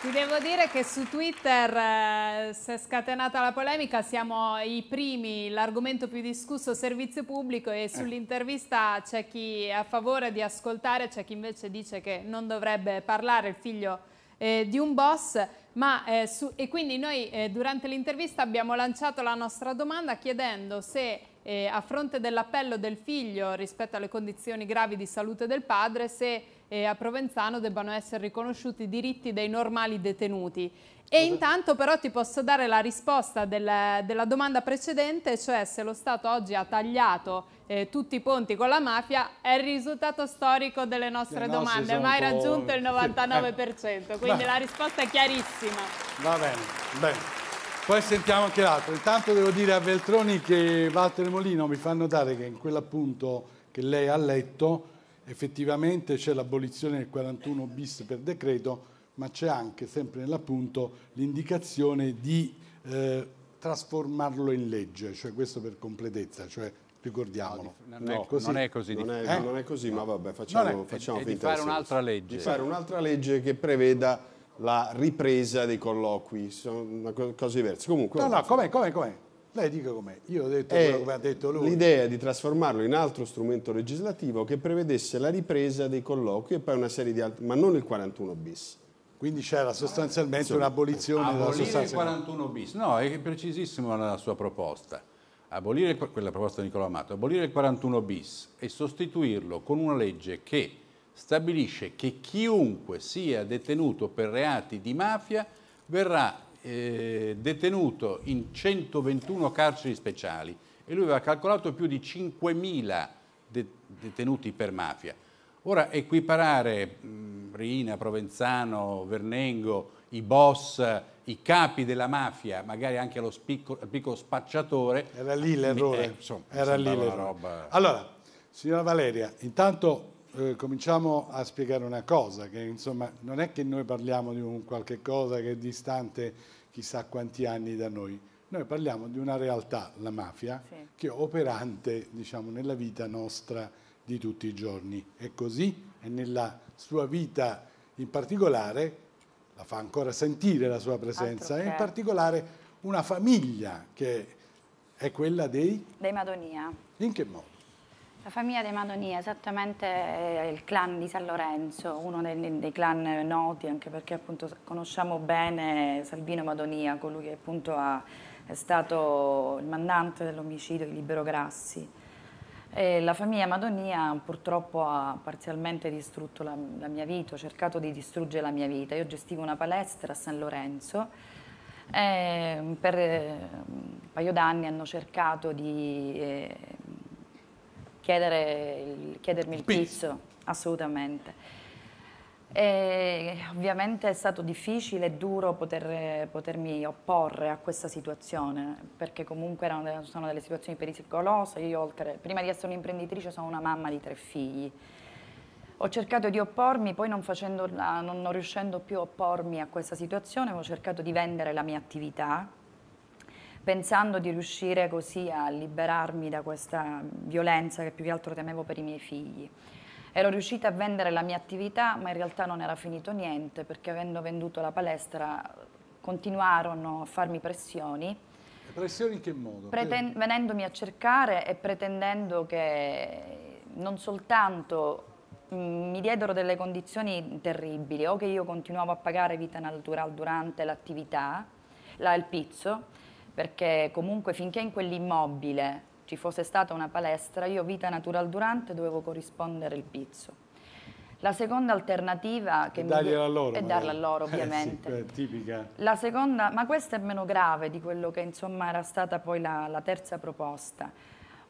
ti devo dire che su Twitter eh, si è scatenata la polemica, siamo i primi, l'argomento più discusso servizio pubblico e eh. sull'intervista c'è chi è a favore di ascoltare, c'è chi invece dice che non dovrebbe parlare il figlio eh, di un boss. Ma, eh, su, e quindi noi eh, durante l'intervista abbiamo lanciato la nostra domanda chiedendo se eh, a fronte dell'appello del figlio rispetto alle condizioni gravi di salute del padre, se e a Provenzano debbano essere riconosciuti i diritti dei normali detenuti. E intanto però ti posso dare la risposta del, della domanda precedente, cioè se lo Stato oggi ha tagliato eh, tutti i ponti con la mafia, è il risultato storico delle nostre Le domande, ma hai raggiunto il 99%, ecco. quindi la risposta è chiarissima. Va bene, bene. Poi sentiamo anche l'altro. Intanto devo dire a Veltroni che Walter Molino mi fa notare che in quell'appunto che lei ha letto effettivamente c'è l'abolizione del 41 bis per decreto, ma c'è anche, sempre nell'appunto, l'indicazione di eh, trasformarlo in legge, cioè questo per completezza, cioè ricordiamolo. No, non, è, così. non è così, non è, eh? non è così ma vabbè, facciamo, facciamo è, di fare un'altra legge. Di fare un'altra legge che preveda la ripresa dei colloqui, sono cose diverse. Comunque, no, no, com'è, com'è, com'è? Lei dica com'è, io ho detto quello che ha detto lui. L'idea di trasformarlo in altro strumento legislativo che prevedesse la ripresa dei colloqui e poi una serie di altri, ma non il 41 bis. Quindi c'era sostanzialmente un'abolizione della sostanza. il 41 bis, no, è precisissima la sua proposta. Abolire, quella proposta di Nicola Amato, abolire il 41 bis e sostituirlo con una legge che stabilisce che chiunque sia detenuto per reati di mafia verrà eh, detenuto in 121 carceri speciali e lui aveva calcolato più di 5.000 de detenuti per mafia. Ora equiparare mh, Rina, Provenzano, Vernengo, i boss, i capi della mafia, magari anche allo piccolo spacciatore. Era lì l'errore. Eh, Era lì l'errore. Roba... Allora, signora Valeria, intanto eh, cominciamo a spiegare una cosa, che insomma non è che noi parliamo di un qualche cosa che è distante chissà quanti anni da noi, noi parliamo di una realtà, la mafia, sì. che è operante diciamo, nella vita nostra di tutti i giorni. È così e nella sua vita in particolare la fa ancora sentire la sua presenza e in particolare una famiglia che è quella dei... Dei Madonia. In che modo? La famiglia dei Madonia, esattamente eh, il clan di San Lorenzo, uno dei, dei, clan noti anche perché appunto conosciamo bene Salvino Madonia, colui che appunto ha, è stato il mandante dell'omicidio di Libero Grassi. E la famiglia Madonia purtroppo ha parzialmente distrutto la, la mia vita, ha cercato di distruggere la mia vita. Io gestivo una palestra a San Lorenzo e per eh, un paio d'anni hanno cercato di... Eh, chiedere il, chiedermi il pizzo, assolutamente. E ovviamente è stato difficile e duro poter, potermi opporre a questa situazione, perché comunque erano, sono delle situazioni pericolose. Io, oltre, prima di essere un'imprenditrice, sono una mamma di tre figli. Ho cercato di oppormi, poi non, facendo, non, non riuscendo più a oppormi a questa situazione, ho cercato di vendere la mia attività, pensando di riuscire così a liberarmi da questa violenza che più che altro temevo per i miei figli. Ero riuscita a vendere la mia attività, ma in realtà non era finito niente perché avendo venduto la palestra continuarono a farmi pressioni. Pressioni in che modo? Preten venendomi a cercare e pretendendo che non soltanto mi diedero delle condizioni terribili, o che io continuavo a pagare vita natural durante l'attività, il pizzo, perché comunque finché in quell'immobile ci fosse stata una palestra, io vita natural durante dovevo corrispondere il pizzo. La seconda alternativa che e mi a loro, è darla loro ovviamente. Eh sì, tipica. La seconda, ma questa è meno grave di quello che insomma era stata poi la, la terza proposta.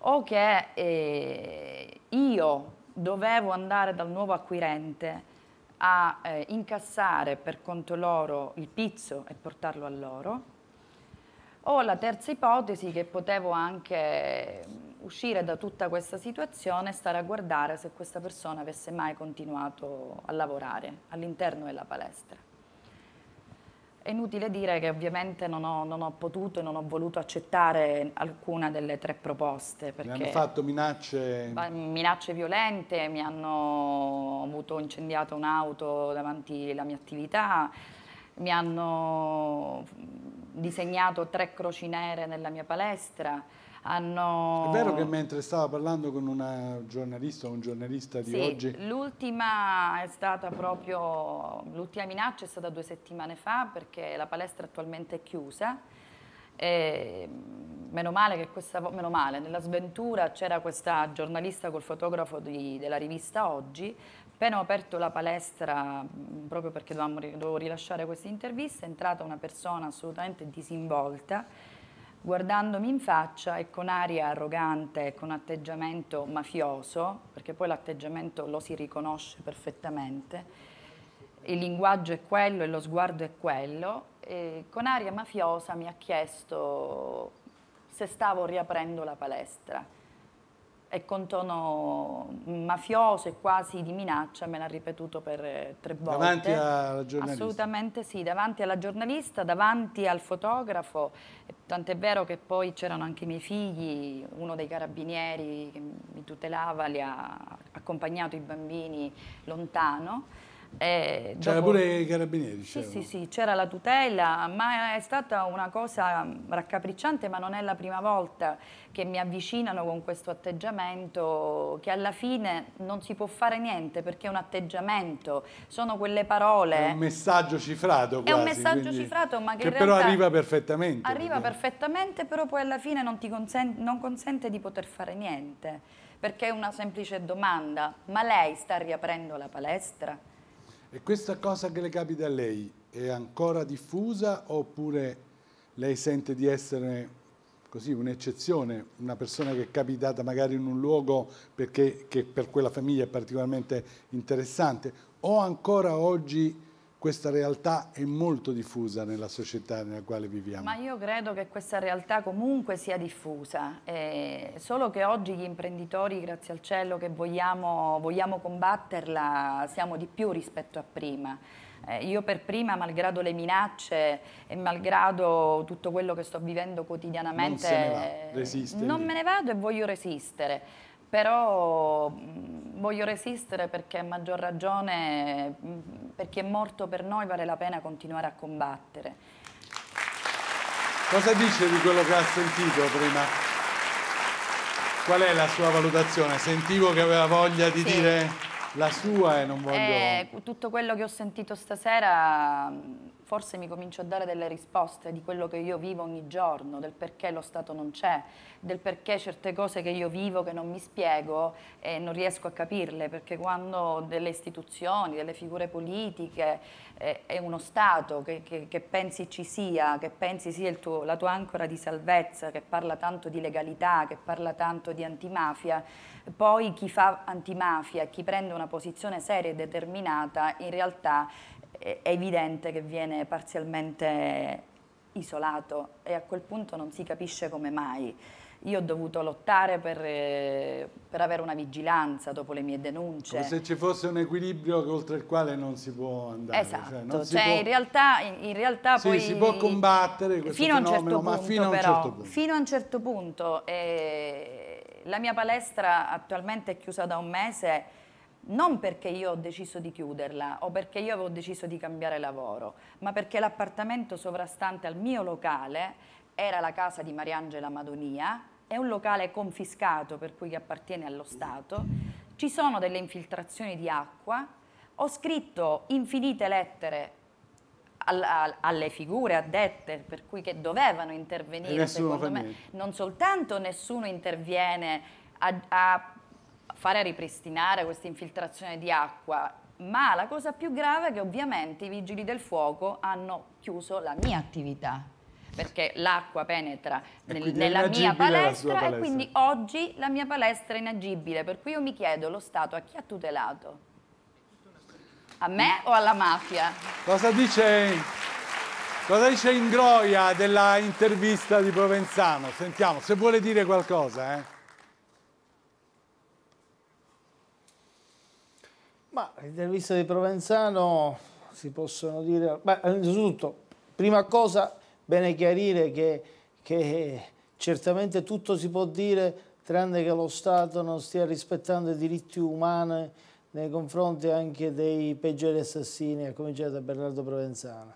O che eh, io dovevo andare dal nuovo acquirente a eh, incassare per conto loro il pizzo e portarlo a loro o la terza ipotesi che potevo anche mm, uscire da tutta questa situazione e stare a guardare se questa persona avesse mai continuato a lavorare all'interno della palestra. È inutile dire che ovviamente non ho, non ho potuto e non ho voluto accettare alcuna delle tre proposte. Mi hanno fatto minacce? Minacce violente, mi hanno avuto incendiato un'auto davanti alla mia attività, mi hanno disegnato tre croci nere nella mia palestra. Hanno... È vero che mentre stava parlando con una giornalista o un giornalista di sì, oggi... l'ultima è stata proprio, l'ultima minaccia è stata due settimane fa perché la palestra attualmente è chiusa e mm, meno male che questa, meno male, nella sventura c'era questa giornalista col fotografo di, della rivista Oggi Appena ho aperto la palestra, mm, proprio perché dovevamo, dovevo rilasciare questa intervista, è entrata una persona assolutamente disinvolta, guardandomi in faccia e con aria arrogante, e con atteggiamento mafioso, perché poi l'atteggiamento lo si riconosce perfettamente, il linguaggio è quello e lo sguardo è quello, e con aria mafiosa mi ha chiesto se stavo riaprendo la palestra e con tono mafioso e quasi di minaccia, me l'ha ripetuto per eh, tre volte. Davanti alla giornalista? Assolutamente sì, davanti alla giornalista, davanti al fotografo, tant'è vero che poi c'erano anche i miei figli, uno dei carabinieri che mi tutelava li ha accompagnato i bambini lontano. E eh, c'era dopo... pure i carabinieri? Sì, sì, sì, c'era la tutela, ma è stata una cosa raccapricciante, ma non è la prima volta che mi avvicinano con questo atteggiamento che alla fine non si può fare niente perché è un atteggiamento, sono quelle parole... È un messaggio cifrato quasi, È un messaggio cifrato ma che, che però arriva perfettamente. Arriva perché... perfettamente, però poi alla fine non, consente, non consente di poter fare niente perché è una semplice domanda, ma lei sta riaprendo la palestra? E questa cosa che le capita a lei è ancora diffusa oppure lei sente di essere così un'eccezione, una persona che è capitata magari in un luogo perché, che per quella famiglia è particolarmente interessante o ancora oggi questa realtà è molto diffusa nella società nella quale viviamo. Ma io credo che questa realtà comunque sia diffusa, eh, solo che oggi gli imprenditori, grazie al cielo, che vogliamo, vogliamo combatterla, siamo di più rispetto a prima. Eh, io per prima, malgrado le minacce e malgrado tutto quello che sto vivendo quotidianamente, non, non me ne vado e voglio resistere però voglio resistere perché maggior ragione per chi è morto per noi vale la pena continuare a combattere. Cosa dice di quello che ha sentito prima? Qual è la sua valutazione? Sentivo che aveva voglia di sì. dire la sua e non voglio... Eh, tutto quello che ho sentito stasera forse mi comincio a dare delle risposte di quello che io vivo ogni giorno, del perché lo Stato non c'è, del perché certe cose che io vivo che non mi spiego e eh, non riesco a capirle, perché quando delle istituzioni, delle figure politiche eh, è uno Stato che, che, che, pensi ci sia, che pensi sia tuo, la tua ancora di salvezza, che parla tanto di legalità, che parla tanto di antimafia, poi chi fa antimafia, chi prende una posizione seria e determinata in realtà è evidente che viene parzialmente isolato e a quel punto non si capisce come mai. Io ho dovuto lottare per, eh, per avere una vigilanza dopo le mie denunce. Come se ci fosse un equilibrio oltre il quale non si può andare. Cioè, esatto, cioè, cioè può... in realtà, in realtà sì, poi... si può combattere questo fino fenomeno, a un certo punto, fino a un però, certo punto. Fino a un certo punto. Eh, la mia palestra attualmente è chiusa da un mese non perché io ho deciso di chiuderla o perché io avevo deciso di cambiare lavoro, ma perché l'appartamento sovrastante al mio locale era la casa di Mariangela Madonia, è un locale confiscato per cui appartiene allo Stato, ci sono delle infiltrazioni di acqua, ho scritto infinite lettere alle figure addette per cui che dovevano intervenire, secondo me, non soltanto nessuno interviene a, a fare a ripristinare questa infiltrazione di acqua, ma la cosa più grave è che ovviamente i vigili del fuoco hanno chiuso la mia attività perché l'acqua penetra nel, nella mia palestra, palestra, e quindi oggi la mia palestra è inagibile, per cui io mi chiedo lo Stato a chi ha tutelato? A me o alla mafia? Cosa dice, cosa dice Ingroia della intervista di Provenzano? Sentiamo, se vuole dire qualcosa, eh. Ma l'intervista di Provenzano si possono dire... Beh, innanzitutto, prima cosa, bene chiarire che, che certamente tutto si può dire tranne che lo Stato non stia rispettando i diritti umani nei confronti anche dei peggiori assassini, a cominciare da Bernardo Provenzano.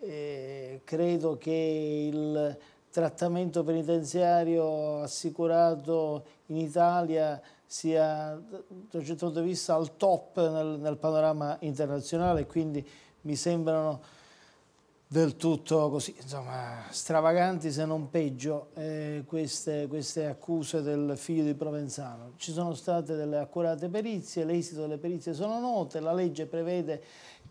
E credo che il trattamento penitenziario assicurato in Italia sia da un certo punto di vista al top nel, nel panorama internazionale, quindi mi sembrano del tutto così, insomma, stravaganti se non peggio eh, queste, queste, accuse del figlio di Provenzano. Ci sono state delle accurate perizie, l'esito delle perizie sono note, la legge prevede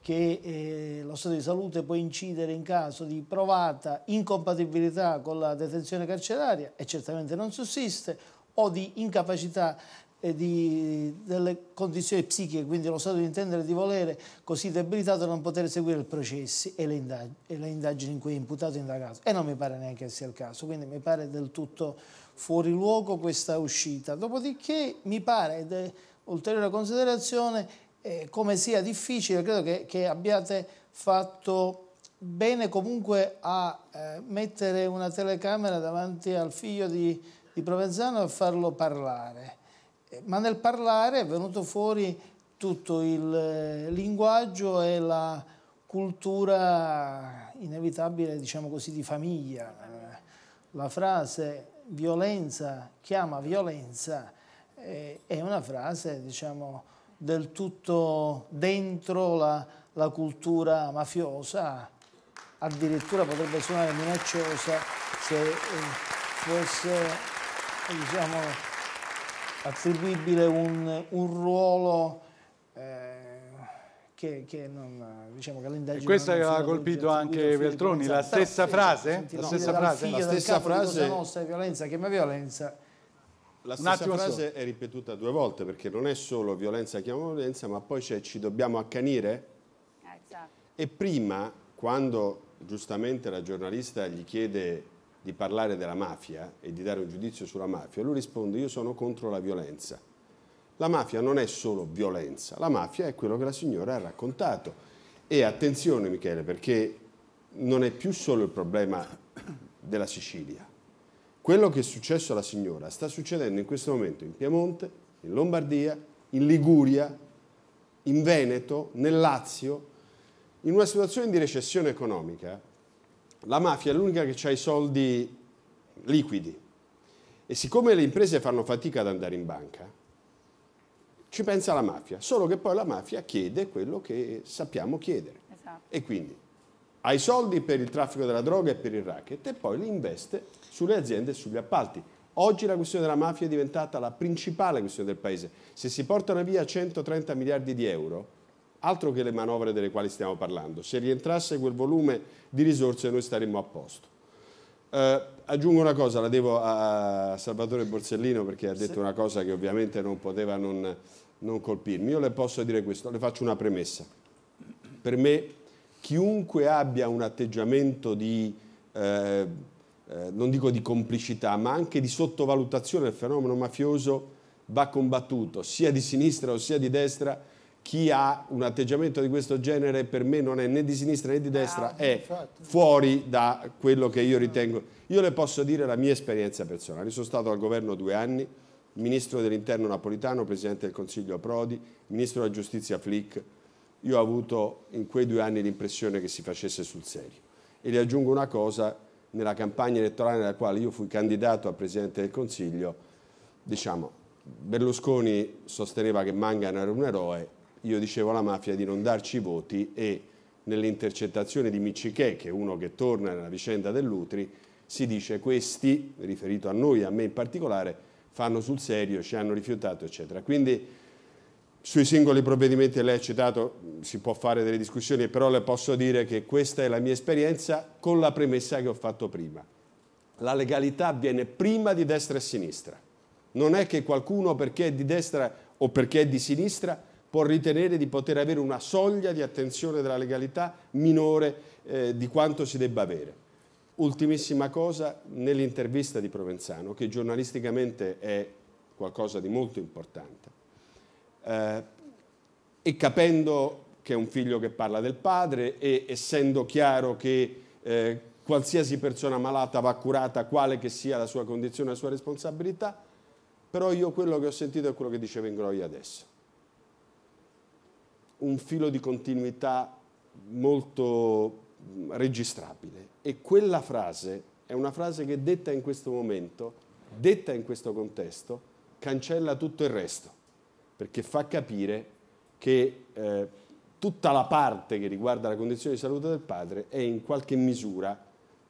che eh, lo stato di salute può incidere in caso di provata incompatibilità con la detenzione carceraria e certamente non sussiste, o di incapacità di, delle condizioni psichiche, quindi lo stato di intendere e di volere così debilitato da non poter seguire i processi e le, e le, indagini in cui è imputato e indagato. E non mi pare neanche che sia il caso, quindi mi pare del tutto fuori luogo questa uscita. Dopodiché mi pare, ed è ulteriore considerazione, eh, come sia difficile, credo che, che, abbiate fatto bene comunque a eh, mettere una telecamera davanti al figlio di, di Provenzano e farlo parlare ma nel parlare è venuto fuori tutto il eh, linguaggio e la cultura inevitabile, diciamo così, di famiglia. Eh, la frase violenza chiama violenza eh, è una frase, diciamo, del tutto dentro la, la cultura mafiosa, addirittura potrebbe suonare minacciosa se fosse, diciamo, attribuibile un, un ruolo eh, che, che, non, diciamo che l'indagine... E questa aveva colpito anche Veltroni, la stessa frase? la stessa frase? La stessa frase... nostra violenza, chiama violenza... La stessa frase è ripetuta due volte, perché non è solo violenza chiama violenza, ma poi c'è ci dobbiamo accanire? Eh, esatto. E prima, quando giustamente la giornalista gli chiede di parlare della mafia e di dare un giudizio sulla mafia, lui risponde io sono contro la violenza. La mafia non è solo violenza, la mafia è quello che la signora ha raccontato. E attenzione Michele, perché non è più solo il problema della Sicilia. Quello che è successo alla signora sta succedendo in questo momento in Piemonte, in Lombardia, in Liguria, in Veneto, nel Lazio, in una situazione di recessione economica la mafia è l'unica che ha i soldi liquidi e siccome le imprese fanno fatica ad andare in banca, ci pensa la mafia, solo che poi la mafia chiede quello che sappiamo chiedere. Esatto. E quindi ha i soldi per il traffico della droga e per il racket e poi li investe sulle aziende e sugli appalti. Oggi la questione della mafia è diventata la principale questione del paese. Se si portano via 130 miliardi di euro, Altro che le manovre delle quali stiamo parlando. Se rientrasse quel volume di risorse noi staremmo a posto. Eh, aggiungo una cosa, la devo a Salvatore Borsellino perché ha detto sì. una cosa che ovviamente non poteva non, non colpirmi. Io le posso dire questo, le faccio una premessa. Per me chiunque abbia un atteggiamento di, eh, eh, non dico di complicità, ma anche di sottovalutazione del fenomeno mafioso va combattuto, sia di sinistra o sia di destra, chi ha un atteggiamento di questo genere per me non è né di sinistra né di destra, ah, è infatti. fuori da quello che io ritengo. Io le posso dire la mia esperienza personale, sono stato al governo due anni, ministro dell'interno napolitano, presidente del Consiglio Prodi, ministro della giustizia Flick, io ho avuto in quei due anni l'impressione che si facesse sul serio. E le aggiungo una cosa, nella campagna elettorale nella quale io fui candidato a presidente del Consiglio, diciamo, Berlusconi sosteneva che Mangano era un eroe, io dicevo alla mafia di non darci voti e nell'intercettazione di Miccichè, che è uno che torna nella vicenda dell'Utri, si dice questi, riferito a noi, a me in particolare, fanno sul serio, ci hanno rifiutato, eccetera. Quindi sui singoli provvedimenti lei ha citato, si può fare delle discussioni, però le posso dire che questa è la mia esperienza con la premessa che ho fatto prima. La legalità viene prima di destra e sinistra. Non è che qualcuno perché è di destra o perché è di sinistra può ritenere di poter avere una soglia di attenzione della legalità minore eh, di quanto si debba avere. Ultimissima cosa, nell'intervista di Provenzano, che giornalisticamente è qualcosa di molto importante, eh, e capendo che è un figlio che parla del padre e essendo chiaro che eh, qualsiasi persona malata va curata, quale che sia la sua condizione, la sua responsabilità, però io quello che ho sentito è quello che diceva Ingroia adesso un filo di continuità molto mm, registrabile e quella frase è una frase che detta in questo momento, detta in questo contesto, cancella tutto il resto, perché fa capire che eh, tutta la parte che riguarda la condizione di salute del padre è in qualche misura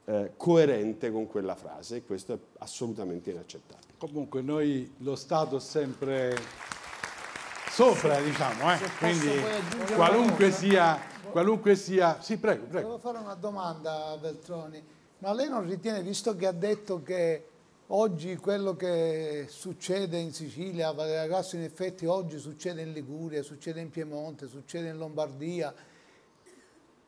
eh, coerente con quella frase e questo è assolutamente inaccettabile. Comunque noi lo Stato sempre sopra, diciamo. Eh. Quindi qualunque sia, qualunque sia... Sì, prego, prego. Volevo fare una domanda a Veltroni. Ma lei non ritiene, visto che ha detto che oggi quello che succede in Sicilia, Valeria Grasso in effetti oggi succede in Liguria, succede in Piemonte, succede in Lombardia,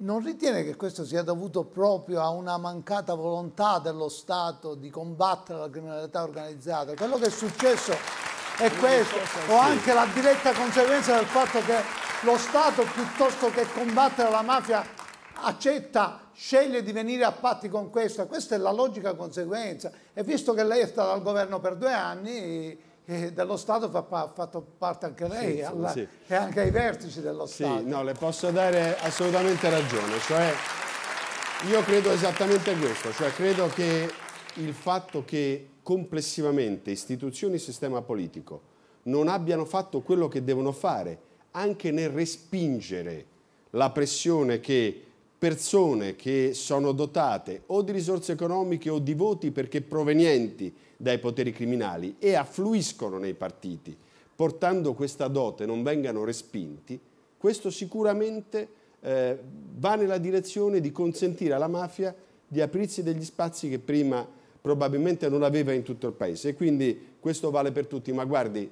non ritiene che questo sia dovuto proprio a una mancata volontà dello Stato di combattere la criminalità organizzata? Quello che è successo è questo, o anche la diretta conseguenza del fatto che lo Stato piuttosto che combattere la mafia accetta, sceglie di venire a patti con questa, questa è la logica conseguenza e visto che lei è stata al governo per due anni eh, dello Stato fa, pa fatto parte anche lei sì, alla, sì. e anche ai vertici dello sì, Stato. No, le posso dare assolutamente ragione, cioè io credo esattamente questo, cioè credo che il fatto che complessivamente istituzioni e sistema politico non abbiano fatto quello che devono fare, anche nel respingere la pressione che persone che sono dotate o di risorse economiche o di voti perché provenienti dai poteri criminali e affluiscono nei partiti, portando questa dote non vengano respinti, questo sicuramente eh, va nella direzione di consentire alla mafia di aprirsi degli spazi che prima probabilmente non aveva in tutto il paese. E quindi questo vale per tutti, ma guardi,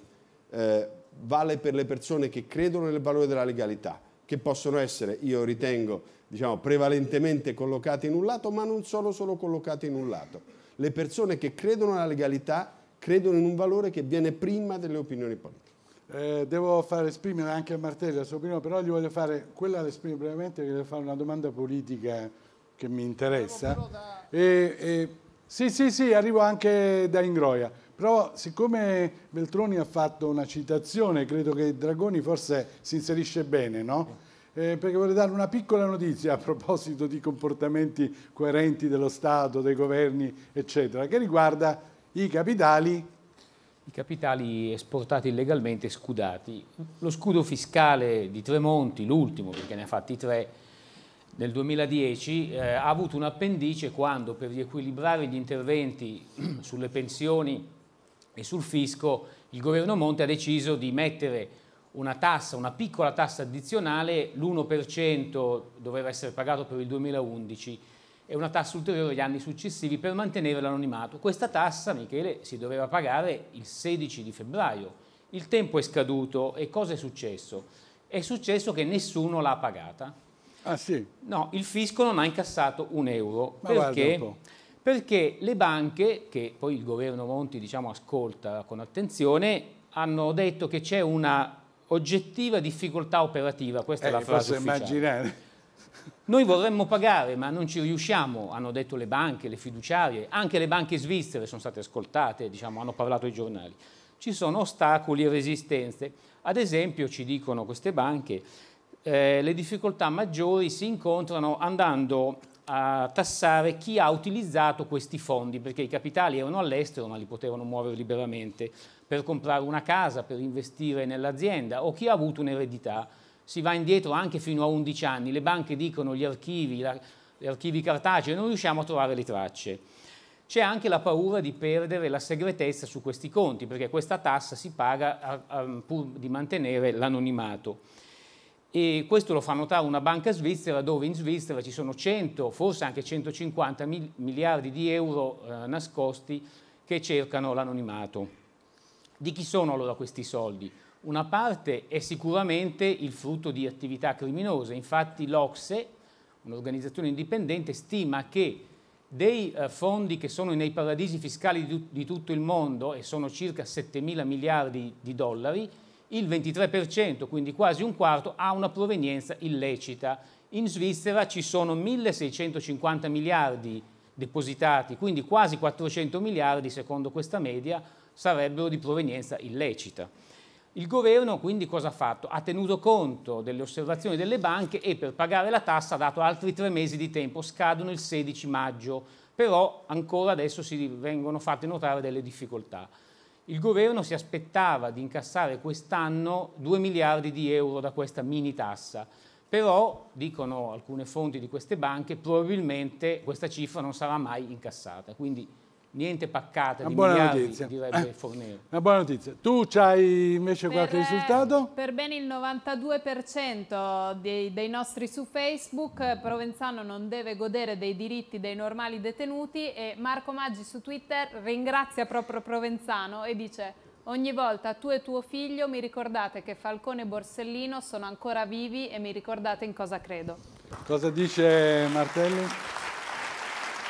eh, vale per le persone che credono nel valore della legalità, che possono essere, io ritengo, diciamo, prevalentemente collocate in un lato, ma non solo, solo collocate in un lato. Le persone che credono nella legalità credono in un valore che viene prima delle opinioni politiche. Eh, devo far esprimere anche a Martelli la sua opinione, però gli voglio fare quella da esprimere brevemente, che deve fare una domanda politica che mi interessa. E, e sì, sì, sì, arrivo anche da Ingroia. Però siccome Veltroni ha fatto una citazione, credo che Dragoni forse si inserisce bene, no? Eh, perché vorrei dare una piccola notizia a proposito di comportamenti coerenti dello Stato, dei governi, eccetera, che riguarda i capitali i capitali esportati illegalmente scudati. Lo scudo fiscale di Tremonti, l'ultimo perché ne ha fatti tre, nel 2010 eh, ha avuto un appendice quando per riequilibrare gli interventi sulle pensioni e sul fisco il governo Monte ha deciso di mettere una tassa, una piccola tassa addizionale, l'1% doveva essere pagato per il 2011 e una tassa ulteriore gli anni successivi per mantenere l'anonimato. Questa tassa, Michele, si doveva pagare il 16 di febbraio. Il tempo è scaduto e cosa è successo? È successo che nessuno l'ha pagata Ah sì? No, il fisco non ha incassato un euro. Ma perché? Un perché le banche, che poi il governo Monti diciamo, ascolta con attenzione, hanno detto che c'è una oggettiva difficoltà operativa, questa eh, è la frase posso ufficiale. immaginare. Noi vorremmo pagare, ma non ci riusciamo, hanno detto le banche, le fiduciarie, anche le banche svizzere sono state ascoltate, diciamo, hanno parlato ai giornali. Ci sono ostacoli e resistenze. Ad esempio, ci dicono queste banche, eh, le difficoltà maggiori si incontrano andando a tassare chi ha utilizzato questi fondi, perché i capitali erano all'estero ma li potevano muovere liberamente per comprare una casa, per investire nell'azienda o chi ha avuto un'eredità. Si va indietro anche fino a 11 anni, le banche dicono gli archivi, la, gli archivi cartacei, non riusciamo a trovare le tracce. C'è anche la paura di perdere la segretezza su questi conti, perché questa tassa si paga a, a, pur di mantenere l'anonimato e questo lo fa notare una banca svizzera dove in Svizzera ci sono 100, forse anche 150 miliardi di euro eh, nascosti che cercano l'anonimato. Di chi sono allora questi soldi? Una parte è sicuramente il frutto di attività criminose, infatti l'Ocse, un'organizzazione indipendente, stima che dei eh, fondi che sono nei paradisi fiscali di tutto il mondo, e sono circa 7 mila miliardi di dollari, il 23%, quindi quasi un quarto, ha una provenienza illecita. In Svizzera ci sono 1.650 miliardi depositati, quindi quasi 400 miliardi, secondo questa media, sarebbero di provenienza illecita. Il governo quindi cosa ha fatto? Ha tenuto conto delle osservazioni delle banche e per pagare la tassa ha dato altri tre mesi di tempo, scadono il 16 maggio, però ancora adesso si vengono fatte notare delle difficoltà. Il governo si aspettava di incassare quest'anno 2 miliardi di euro da questa mini tassa, però, dicono alcune fonti di queste banche, probabilmente questa cifra non sarà mai incassata. Quindi niente paccate una di buona miliardi, notizia. direbbe eh, Fornero. Una buona notizia. Tu hai invece per, qualche eh, risultato? Per bene il 92% dei, dei, nostri su Facebook, Provenzano non deve godere dei diritti dei normali detenuti e Marco Maggi su Twitter ringrazia proprio Provenzano e dice... Ogni volta tu e tuo figlio mi ricordate che Falcone e Borsellino sono ancora vivi e mi ricordate in cosa credo. Cosa dice Martelli?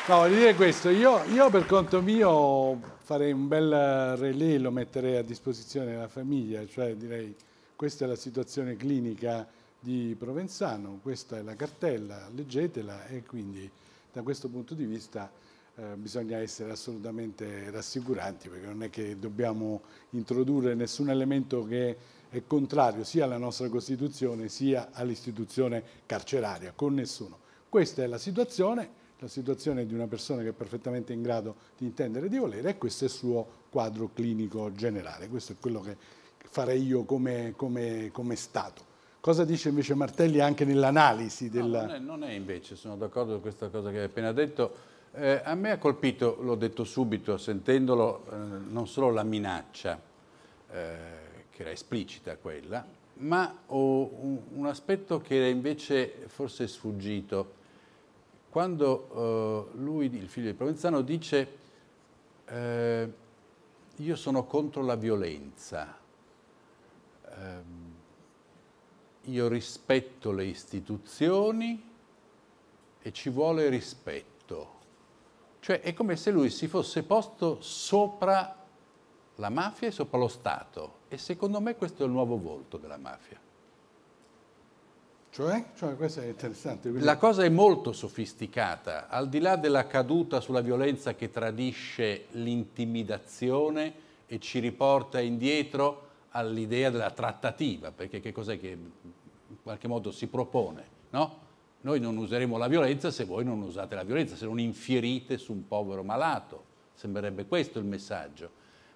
No, voglio dire questo, io, io, per conto mio farei un bel relè, lo metterei a disposizione della famiglia, cioè direi questa è la situazione clinica di Provenzano, questa è la cartella, leggetela e quindi da questo punto di vista eh, bisogna essere assolutamente rassicuranti perché non è che dobbiamo introdurre nessun elemento che è contrario sia alla nostra Costituzione sia all'istituzione carceraria, con nessuno. Questa è la situazione la situazione di una persona che è perfettamente in grado di intendere e di volere e questo è il suo quadro clinico generale, questo è quello che farei io come, come, come Stato. Cosa dice invece Martelli anche nell'analisi della... No, non, è, non è invece, sono d'accordo con questa cosa che hai appena detto, eh, a me ha colpito, l'ho detto subito, sentendolo, eh, non solo la minaccia, eh, che era esplicita quella, ma oh, un, un aspetto che era invece forse sfuggito, quando eh, lui, il figlio di Provenzano, dice eh, io sono contro la violenza, ehm, io rispetto le istituzioni e ci vuole rispetto. Cioè è come se lui si fosse posto sopra la mafia e sopra lo Stato. E secondo me questo è il nuovo volto della mafia. Cioè? cioè? questo è interessante. Quindi... La cosa è molto sofisticata, al di là della caduta sulla violenza che tradisce l'intimidazione e ci riporta indietro all'idea della trattativa, perché che cos'è che in qualche modo si propone? No? Noi non useremo la violenza se voi non usate la violenza, se non infierite su un povero malato, sembrerebbe questo il messaggio.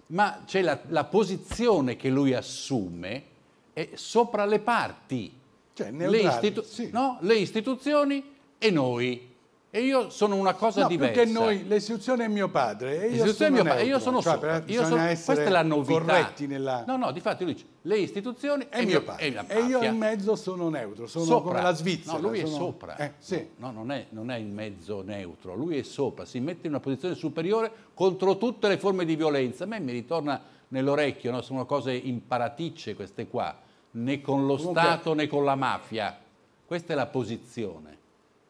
Ma c'è la, la posizione che lui assume è sopra le parti cioè, neutrali, le, istitu sì. no? le istituzioni e noi. E io sono una cosa no, diversa. Più noi, l'istituzione è mio padre. E io sono, mio padre, io sono cioè, sopra. Io sono, questa è la novità. Corretti nella... No, no, di fatto lui dice, le istituzioni è, è mio padre. e io in mezzo sono neutro, sono sopra. come la Svizzera. No, lui sono... è sopra. Eh, sì. No, non è, non è in mezzo neutro, lui è sopra, si mette in una posizione superiore contro tutte le forme di violenza. A me mi ritorna nell'orecchio, no? sono cose imparaticce queste qua né con lo comunque... Stato né con la mafia. Questa è la posizione.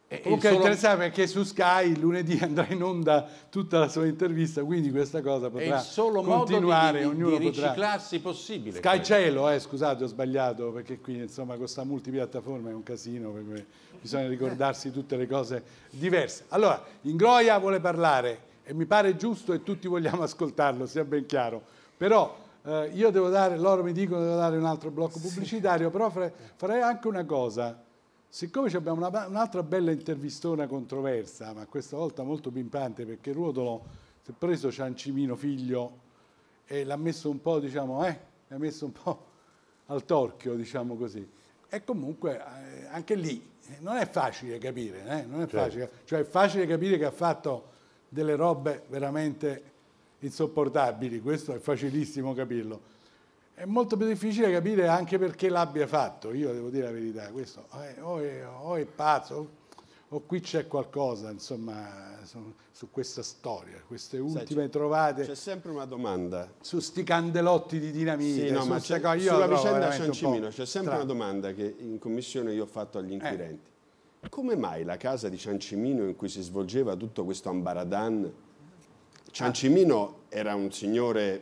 E comunque solo... è interessante perché su Sky lunedì andrà in onda tutta la sua intervista, quindi questa cosa potrà è solo continuare. Modo di, di, ognuno di riciclarsi potrà... possibile. Sky questo. Cielo, eh, scusate, ho sbagliato, perché qui insomma questa multipiattaforma è un casino, perché bisogna ricordarsi tutte le cose diverse. Allora, Ingroia vuole parlare e mi pare giusto e tutti vogliamo ascoltarlo, sia ben chiaro. Però eh, io devo dare, loro mi dicono che devo dare un altro blocco pubblicitario, sì. però fare, farei anche una cosa. Siccome abbiamo un'altra bella intervistona controversa, ma questa volta molto pimpante perché Ruotolo si è preso Ciancimino figlio e l'ha messo un po', diciamo, eh, l'ha messo un po' al torchio, diciamo così. E comunque eh, anche lì eh, non è facile capire, eh? non è certo. facile. Cioè è facile capire che ha fatto delle robe veramente insopportabili, questo è facilissimo capirlo. È molto più difficile capire anche perché l'abbia fatto, io devo dire la verità, questo eh, o, è, o è, pazzo o qui c'è qualcosa, insomma, su, su, questa storia, queste ultime trovate. C'è sempre una domanda. Su sti candelotti di dinamite. Sì, no, ma c'è, io sulla vicenda Ciancimino c'è sempre una domanda che in commissione io ho fatto agli eh. inquirenti. Eh. Come mai la casa di Ciancimino in cui si svolgeva tutto questo ambaradan Ciancimino ah. era un signore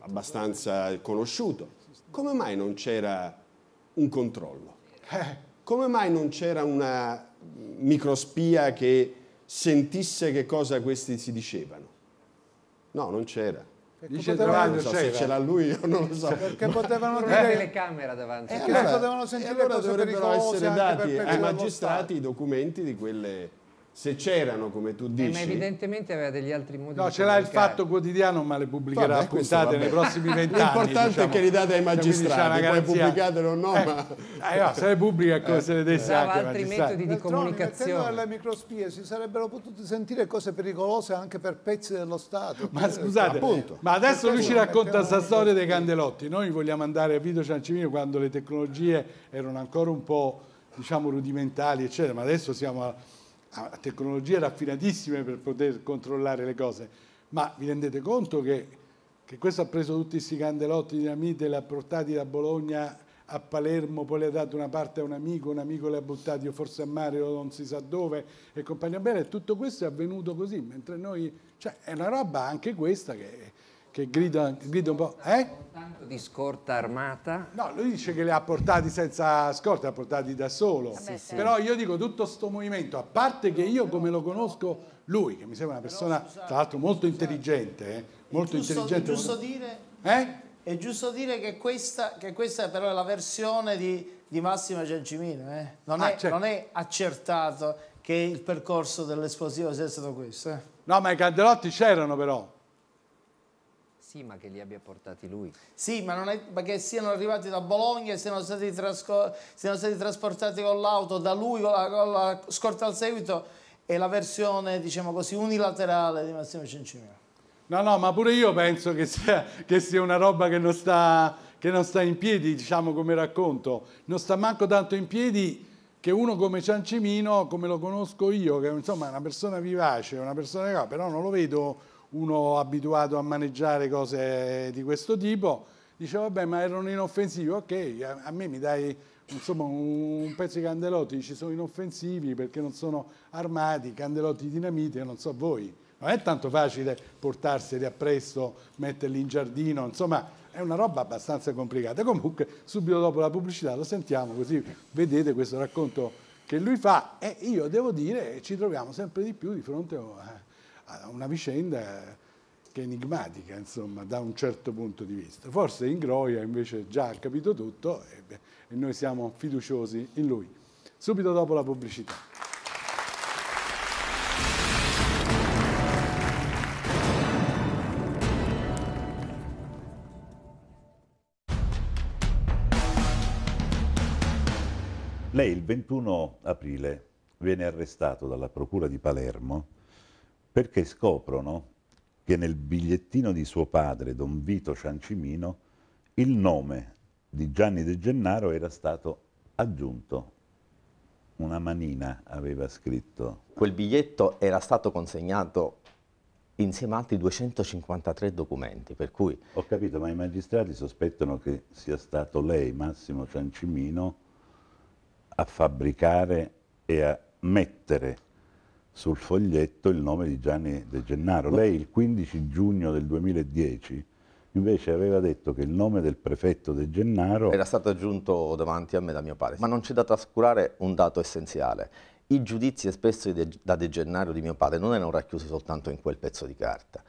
abbastanza conosciuto. Come mai non c'era un controllo? Eh. come mai non c'era una microspia che sentisse che cosa questi si dicevano? No, non c'era. Dice davanti, so se ce l'ha lui io non lo so. Perché ma... potevano dire le camere davanti. Eh, allora, potevano sentire e allora dovrebbero essere dati ai magistrati i documenti di quelle se c'erano, come tu dici. Eh, ma evidentemente aveva degli altri modi. No, ce l'ha il fatto quotidiano, ma le pubblicherà Vabbè, puntate questo, nei prossimi vent'anni. L'importante diciamo. è che li date ai cioè, magistrati, cioè, poi pubblicatele o no. Eh, ma... eh, no, se le pubblica come eh, se le desse anche altri magistrati. metodi di comunicazione. Nel microspie si sarebbero potute sentire cose pericolose anche per pezzi dello Stato. Ma scusate, appunto, ma adesso lui ci racconta questa storia dei candelotti. Noi vogliamo andare a Vito Ciancimino quando le tecnologie erano ancora un po' diciamo rudimentali, eccetera, ma adesso siamo... A ha tecnologie raffinatissime per poter controllare le cose, ma vi rendete conto che, che questo ha preso tutti questi candelotti di dinamite, li ha portati da Bologna a Palermo, poi le ha dato una parte a un amico, un amico le ha buttati forse a mare o non si sa dove e compagnia bene, e tutto questo è avvenuto così, mentre noi, cioè è una roba anche questa che che grida, grida un po'. Eh? di scorta armata? No, lui dice che le ha portati senza scorta, ha portati da solo. Vabbè, sì. Però io dico tutto questo movimento, a parte che io come lo conosco lui, che mi sembra una persona tra l'altro molto intelligente, eh? molto è giusto, intelligente. È giusto, dire, eh? è giusto dire che questa, che questa però è la versione di, di Massimo Giancimino, eh? non, ah, è, certo. non è accertato che il percorso dell'esplosivo sia stato questo. Eh. No, ma i Candelotti c'erano però. Sì, ma che li abbia portati lui. Sì, ma, è, ma che siano arrivati da Bologna e siano stati, siano stati trasportati con l'auto da lui, con la, con la, scorta al seguito, è la versione, diciamo così, unilaterale di Massimo Ciancimino. No, no, ma pure io penso che sia, che sia una roba che non, sta, che non sta in piedi, diciamo come racconto. Non sta manco tanto in piedi che uno come Ciancimino, come lo conosco io, che insomma è una persona vivace, una persona che però non lo vedo uno abituato a maneggiare cose di questo tipo, dice vabbè ma erano inoffensivi, ok, a, me mi dai insomma, un, pezzo di candelotti, ci sono inoffensivi perché non sono armati, candelotti dinamite, non so voi. Non è tanto facile portarseli appresso, metterli in giardino, insomma è una roba abbastanza complicata. Comunque subito dopo la pubblicità lo sentiamo così vedete questo racconto che lui fa e io devo dire ci troviamo sempre di più di fronte a una vicenda che è enigmatica, insomma, da un certo punto di vista. Forse Ingroia invece già ha capito tutto e, e noi siamo fiduciosi in lui. Subito dopo la pubblicità. Lei il 21 aprile viene arrestato dalla Procura di Palermo perché scoprono che nel bigliettino di suo padre, Don Vito Ciancimino, il nome di Gianni De Gennaro era stato aggiunto. Una manina aveva scritto. Quel biglietto era stato consegnato insieme a altri 253 documenti, per cui... Ho capito, ma i magistrati sospettano che sia stato lei, Massimo Ciancimino, a fabbricare e a mettere sul foglietto il nome di Gianni De Gennaro. Lei il 15 giugno del 2010 invece aveva detto che il nome del prefetto De Gennaro era stato aggiunto davanti a me da mio padre, ma non c'è da trascurare un dato essenziale. I giudizi espressi da De Gennaro di mio padre non erano racchiusi soltanto in quel pezzo di carta.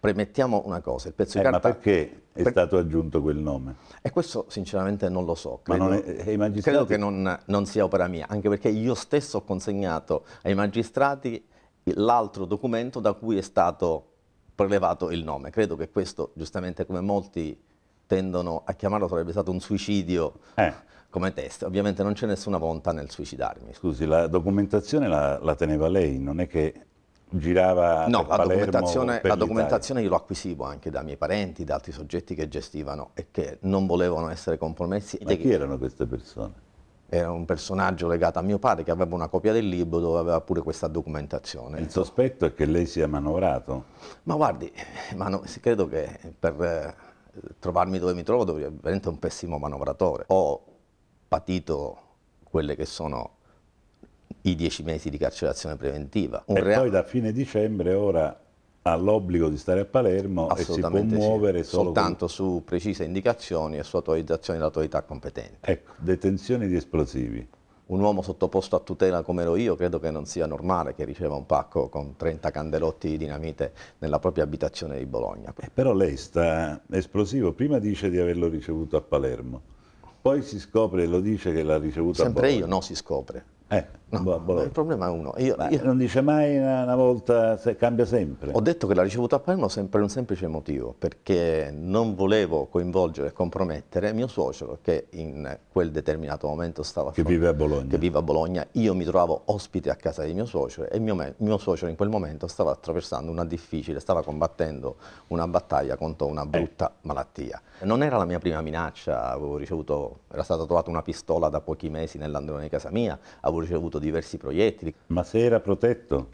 Premettiamo una cosa, il pezzo eh, di carta... Ma perché è per... stato aggiunto quel nome? E questo sinceramente non lo so, credo, è, eh, magistrati... credo che non, non sia opera mia, anche perché io stesso ho consegnato ai magistrati l'altro documento da cui è stato prelevato il nome. Credo che questo, giustamente come molti tendono a chiamarlo, sarebbe stato un suicidio eh. come test. Ovviamente non c'è nessuna volontà nel suicidarmi. Scusi, la documentazione la, la teneva lei, non è che girava no, la Palermo, documentazione, la documentazione io l'ho acquisivo anche da miei parenti, da altri soggetti che gestivano e che non volevano essere compromessi. Ma chi erano queste persone? Era un personaggio legato a mio padre che aveva una copia del libro dove aveva pure questa documentazione. Il sospetto è che lei sia manovrato? Ma guardi, mano, credo che per eh, trovarmi dove mi trovo, dovrei essere un pessimo manovratore. Ho patito quelle che sono i dieci mesi di carcerazione preventiva. Un e rea... poi da fine dicembre ora ha l'obbligo di stare a Palermo e si può muovere sì. soltanto con... su precise indicazioni e su autorizzazione dell'autorità competente. Ecco, detenzione di esplosivi. Un uomo sottoposto a tutela come ero io credo che non sia normale che riceva un pacco con 30 candelotti di dinamite nella propria abitazione di Bologna. Eh, però lei sta esplosivo, prima dice di averlo ricevuto a Palermo, poi si scopre e lo dice che l'ha ricevuto Sempre a Bologna. Sempre io, no, si scopre. Eh. No, Bologna. Boh. il problema è uno. Io, io... Non dice mai una, una volta, se cambia sempre. Ho detto che l'ha ricevuto a Palermo per un semplice motivo, perché non volevo coinvolgere e compromettere mio suocero che in quel determinato momento stava... Che, vive a, che vive a Bologna. io mi trovavo ospite a casa di mio suocero e mio, mio, suocero in quel momento stava attraversando una difficile, stava combattendo una battaglia contro una eh. brutta eh. malattia. Non era la mia prima minaccia, ricevuto, era stata trovata una pistola da pochi mesi nell'androne di casa mia, avevo ricevuto ricevuto diversi proiettili. Ma se era protetto,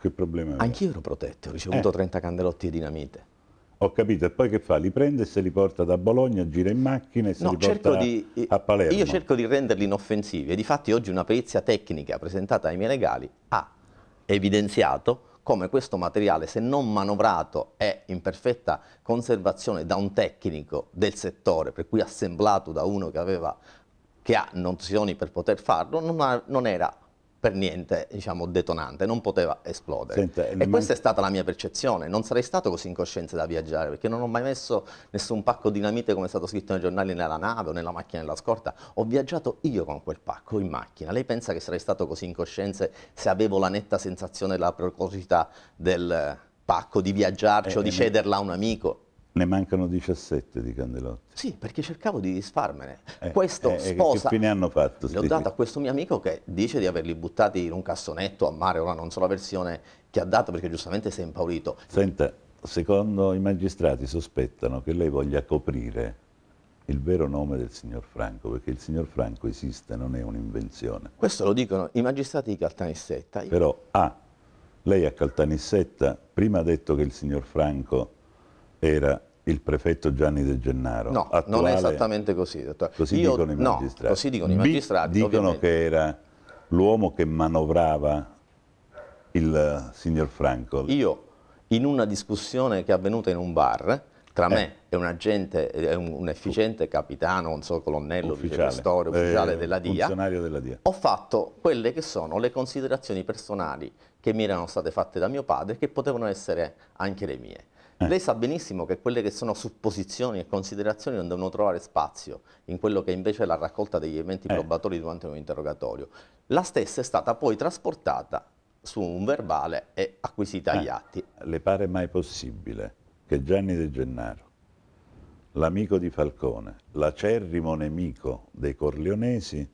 che problema aveva? Anch'io ero protetto, ho ricevuto eh. 30 candelotti di dinamite. Ho capito, e poi che fa? Li prende e se li porta da Bologna, gira in macchina e se no, li porta di, a eh, Palermo. Io cerco di renderli inoffensivi e difatti oggi una perizia tecnica presentata ai miei legali ha evidenziato come questo materiale, se non manovrato è in perfetta conservazione da un tecnico del settore, per cui assemblato da uno che aveva che ha nozioni per poter farlo, non, ha, non era per niente diciamo, detonante, non poteva esplodere. Senta, e questa è stata la mia percezione, non sarei stato così incosciente da viaggiare, perché non ho mai messo nessun pacco dinamite come è stato scritto nei giornali nella nave o nella macchina della scorta, ho viaggiato io con quel pacco in macchina. Lei pensa che sarei stato così incosciente se avevo la netta sensazione della precocità del pacco, di viaggiarci eh, o di eh, cederla a un amico? Ne mancano 17 di Candelotti. Sì, perché cercavo di disfarmene. Eh, questo eh, eh sposa... Che fine hanno fatto? Li ho dato a questo mio amico che dice di averli buttati in un cassonetto a mare, ora non so la versione che ha dato perché giustamente si è impaurito. Senta, secondo i magistrati sospettano che lei voglia coprire il vero nome del signor Franco, perché il signor Franco esiste, non è un'invenzione. Questo lo dicono i magistrati di Caltanissetta. Però A, ah, lei a Caltanissetta prima ha detto che il signor Franco era il prefetto Gianni De Gennaro. No, attuale, non è esattamente così, dottore. Così Io, dicono i magistrati. No, così dicono i magistrati. B, dicono ovviamente. che era l'uomo che manovrava il eh, signor Franco. Io, in una discussione che è avvenuta in un bar, tra eh. me e un agente, un, un efficiente capitano, non so, colonnello, vicequestore, ufficiale eh, della DIA, della DIA, ho fatto quelle che sono le considerazioni personali che mi erano state fatte da mio padre, che potevano essere anche le mie. Eh. Lei sa benissimo che quelle che sono supposizioni e considerazioni non devono trovare spazio in quello che invece è la raccolta degli eventi eh. probatori durante un interrogatorio. La stessa è stata poi trasportata su un verbale e acquisita agli eh. atti. Le pare mai possibile che Gianni De Gennaro, l'amico di Falcone, l'acerrimo nemico dei corleonesi,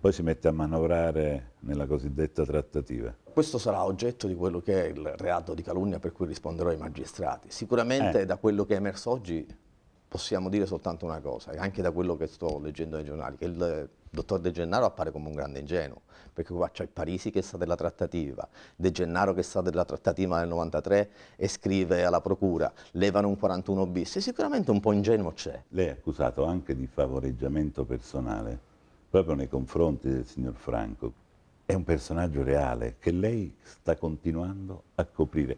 poi si mette a manovrare nella cosiddetta trattativa? Questo sarà oggetto di quello che è il reato di calunnia per cui risponderò ai magistrati. Sicuramente eh. da quello che è emerso oggi possiamo dire soltanto una cosa, anche da quello che sto leggendo nei giornali, che il dottor De Gennaro appare come un grande ingenuo, perché qua c'è Parisi che sta della trattativa, De Gennaro che sta della trattativa del 93 e scrive alla procura, levano un 41 bis, e sicuramente un po' ingenuo c'è. Lei è accusato anche di favoreggiamento personale, proprio nei confronti del signor Franco è un personaggio reale che lei sta continuando a coprire.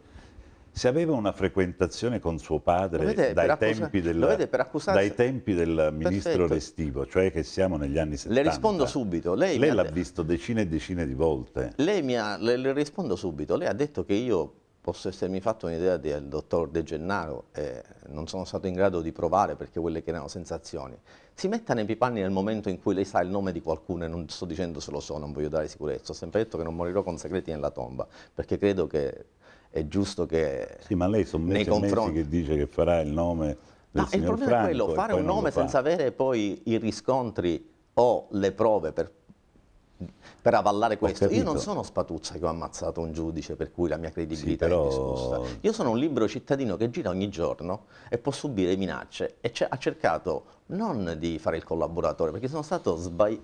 Se aveva una frequentazione con suo padre vede, dai, tempi della, vede, dai, tempi del, ministro Perfetto. Restivo, cioè che siamo negli anni 70. Le rispondo subito. Lei, lei l'ha detto... visto decine e decine di volte. Lei mi ha, le, le rispondo subito. Lei ha detto che io posso essermi fatto un'idea del dottor De Gennaro e non sono stato in grado di provare perché quelle che erano sensazioni. Si metta nei panni nel momento in cui lei sa il nome di qualcuno e non sto dicendo se lo so, non voglio dare sicurezza, ho sempre detto che non morirò con segreti nella tomba perché credo che è giusto che Sì, ma lei sono mesi, confronti... che dice che farà il nome del no, il problema Franco è quello, fare un nome senza avere poi i riscontri o le prove per per avallare questo. Io non sono Spatuzza che ho ammazzato un giudice per cui la mia credibilità sì, però... è discussa. Io sono un libero cittadino che gira ogni giorno e può subire minacce e ha cercato non di fare il collaboratore, perché sono stato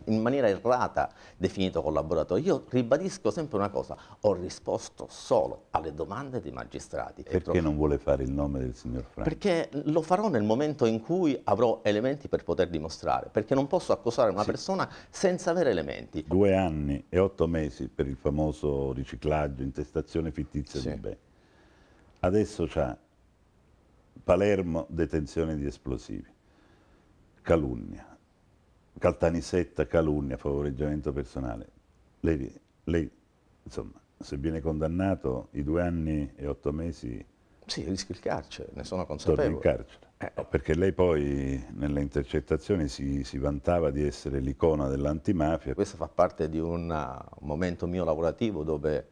in maniera errata definito collaboratore. Io ribadisco sempre una cosa, ho risposto solo alle domande dei magistrati. Perché non vuole fare il nome del signor Franco? Perché lo farò nel momento in cui avrò elementi per poter dimostrare, perché non posso accusare una sì. persona senza avere elementi. Due anni e otto mesi per il famoso riciclaggio, intestazione fittizia sì. di bene. Adesso c'ha Palermo detenzione di esplosivi calunnia, Caltanissetta, calunnia, favoreggiamento personale. Lei, lei, insomma, se viene condannato i due anni e otto mesi... Sì, rischio il carcere, ne sono consapevole. Torna in carcere. Eh, eh. Perché lei poi nelle intercettazioni si, si vantava di essere l'icona dell'antimafia. Questo fa parte di un uh, momento mio lavorativo dove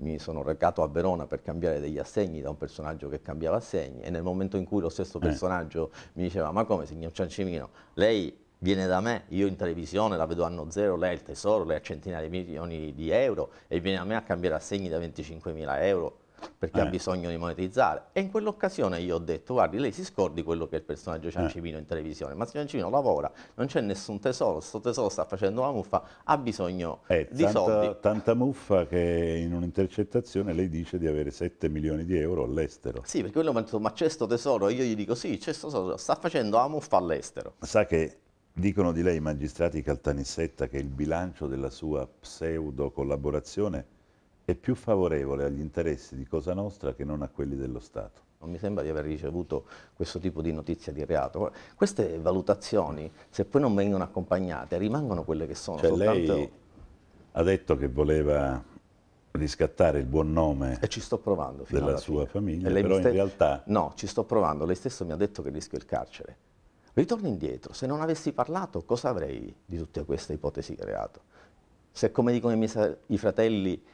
mi sono recato a Verona per cambiare degli assegni da un personaggio che cambiava assegni e nel momento in cui lo stesso eh. personaggio eh. mi diceva ma come signor Ciancimino, lei viene da me, io in televisione la vedo anno zero, lei ha il tesoro, lei ha centinaia di milioni di euro e viene da me a cambiare assegni da 25 mila euro, perché eh. ha bisogno di monetizzare. E in quell'occasione io ho detto, guardi, lei si scordi quello che è il personaggio eh. Ciancimino eh. in televisione, ma Ciancimino lavora, non c'è nessun tesoro, questo tesoro sta facendo la muffa, ha bisogno eh, di tanta, soldi. Tanta muffa che in un'intercettazione lei dice di avere 7 milioni di euro all'estero. Sì, perché quello mi ha detto, ma c'è questo tesoro? Io gli dico, sì, c'è questo tesoro, sta facendo la muffa all'estero. Sa che dicono di lei i magistrati Caltanissetta che il bilancio della sua pseudo collaborazione è più favorevole agli interessi di Cosa Nostra che non a quelli dello Stato. Non mi sembra di aver ricevuto questo tipo di notizia di reato. Queste valutazioni, se poi non vengono accompagnate, rimangono quelle che sono. Cioè soltanto... lei ha detto che voleva riscattare il buon nome della sua fine. famiglia, però in realtà... No, ci sto provando. Lei stesso mi ha detto che rischio il carcere. Ritorno indietro, se non avessi parlato cosa avrei di tutte queste ipotesi di reato? Se come dicono i miei fratelli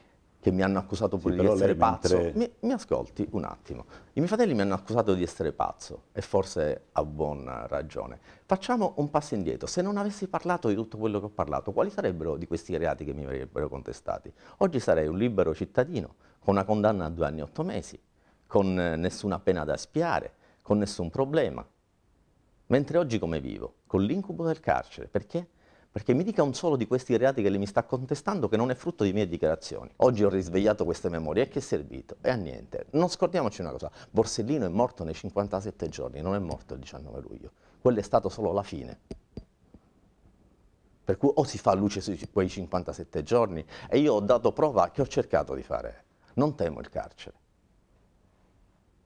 che mi hanno accusato pure sì, di essere pazzo. Mentre... Mi, mi, ascolti un attimo. I miei fratelli mi hanno accusato di essere pazzo e forse a buona ragione. Facciamo un passo indietro. Se non avessi parlato di tutto quello che ho parlato, quali sarebbero di questi reati che mi avrebbero contestati? Oggi sarei un libero cittadino con una condanna a due anni e otto mesi, con eh, nessuna pena da spiare, con nessun problema. Mentre oggi come vivo? Con l'incubo del carcere. Perché? perché mi dica un solo di questi reati che lei mi sta contestando che non è frutto di mie dichiarazioni. Oggi ho risvegliato queste memorie, e che è servito? E a niente. Non scordiamoci una cosa, Borsellino è morto nei 57 giorni, non è morto il 19 luglio. Quella è stata solo la fine. Per cui o si fa luce su quei 57 giorni e io ho dato prova che ho cercato di fare. Non temo il carcere.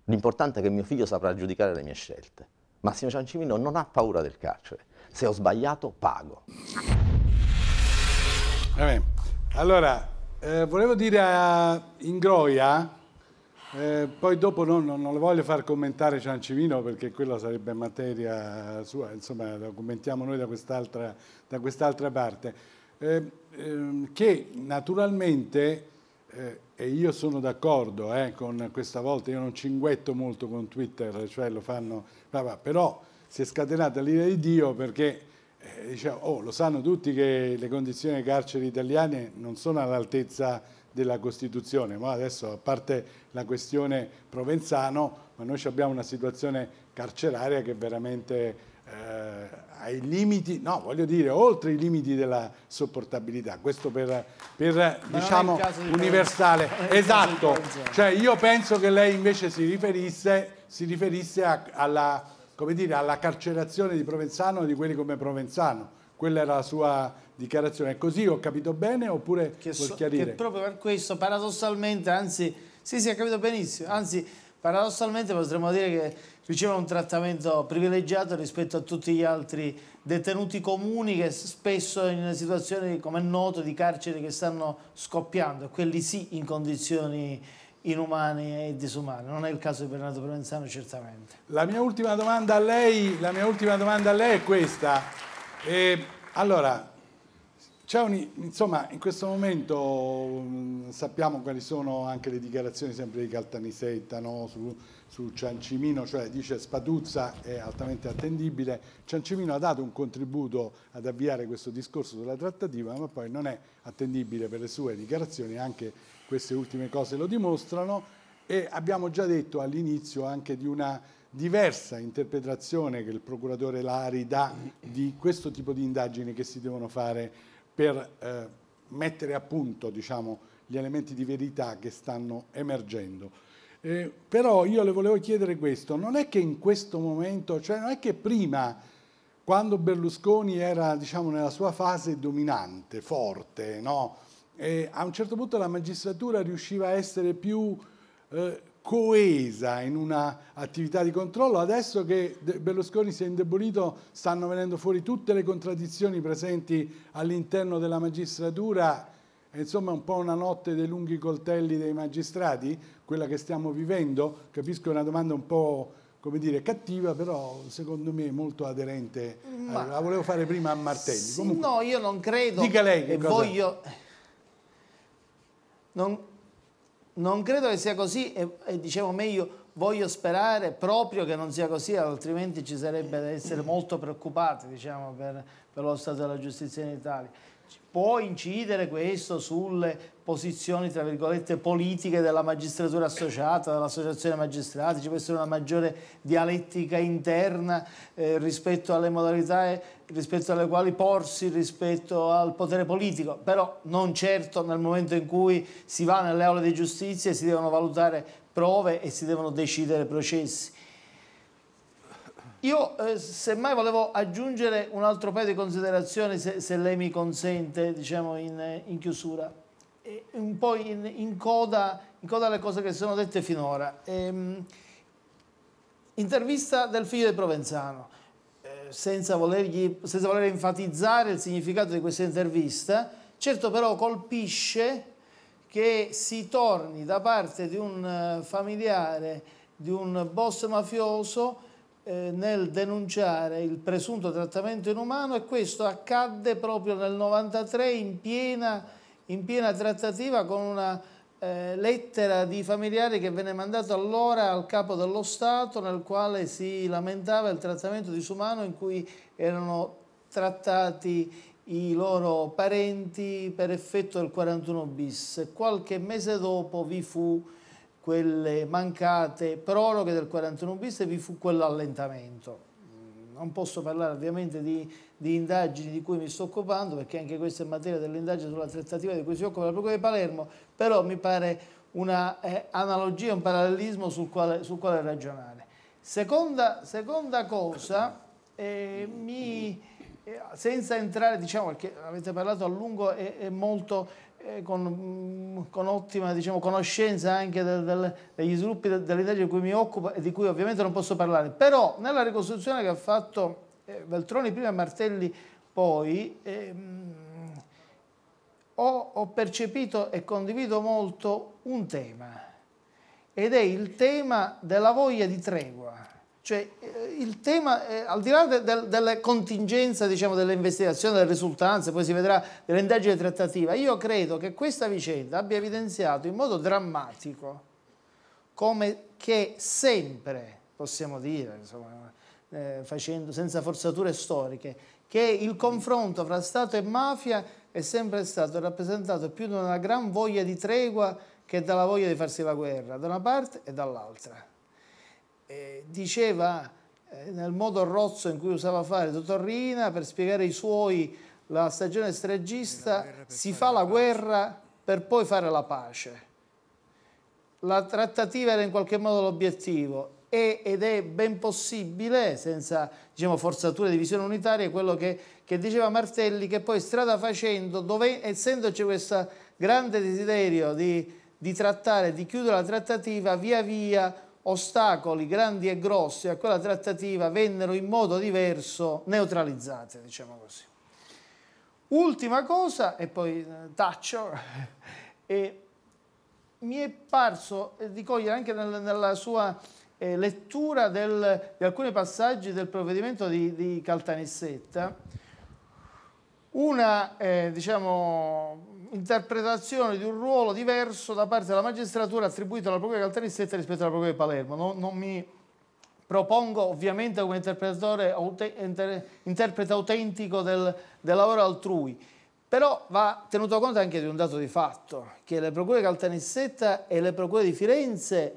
L'importante è che mio figlio saprà giudicare le mie scelte. Massimo Ciancimino non ha paura del carcere se ho sbagliato pago. Eh allora, eh, volevo dire a Ingroia, eh, poi dopo no, no, non lo voglio far commentare Ciancimino perché quella sarebbe materia sua, insomma la commentiamo noi da quest'altra, quest parte, eh, ehm, che naturalmente, eh, e io sono d'accordo eh, con questa volta, io non cinguetto molto con Twitter, cioè lo fanno, però si è scatenata l'ira di Dio perché eh, diciamo, oh, lo sanno tutti che le condizioni carceri italiane non sono all'altezza della Costituzione, ma adesso a parte la questione Provenzano, ma noi abbiamo una situazione carceraria che veramente eh, i limiti, no voglio dire oltre i limiti della sopportabilità, questo per, per diciamo di universale, esatto, cioè io penso che lei invece si riferisse, si riferisse a, alla come dire, alla carcerazione di Provenzano e di quelli come Provenzano. Quella era la sua dichiarazione. È così? Ho capito bene oppure che so, chiarire? Che proprio per questo, paradossalmente, anzi, sì, sì, ha capito benissimo, anzi, paradossalmente potremmo dire che riceve un trattamento privilegiato rispetto a tutti gli altri detenuti comuni che spesso in situazioni, come è noto, di carcere che stanno scoppiando, quelli sì in condizioni inumane e disumane. Non è il caso di Bernardo Provenzano certamente. La mia ultima domanda a lei, domanda a lei è questa. E, allora, un, insomma, in questo momento mh, mm, sappiamo quali sono anche le dichiarazioni sempre di Caltanissetta no? su, su, Ciancimino, cioè dice Spatuzza è altamente attendibile. Ciancimino ha dato un contributo ad avviare questo discorso sulla trattativa, ma poi non è attendibile per le sue dichiarazioni anche queste ultime cose lo dimostrano e abbiamo già detto all'inizio anche di una diversa interpretazione che il procuratore Lari dà di questo tipo di indagini che si devono fare per eh, mettere a punto diciamo, gli elementi di verità che stanno emergendo. Eh, però io le volevo chiedere questo, non è che in questo momento, cioè non è che prima, quando Berlusconi era diciamo, nella sua fase dominante, forte, no? eh, a un certo punto la magistratura riusciva a essere più eh, coesa in una attività di controllo, adesso che Berlusconi si è indebolito stanno venendo fuori tutte le contraddizioni presenti all'interno della magistratura, insomma è un po' una notte dei lunghi coltelli dei magistrati, quella che stiamo vivendo, capisco è una domanda un po' come dire, cattiva, però secondo me molto aderente. Ma... La volevo fare prima a Martelli. Sì, Comunque, no, io non credo. Dica lei che cosa... Voglio non, non credo che sia così e, e, dicevo meglio voglio sperare proprio che non sia così altrimenti ci sarebbe da essere molto preoccupati diciamo, per, per lo stato della giustizia in Italia può incidere questo sulle posizioni, tra virgolette, politiche della magistratura associata, dell'associazione magistrati, ci può essere una maggiore dialettica interna eh, rispetto alle modalità e, rispetto alle quali porsi rispetto al potere politico, però non certo nel momento in cui si va nelle aule di giustizia e si devono valutare prove e si devono decidere processi. Io eh, semmai volevo aggiungere un altro paio di considerazioni, se, se lei mi consente, diciamo in, in chiusura un po' in, in, coda, in, coda, alle cose che sono dette finora. Ehm, intervista del figlio di Provenzano. Eh, senza, volergli, senza voler enfatizzare il significato di questa intervista, certo però colpisce che si torni da parte di un eh, familiare, di un boss mafioso, eh, nel denunciare il presunto trattamento inumano e questo accadde proprio nel 93 in piena in piena trattativa con una eh, lettera di familiari che venne mandata allora al capo dello Stato nel quale si lamentava il trattamento disumano in cui erano trattati i loro parenti per effetto del 41 bis. Qualche mese dopo vi fu quelle mancate proroghe del 41 bis e vi fu quell'allentamento. Non posso parlare ovviamente di di indagini di cui mi sto occupando, perché anche questa è materia dell'indagine sulla trattativa di cui si occupa la Procura di Palermo, però mi pare un'analogia, eh, un parallelismo sul quale, sul quale ragionare. Seconda, seconda cosa, eh, mi, eh, senza entrare, diciamo perché avete parlato a lungo e, e molto eh, con, mm, con, ottima diciamo, conoscenza anche del, del, degli sviluppi dell'indagine di cui mi occupo e di cui ovviamente non posso parlare, però nella ricostruzione che ha fatto eh, Veltroni prima, e Martelli poi, ehm, ho, ho percepito e condivido molto un tema, ed è il tema della voglia di tregua. Cioè eh, il tema, eh, al di là de, de, della contingenza diciamo, delle investigazioni, delle risultanze, poi si vedrà dell'indagine trattativa, io credo che questa vicenda abbia evidenziato in modo drammatico come che sempre, possiamo dire, insomma, eh, facendo, senza forzature storiche, che il confronto fra Stato e mafia è sempre stato rappresentato più da una gran voglia di tregua che dalla voglia di farsi la guerra, da una parte e dall'altra. Eh, diceva eh, nel modo rozzo in cui usava fare dottor Rina per spiegare ai suoi la stagione stregista, si fa la, la guerra per poi fare la pace. La trattativa era in qualche modo l'obiettivo è, ed è ben possibile, senza diciamo, forzature di visione unitaria, quello che, che diceva Martelli, che poi strada facendo, dove, essendoci questo grande desiderio di, di trattare, di chiudere la trattativa, via via ostacoli grandi e grossi a quella trattativa vennero in modo diverso neutralizzati, diciamo così. Ultima cosa, e poi eh, taccio, e mi è parso di cogliere anche nella, sua eh, lettura del, di alcuni passaggi del provvedimento di, di Caltanissetta, una eh, diciamo, interpretazione di un ruolo diverso da parte della magistratura attribuito alla Procura di Caltanissetta rispetto alla Procura di Palermo. non, non mi propongo ovviamente come interpretatore, inter, interprete autentico del, del, lavoro altrui, però va tenuto conto anche di un dato di fatto, che le procure di Caltanissetta e le procure di Firenze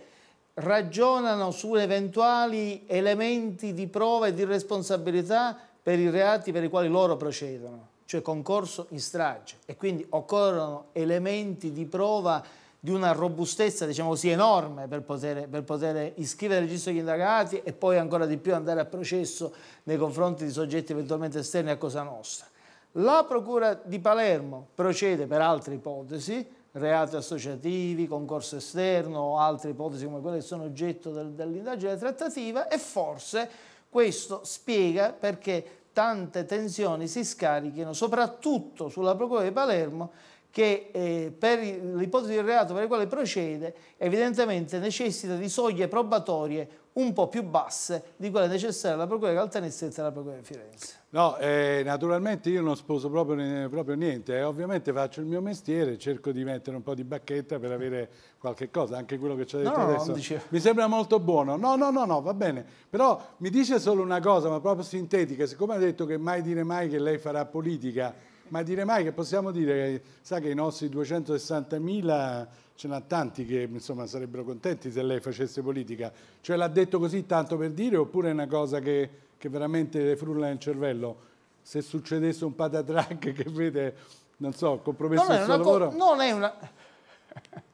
ragionano su eventuali elementi di prova e di responsabilità per i reati per i quali loro procedono, cioè concorso in strage. E quindi occorrono elementi di prova di una robustezza, diciamo così, enorme per poter, per poter iscrivere il registro degli indagati e poi ancora di più andare a processo nei confronti di soggetti eventualmente esterni a Cosa Nostra. La Procura di Palermo procede per altre ipotesi, reati associativi, concorso esterno o altre ipotesi come quelle che sono oggetto del, dell'indagine trattativa e forse questo spiega perché tante tensioni si scarichino soprattutto sulla Procura di Palermo che eh, per l'ipotesi di reato per il quale procede evidentemente necessita di soglie probatorie un po' più basse di quelle necessarie alla Procura di Caltanissetta e alla Procura di Firenze. No, eh, naturalmente io non sposo proprio, proprio niente, eh, ovviamente faccio il mio mestiere, cerco di mettere un po' di bacchetta per avere qualche cosa, anche quello che ci ha detto no, adesso. No, mi sembra molto buono, no, no, no, no, va bene, però mi dice solo una cosa, ma proprio sintetica, siccome ha detto che mai dire mai che lei farà politica, ma dire mai che possiamo dire che, sa che i nostri 260.000 ce n'ha tanti che insomma, sarebbero contenti se lei facesse politica. Cioè l'ha detto così tanto per dire oppure è una cosa che, che veramente le frulla nel cervello? Se succedesse un patatrack che vede, non so, compromesso il suo lavoro... Non è una...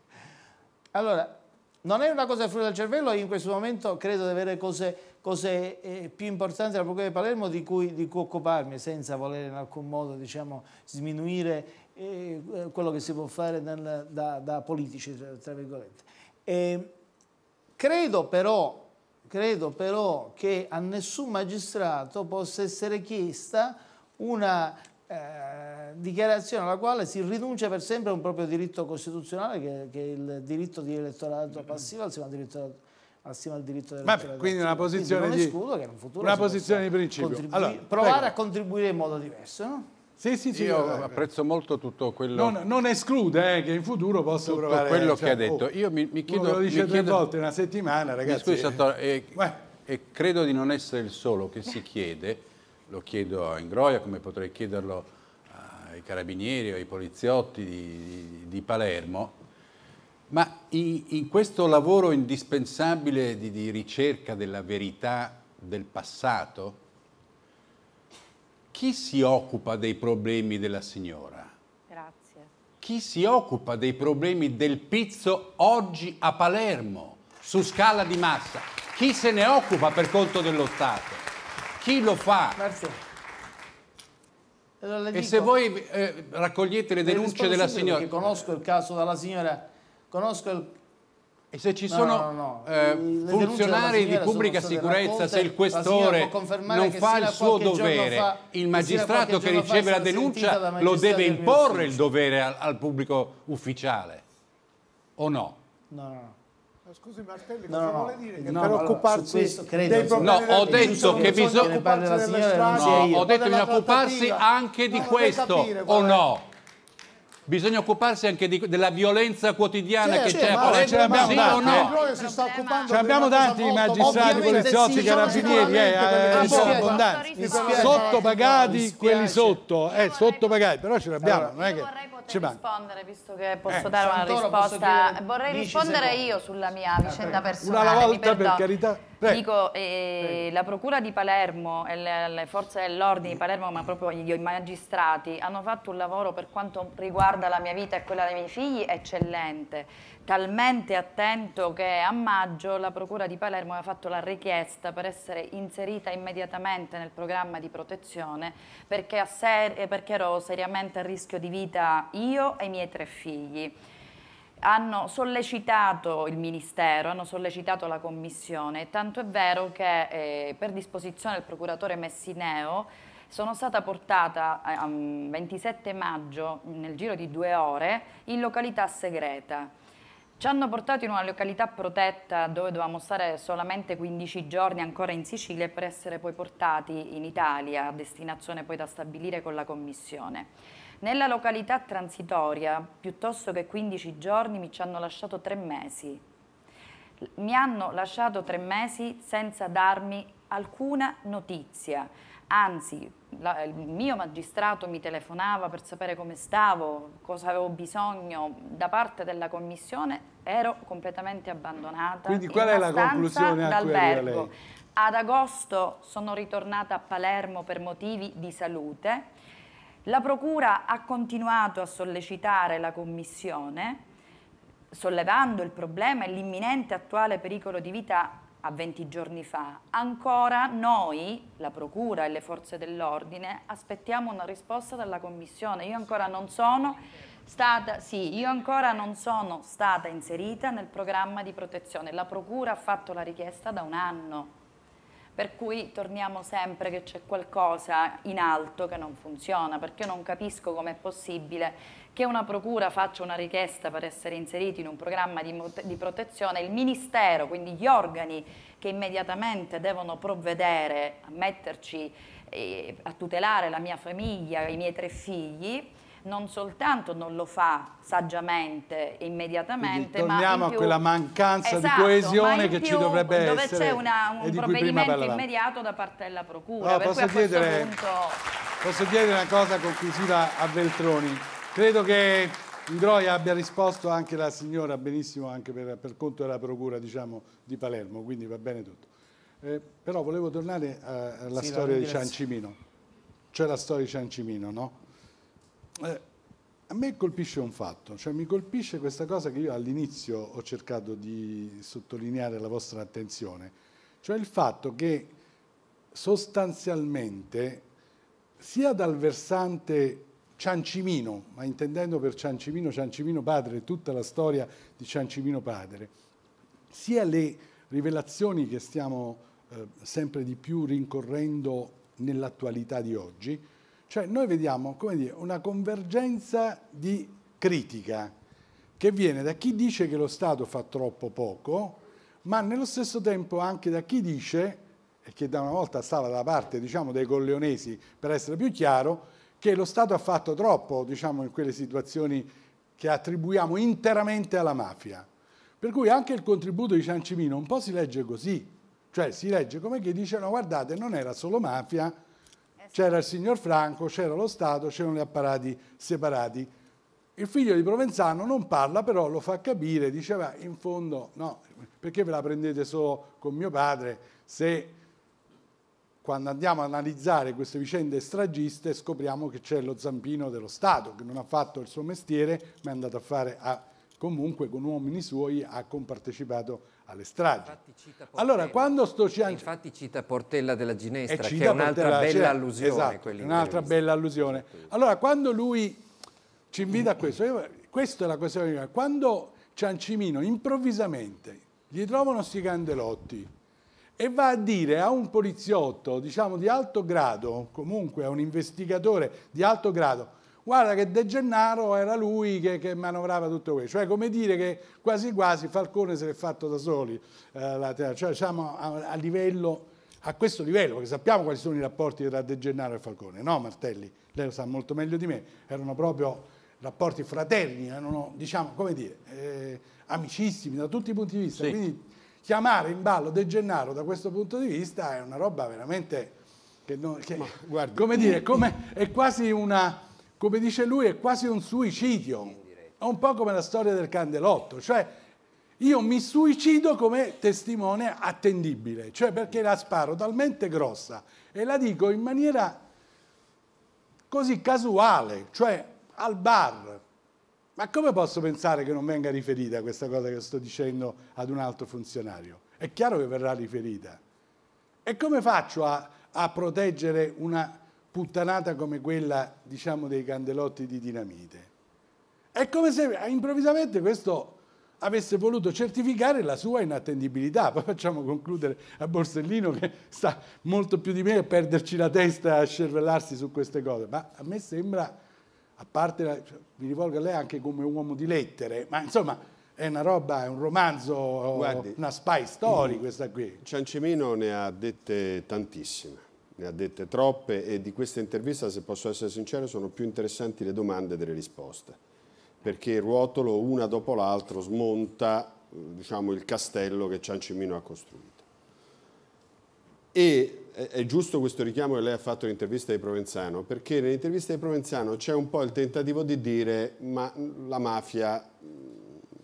allora, non è una cosa che frulla nel cervello, io in questo momento credo di avere cose, cose eh, più importanti della Procura di Palermo di cui, di cui, occuparmi senza voler in alcun modo diciamo, sminuire eh, quello che si può fare nel, da, da, politici, tra, virgolette. Eh, credo, però, credo però che a nessun magistrato possa essere chiesta una eh, dichiarazione alla quale si rinuncia per sempre a un proprio diritto costituzionale che, che è il diritto di elettorato passivo assieme al diritto, assieme al diritto dell'elettorato Vabbè, quindi una posizione, quindi di, una posizione di, principio allora, provare prego. a contribuire in modo diverso no? Sì, sì, sì, io vabbè. Eh, eh. apprezzo molto tutto quello. Non, non esclude eh, che in futuro possa tutto provare. quello cioè, che ha detto. Oh, io mi, mi chiedo. Lo dice mi tre chiedo... volte una settimana, ragazzi. scusi, eh, eh, e credo di non essere il solo che si chiede, lo chiedo a Ingroia, come potrei chiederlo ai carabinieri o ai poliziotti di, di, di Palermo, ma in, in, questo lavoro indispensabile di, di ricerca della verità del passato, chi si occupa dei problemi della signora? Grazie. Chi si occupa dei problemi del pizzo oggi a Palermo, su scala di massa? Chi se ne occupa per conto dello Stato? Chi lo fa? Grazie. Allora e se voi eh, raccogliete le denunce della signora... conosco il caso della signora, conosco il, e se ci no, sono no, no, eh, funzionari di pubblica sicurezza, Conte, se il questore non fa il suo dovere, fa, il magistrato che riceve la denuncia lo deve imporre il dovere al, al, pubblico ufficiale, o no? No, no, no. Scusi Martelli, cosa no, vuole dire? Che no, per occuparsi questo, dei problemi No, ho detto che bisogna occuparsi delle strade, no, ho detto che bisogna occuparsi anche di questo, o no? bisogna occuparsi anche di, della violenza quotidiana sì, che c'è. Ma, ce l'abbiamo sì, no? si sta occupando ce l'abbiamo tanti magistrati, poliziotti, carabinieri, eh, eh, abbondanti, sottopagati quelli sotto, sottopagati, però ce l'abbiamo, non è che per rispondere, visto che posso eh, dare una risposta. Vorrei rispondere secondi. io sulla mia ah, vicenda ah, personale. Una volta, per carità. Prego. Dico, eh, la Procura di Palermo e le, le forze dell'ordine di Palermo, ma proprio i magistrati, hanno fatto un lavoro per quanto riguarda la mia vita e quella dei miei figli eccellente talmente attento che a maggio la Procura di Palermo aveva fatto la richiesta per essere inserita immediatamente nel programma di protezione perché, eh, perché ero seriamente a rischio di vita io e i miei tre figli hanno sollecitato il Ministero, hanno sollecitato la Commissione, tanto è vero che eh, per disposizione del procuratore Messineo sono stata portata mm, il 27 maggio, nel giro di due ore, in località segreta ci hanno portato in una località protetta dove dovevamo stare solamente 15 giorni ancora in Sicilia per essere poi portati in Italia, a destinazione poi da stabilire con la Commissione. Nella località transitoria, piuttosto che 15 giorni, mi ci hanno lasciato tre mesi. Mi hanno lasciato tre mesi senza darmi alcuna notizia anzi la, il mio magistrato mi telefonava per sapere come stavo, cosa avevo bisogno da parte della commissione, ero completamente abbandonata. Quindi qual è la conclusione d'albergo. Ad agosto sono ritornata a Palermo per motivi di salute. La procura ha continuato a sollecitare la commissione sollevando il problema e l'imminente attuale pericolo di vita a 20 giorni fa, ancora noi, la Procura e le forze dell'ordine, aspettiamo una risposta dalla Commissione. Io ancora non sono stata, sì, io ancora non sono stata inserita nel programma di protezione. La Procura ha fatto la richiesta da un anno, per cui torniamo sempre che c'è qualcosa in alto che non funziona, perché io non capisco com'è possibile che una procura faccia una richiesta per essere inseriti in un programma di, di protezione, il Ministero, quindi gli organi che immediatamente devono provvedere a metterci, eh, a tutelare la mia famiglia, i miei tre figli, non soltanto non lo fa saggiamente e immediatamente, Quindi, torniamo ma a quella mancanza esatto, di coesione che ci dovrebbe dove essere. Dove c'è una, un provvedimento immediato da parte della Procura. No, posso, chiedere, punto... posso chiedere una cosa conclusiva a Veltroni? Credo che Ingroia abbia risposto anche la signora benissimo anche per, per conto della procura diciamo, di Palermo, quindi va bene tutto. Eh, però volevo tornare eh, alla sì, storia di Ciancimino, cioè la storia di Ciancimino, no? Eh, a me colpisce un fatto, cioè mi colpisce questa cosa che io all'inizio ho cercato di sottolineare alla vostra attenzione, cioè il fatto che sostanzialmente sia dal versante Ciancimino, ma intendendo per Ciancimino Ciancimino padre, tutta la storia di Ciancimino padre, sia le rivelazioni che stiamo eh, sempre di più rincorrendo nell'attualità di oggi, cioè noi vediamo come dire, una convergenza di critica che viene da chi dice che lo Stato fa troppo poco, ma nello stesso tempo anche da chi dice, e che da una volta stava dalla parte diciamo, dei colleonesi per essere più chiaro, che lo Stato ha fatto troppo diciamo, in quelle situazioni che attribuiamo interamente alla mafia. Per cui anche il contributo di Ciancimino un po' si legge così, cioè si legge come che dice guardate non era solo mafia, esatto. c'era il signor Franco, c'era lo Stato, c'erano gli apparati separati. Il figlio di Provenzano non parla però lo fa capire, diceva in fondo no, perché ve la prendete solo con mio padre se quando andiamo ad analizzare queste vicende stragiste scopriamo che c'è lo zampino dello Stato che non ha fatto il suo mestiere ma è andato a fare a, comunque con uomini suoi ha compartecipato alle stragi. Allora, quando sto cian... Infatti cita Portella della Ginestra, che è un'altra bella allusione. Esatto, un'altra bella allusione. Allora, quando lui ci invita a questo, io, questa è la questione, quando Ciancimino improvvisamente gli trovano sti candelotti, e va a dire a un poliziotto, diciamo di alto grado, comunque a un investigatore di alto grado, guarda che De Gennaro era lui che, che manovrava tutto questo, cioè come dire che quasi quasi Falcone se l'è fatto da soli, eh, la, cioè diciamo a, a, livello, a, questo livello, perché sappiamo quali sono i rapporti tra De Gennaro e Falcone, no Martelli? Lei lo sa molto meglio di me, erano proprio rapporti fraterni, erano diciamo, come dire, eh, amicissimi da tutti i punti di vista, sì. quindi chiamare in ballo De Gennaro da questo punto di vista è una roba veramente che, non, che Ma, guardi, come dire, come, è quasi una, come dice lui, è quasi un suicidio. È un po' come la storia del candelotto, cioè io mi suicido come testimone attendibile, cioè perché la sparo talmente grossa e la dico in maniera così casuale, cioè al bar, ma come posso pensare che non venga riferita questa cosa che sto dicendo ad un altro funzionario? È chiaro che verrà riferita. E come faccio a, a proteggere una puttanata come quella, diciamo, dei candelotti di dinamite? È come se eh, improvvisamente questo avesse voluto certificare la sua inattendibilità. Poi facciamo concludere a Borsellino che sta molto più di me a perderci la testa e a scervellarsi su queste cose, ma a me sembra a parte, la, cioè, mi rivolgo a lei anche come uomo di lettere, ma insomma è una roba, è un romanzo, Guardi, una spy story mh, mm, questa qui. Ciancimino ne ha dette tantissime, ne ha dette troppe e di questa intervista, se posso essere sincero, sono più interessanti le domande delle risposte, perché Ruotolo una dopo l'altra smonta diciamo, il castello che Ciancimino ha costruito. E è giusto questo richiamo che lei ha fatto all'intervista di Provenzano, perché nell'intervista di Provenzano c'è un po' il tentativo di dire ma la mafia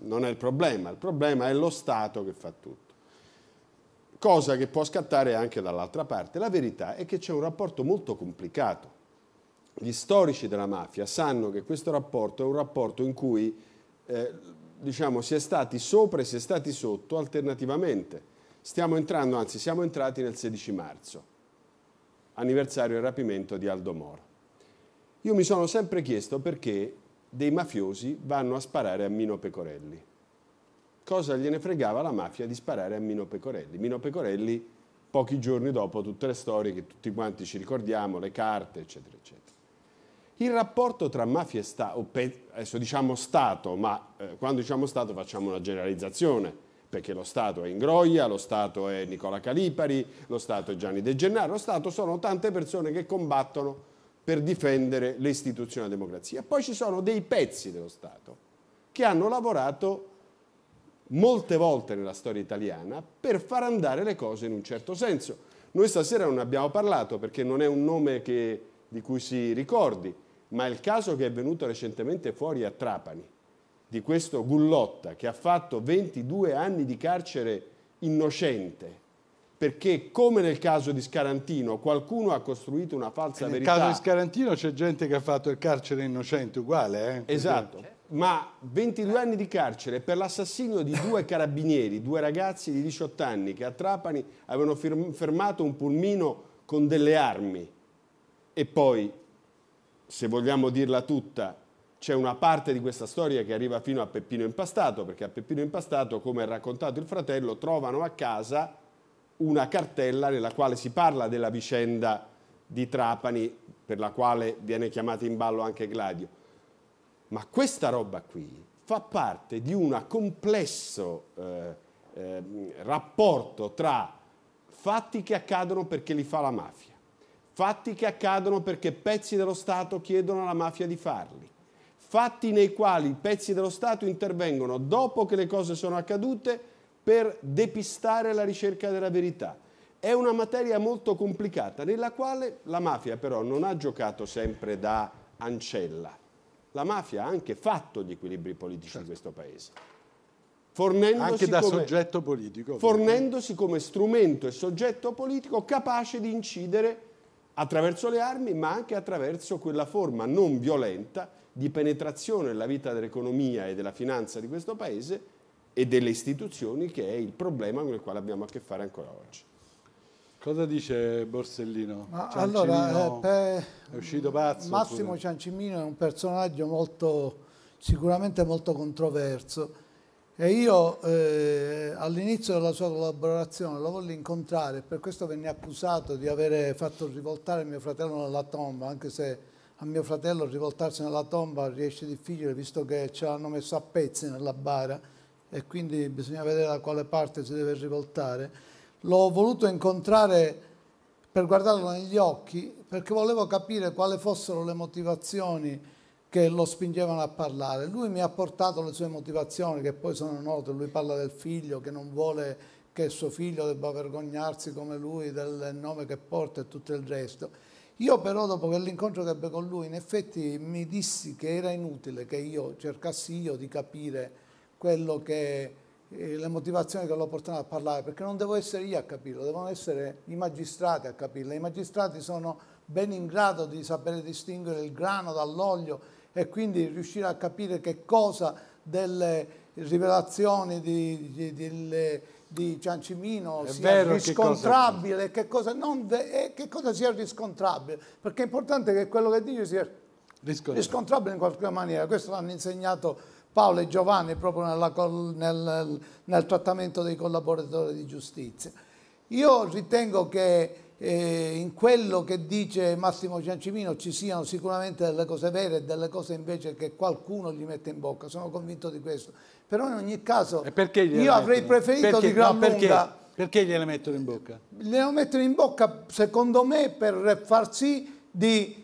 non è il problema, il problema è lo Stato che fa tutto. Cosa che può scattare anche dall'altra parte. La verità è che c'è un rapporto molto complicato. Gli storici della mafia sanno che questo rapporto è un rapporto in cui eh, diciamo, si è stati sopra e si è stati sotto alternativamente Stiamo entrando, anzi siamo entrati nel 16 marzo, anniversario del rapimento di Aldo Moro. Io mi sono sempre chiesto perché dei mafiosi vanno a sparare a Mino Pecorelli. Cosa gliene fregava la mafia di sparare a Mino Pecorelli? Mino Pecorelli pochi giorni dopo tutte le storie che tutti quanti ci ricordiamo, le carte, eccetera, eccetera. Il rapporto tra mafia e Stato, adesso diciamo Stato, ma eh, quando diciamo Stato facciamo una generalizzazione, perché lo Stato è Ingroia, lo Stato è Nicola Calipari, lo Stato è Gianni De Gennaro, lo Stato sono tante persone che combattono per difendere le istituzioni della democrazia. Poi ci sono dei pezzi dello Stato che hanno lavorato molte volte nella storia italiana per far andare le cose in un certo senso. Noi stasera non abbiamo parlato perché non è un nome che, di cui si ricordi, ma è il caso che è venuto recentemente fuori a Trapani, di questo Gullotta che ha fatto 22 anni di carcere innocente perché come nel caso di Scarantino qualcuno ha costruito una falsa nel verità. Nel caso di Scarantino c'è gente che ha fatto il carcere innocente uguale. Eh? Esatto, ma 22 anni di carcere per l'assassinio di due carabinieri, due ragazzi di 18 anni che a Trapani avevano fermato un pulmino con delle armi e poi, se vogliamo dirla tutta, c'è una parte di questa storia che arriva fino a Peppino Impastato, perché a Peppino Impastato, come ha raccontato il fratello, trovano a casa una cartella nella quale si parla della vicenda di Trapani, per la quale viene chiamato in ballo anche Gladio. Ma questa roba qui fa parte di un complesso eh, eh, rapporto tra fatti che accadono perché li fa la mafia, fatti che accadono perché pezzi dello Stato chiedono alla mafia di farli, fatti nei quali i pezzi dello Stato intervengono dopo che le cose sono accadute per depistare la ricerca della verità. È una materia molto complicata nella quale la mafia però non ha giocato sempre da ancella. La mafia ha anche fatto gli equilibri politici certo. di questo paese. Fornendosi come, politico, fornendosi come strumento e soggetto politico capace di incidere attraverso le armi ma anche attraverso quella forma non violenta di penetrazione nella vita dell'economia e della finanza di questo Paese e delle istituzioni che è il problema con il quale abbiamo a che fare ancora oggi. Cosa dice Borsellino? Allora, eh, per... è uscito pazzo? Massimo pure? Ciancimino è un personaggio molto, sicuramente molto controverso e io eh, all'inizio della sua collaborazione lo volli incontrare per questo venne accusato di avere fatto rivoltare mio fratello nella tomba, anche se a mio fratello rivoltarsi nella tomba riesce difficile visto che ce l'hanno messo a pezzi nella bara e quindi bisogna vedere da quale parte si deve rivoltare. L'ho voluto incontrare per guardarlo negli occhi perché volevo capire quali fossero le motivazioni che lo spingevano a parlare. Lui mi ha portato le sue motivazioni che poi sono note, lui parla del figlio che non vuole che suo figlio debba vergognarsi come lui del nome che porta e tutto il resto io però dopo quell'incontro che ebbe con lui in effetti mi dissi che era inutile che io cercassi io di capire quello che eh, le motivazioni che lo portano a parlare, perché non devo essere io a capirlo, devono essere i magistrati a capirlo. I magistrati sono ben in grado di sapere distinguere il grano dall'olio e quindi riuscire a capire che cosa delle rivelazioni, di, di, di, di Ciancimino è sia riscontrabile, che cosa, de, eh, che cosa, sia riscontrabile, perché è importante che quello che dice sia riscontrabile, riscontrabile in qualche maniera, questo l'hanno insegnato Paolo e Giovanni proprio nella, nel, nel trattamento dei collaboratori di giustizia. Io ritengo che eh, in quello che dice Massimo Giancimino ci siano sicuramente delle cose vere e delle cose invece che qualcuno gli mette in bocca, sono convinto di questo. Però in ogni caso io avrei preferito perché? di gran no, lunga... Perché gliele mettono in bocca? Gliele mettono in bocca, secondo me, per far sì di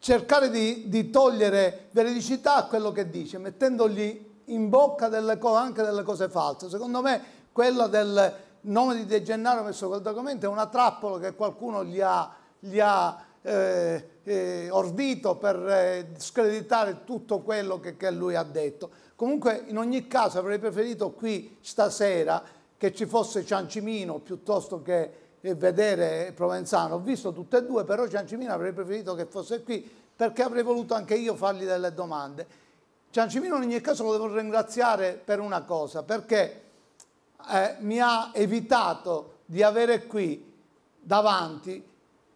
cercare di, di togliere veridicità a quello che dice, mettendogli in bocca delle anche delle cose false. Secondo me quella del il nome di De Gennaro messo quel documento è una trappola che qualcuno gli ha, gli ha eh, eh, ordito per eh, screditare tutto quello che, che, lui ha detto. Comunque in ogni caso avrei preferito qui stasera che ci fosse Ciancimino piuttosto che eh, vedere Provenzano. Ho visto tutte e due, però Ciancimino avrei preferito che fosse qui perché avrei voluto anche io fargli delle domande. Ciancimino in ogni caso lo devo ringraziare per una cosa, perché eh, mi ha evitato di avere qui davanti,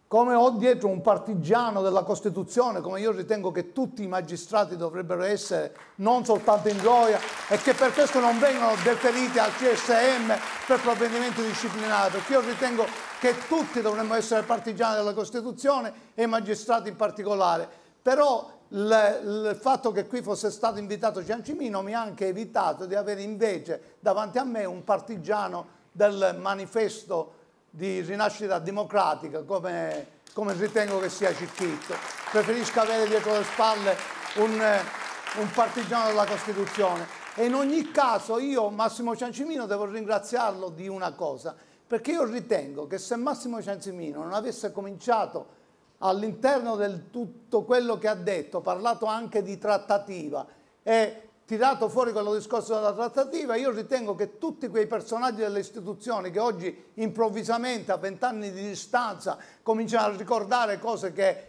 come ho dietro un partigiano della Costituzione, come io ritengo che tutti i magistrati dovrebbero essere, non soltanto in gioia, e che per questo non vengono deferiti al CSM per provvedimenti disciplinari, perché io ritengo che tutti dovremmo essere partigiani della Costituzione e i magistrati in particolare. Però il fatto che qui fosse stato invitato Ciancimino mi ha anche evitato di avere invece davanti a me un partigiano del manifesto di rinascita democratica come, come ritengo che sia Cicchitto. Preferisco avere dietro le spalle un, un partigiano della Costituzione. E in ogni caso io Massimo Ciancimino devo ringraziarlo di una cosa, perché io ritengo che se Massimo Ciancimino non avesse cominciato all'interno del tutto quello che ha detto, parlato anche di trattativa e tirato fuori quello discorso della trattativa, io ritengo che tutti quei personaggi delle istituzioni che oggi improvvisamente a vent'anni di distanza cominciano a ricordare cose che,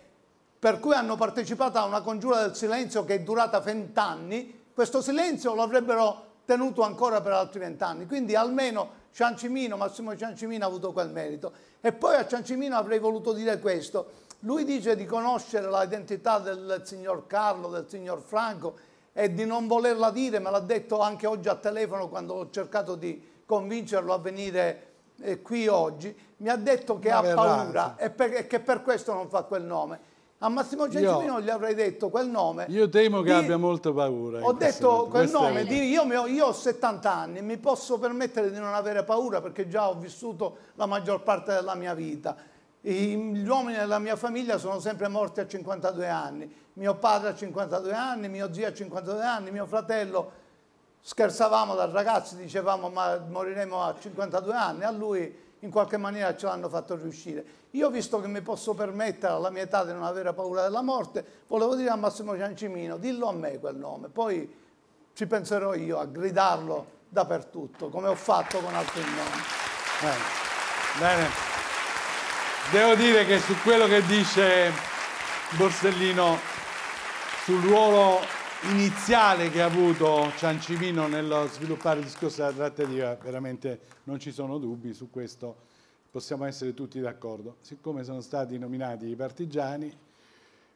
per cui hanno partecipato a una congiura del silenzio che è durata vent'anni, questo silenzio lo avrebbero tenuto ancora per altri vent'anni. Quindi almeno Ciancimino, Massimo Ciancimino ha avuto quel merito. E poi a Ciancimino avrei voluto dire questo lui dice di conoscere l'identità del signor Carlo, del signor Franco e di non volerla dire, me l'ha detto anche oggi a telefono quando ho cercato di convincerlo a venire eh, qui oggi, mi ha detto che ha paura e, per, e, che per questo non fa quel nome. A Massimo Gentilino gli avrei detto quel nome. Io temo che di, abbia molta paura. Ho detto quel nome, di, io, ho, io ho 70 anni, e mi posso permettere di non avere paura perché già ho vissuto la maggior parte della mia vita gli uomini della mia famiglia sono sempre morti a 52 anni, mio padre a 52 anni, mio zio a 52 anni, mio fratello, scherzavamo da ragazzi, dicevamo ma moriremo a 52 anni, a lui in qualche maniera ce l'hanno fatto riuscire. Io visto che mi posso permettere alla mia età di non avere paura della morte, volevo dire a Massimo Ciancimino, dillo a me quel nome, poi ci penserò io a gridarlo dappertutto, come ho fatto con altri nomi. Bene. Bene. Devo dire che su quello che dice Borsellino, sul ruolo iniziale che ha avuto Ciancimino nello sviluppare il discorso della trattativa, veramente non ci sono dubbi su questo, possiamo essere tutti d'accordo. Siccome sono stati nominati i partigiani,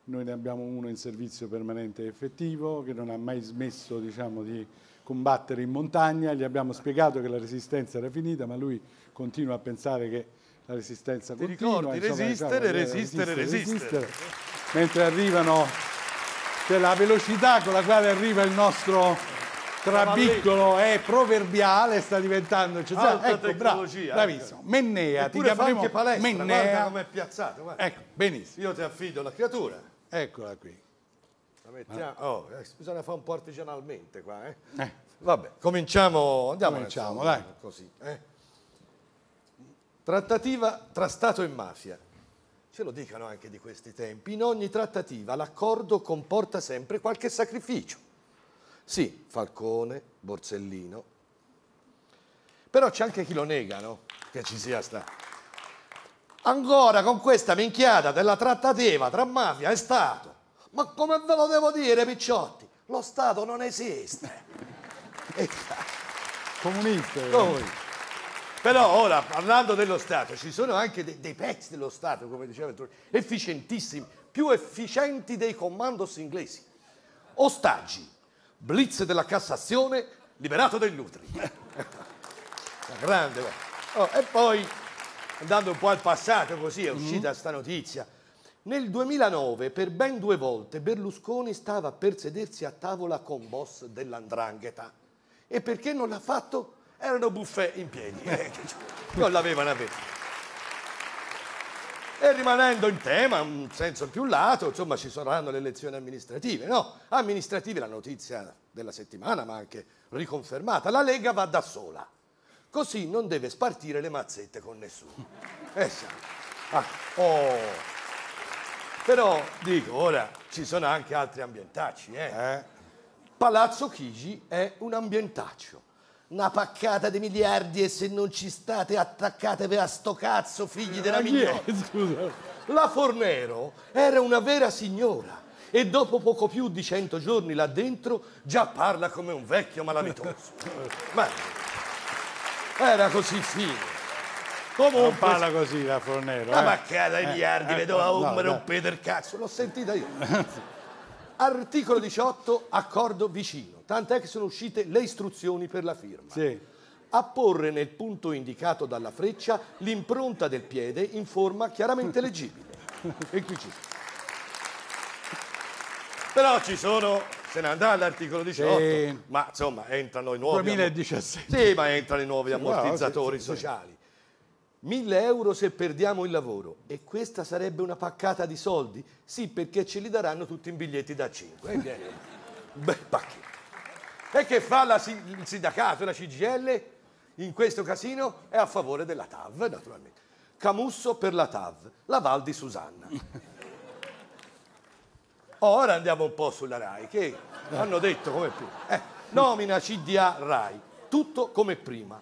noi ne abbiamo uno in servizio permanente effettivo che non ha mai smesso diciamo, di combattere in montagna, gli abbiamo spiegato che la resistenza era finita, ma lui continua a pensare che la resistenza Ti continua. Ricordi, insomma, diciamo, resistere, insomma, resistere, resistere, resistere, resistere. Mentre arrivano, cioè la velocità con la quale arriva il nostro trabiccolo è proverbiale, sta diventando. Cioè, Alta ecco, Bravo, bravissimo. Ecco. Mennea, ti chiameremo anche palestra, Mennea. Guarda è piazzato. Guarda. Ecco, benissimo. Io ti affido la creatura. Eccola qui. La mettiamo. Ah. Oh, eh, bisogna fare un po' artigianalmente qua, eh. eh. Vabbè, cominciamo, andiamo. Cominciamo, dai. Così, eh. Trattativa tra Stato e mafia. Ce lo dicano anche di questi tempi. In ogni trattativa l'accordo comporta sempre qualche sacrificio. Sì, Falcone, Borsellino. Però c'è anche chi lo nega, no? Che ci sia stato. Ancora con questa minchiata della trattativa tra mafia e Stato. Ma come ve lo devo dire, picciotti? Lo Stato non esiste. Comunista. Comunista. Eh. Però ora, parlando dello Stato, ci sono anche de dei pezzi dello Stato, come diceva il efficientissimi, più efficienti dei commandos inglesi. Ostaggi, blitz della Cassazione, liberato dai Nutri. grande. Oh, e poi, andando un po' al passato così, è mm-hmm. uscita questa mm -hmm. notizia. Nel 2009, per ben due volte, Berlusconi stava per sedersi a tavola con boss dell'Andrangheta. E perché non l'ha fatto? erano buffet in piedi, non l'avevano avuto. E rimanendo in tema, un senso più lato, insomma ci saranno le elezioni amministrative, no? Amministrative, la notizia della settimana, ma anche riconfermata, la Lega va da sola, così non deve spartire le mazzette con nessuno. Eh, ah, oh. Però dico, ora ci sono anche altri ambientacci, eh? eh. Palazzo Chigi è un ambientaccio una paccata di miliardi e se non ci state attaccatevi a sto cazzo figli della eh, migliore. La Fornero era una vera signora e dopo poco più di cento giorni là dentro già parla come un vecchio malavitoso. Ma era così fine. Comunque, non parla così la Fornero. La eh. paccata di eh, miliardi, eh, vedo a eh, no, rompete il cazzo, l'ho sentita io. Articolo 18, accordo vicino. Tant'è che sono uscite le istruzioni per la firma. Sì. Apporre nel punto indicato dalla freccia l'impronta del piede in forma chiaramente leggibile. e qui ci Però ci sono, se ne andrà l'articolo 18, sì. ma insomma entrano i nuovi... 2017. Sì, ma entrano i nuovi ammortizzatori no, sì, sociali 1000 euro se perdiamo il lavoro e questa sarebbe una paccata di soldi? Sì, perché ce li daranno tutti in biglietti da 5. Eh? Beh, pacchetta. E che fa la, il sindacato, la CGL? In questo casino è a favore della TAV, naturalmente. Camusso per la TAV, la Val di Susanna. Ora andiamo un po' sulla RAI, che hanno detto come prima. Eh, nomina CDA RAI, tutto come prima.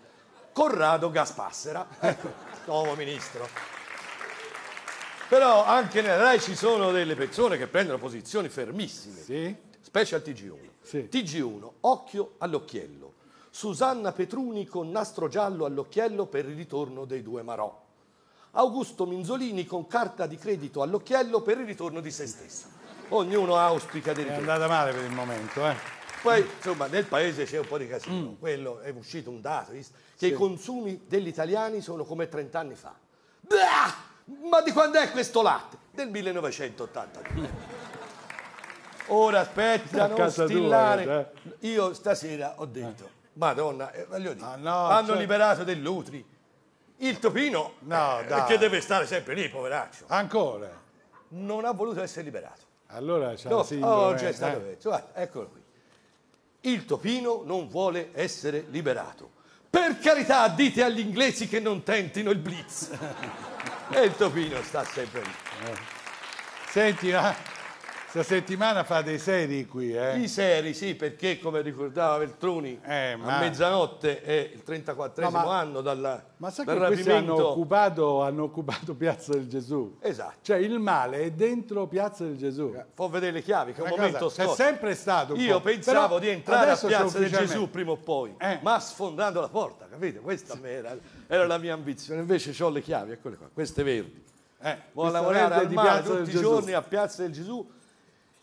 Corrado Gaspassera. Ecco nuovo ministro. Però anche nella RAI ci sono delle persone che prendono posizioni fermissime, sì. specie al TG1. Sì. TG1, occhio all'occhiello. Susanna Petruni con nastro giallo all'occhiello per il ritorno dei due Marò. Augusto Minzolini con carta di credito all'occhiello per il ritorno di se stesso. Ognuno auspica di ritorno. È andata male per il momento, eh. Poi, insomma, nel paese c'è un po' di casino. Mm. Quello è uscito un dato, Che sì. i consumi degli italiani sono come 30 anni fa. Blah! Ma di quando è questo latte? Del 1982. Ora aspetta, non stillare. Tua, eh. Io stasera ho detto, eh. madonna, eh, voglio dire, ah, no, hanno cioè... liberato dell'Utri. Il Topino, no, eh, che deve stare sempre lì, poveraccio. Ancora? Non ha voluto essere liberato. Allora c'è no, Oggi è eh, stato eh. Guarda, eccolo qui il topino non vuole essere liberato. Per carità dite agli inglesi che non tentino il blitz. e il topino sta sempre lì. Eh. Senti, ah. Questa settimana fa dei seri qui, eh? I seri, sì, perché come ricordava Veltroni, eh, ma... a mezzanotte è il 34 no, ma... anno dalla, ma sa dal che rapimento. Hanno occupato, hanno occupato Piazza del Gesù. Esatto. Cioè il male è dentro Piazza del Gesù. Fa vedere le chiavi, che è un momento storico. È sempre stato Io pensavo Però di entrare a Piazza del Gesù prima o poi, eh. ma sfondando la porta, capite? Questa sì. era, era, la mia ambizione. Invece ho le chiavi, eccole qua, queste verdi. Eh, Vuoi lavorare al mare tutti i giorni a Piazza del Gesù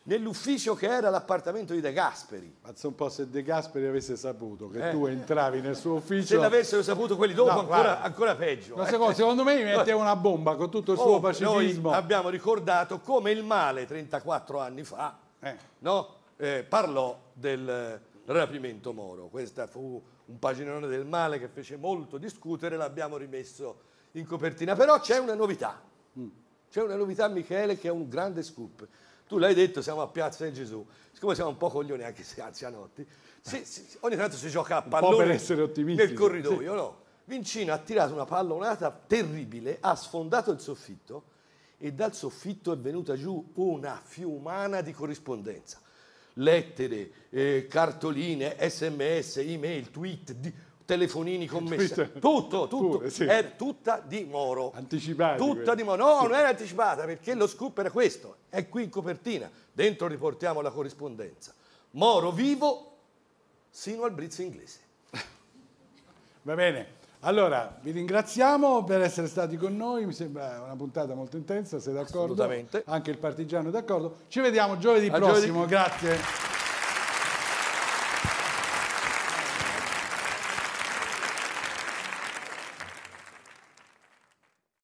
nell'ufficio che era l'appartamento di De Gasperi. Mazza un po' se De Gasperi avesse saputo che eh. tu entravi nel suo ufficio. Se l'avessero saputo quelli dopo, no, ancora, ancora, peggio. Eh. secondo me gli metteva una bomba con tutto il oh, suo pacifismo. Noi abbiamo ricordato come il male 34 anni fa eh. No, eh, parlò del rapimento Moro. Questa fu un paginone del male che fece molto discutere, l'abbiamo rimesso in copertina. Però c'è una novità. Mm. C'è una novità, Michele, che è un grande scoop tu l'hai detto, siamo a Piazza del Gesù. Siccome siamo un po' coglioni, anche se anzianotti, si, si, ogni tanto si gioca a pallone nel corridoio, sì. no? Vincino ha tirato una pallonata terribile, ha sfondato il soffitto e dal soffitto è venuta giù una fiumana di corrispondenza. Lettere, eh, cartoline, sms, email, tweet, di telefonini commessi, tutto, tutto, Pure, sì. era tutta di Moro. Anticipata. Tutta quello. di Moro, no, sì. non era anticipata perché lo scoop era questo, è qui in copertina, dentro riportiamo la corrispondenza. Moro vivo sino al Brizzo inglese. Va bene, allora vi ringraziamo per essere stati con noi, mi sembra una puntata molto intensa, sei d'accordo? Assolutamente. Anche il partigiano è d'accordo. Ci vediamo giovedì a prossimo, giovedì. grazie.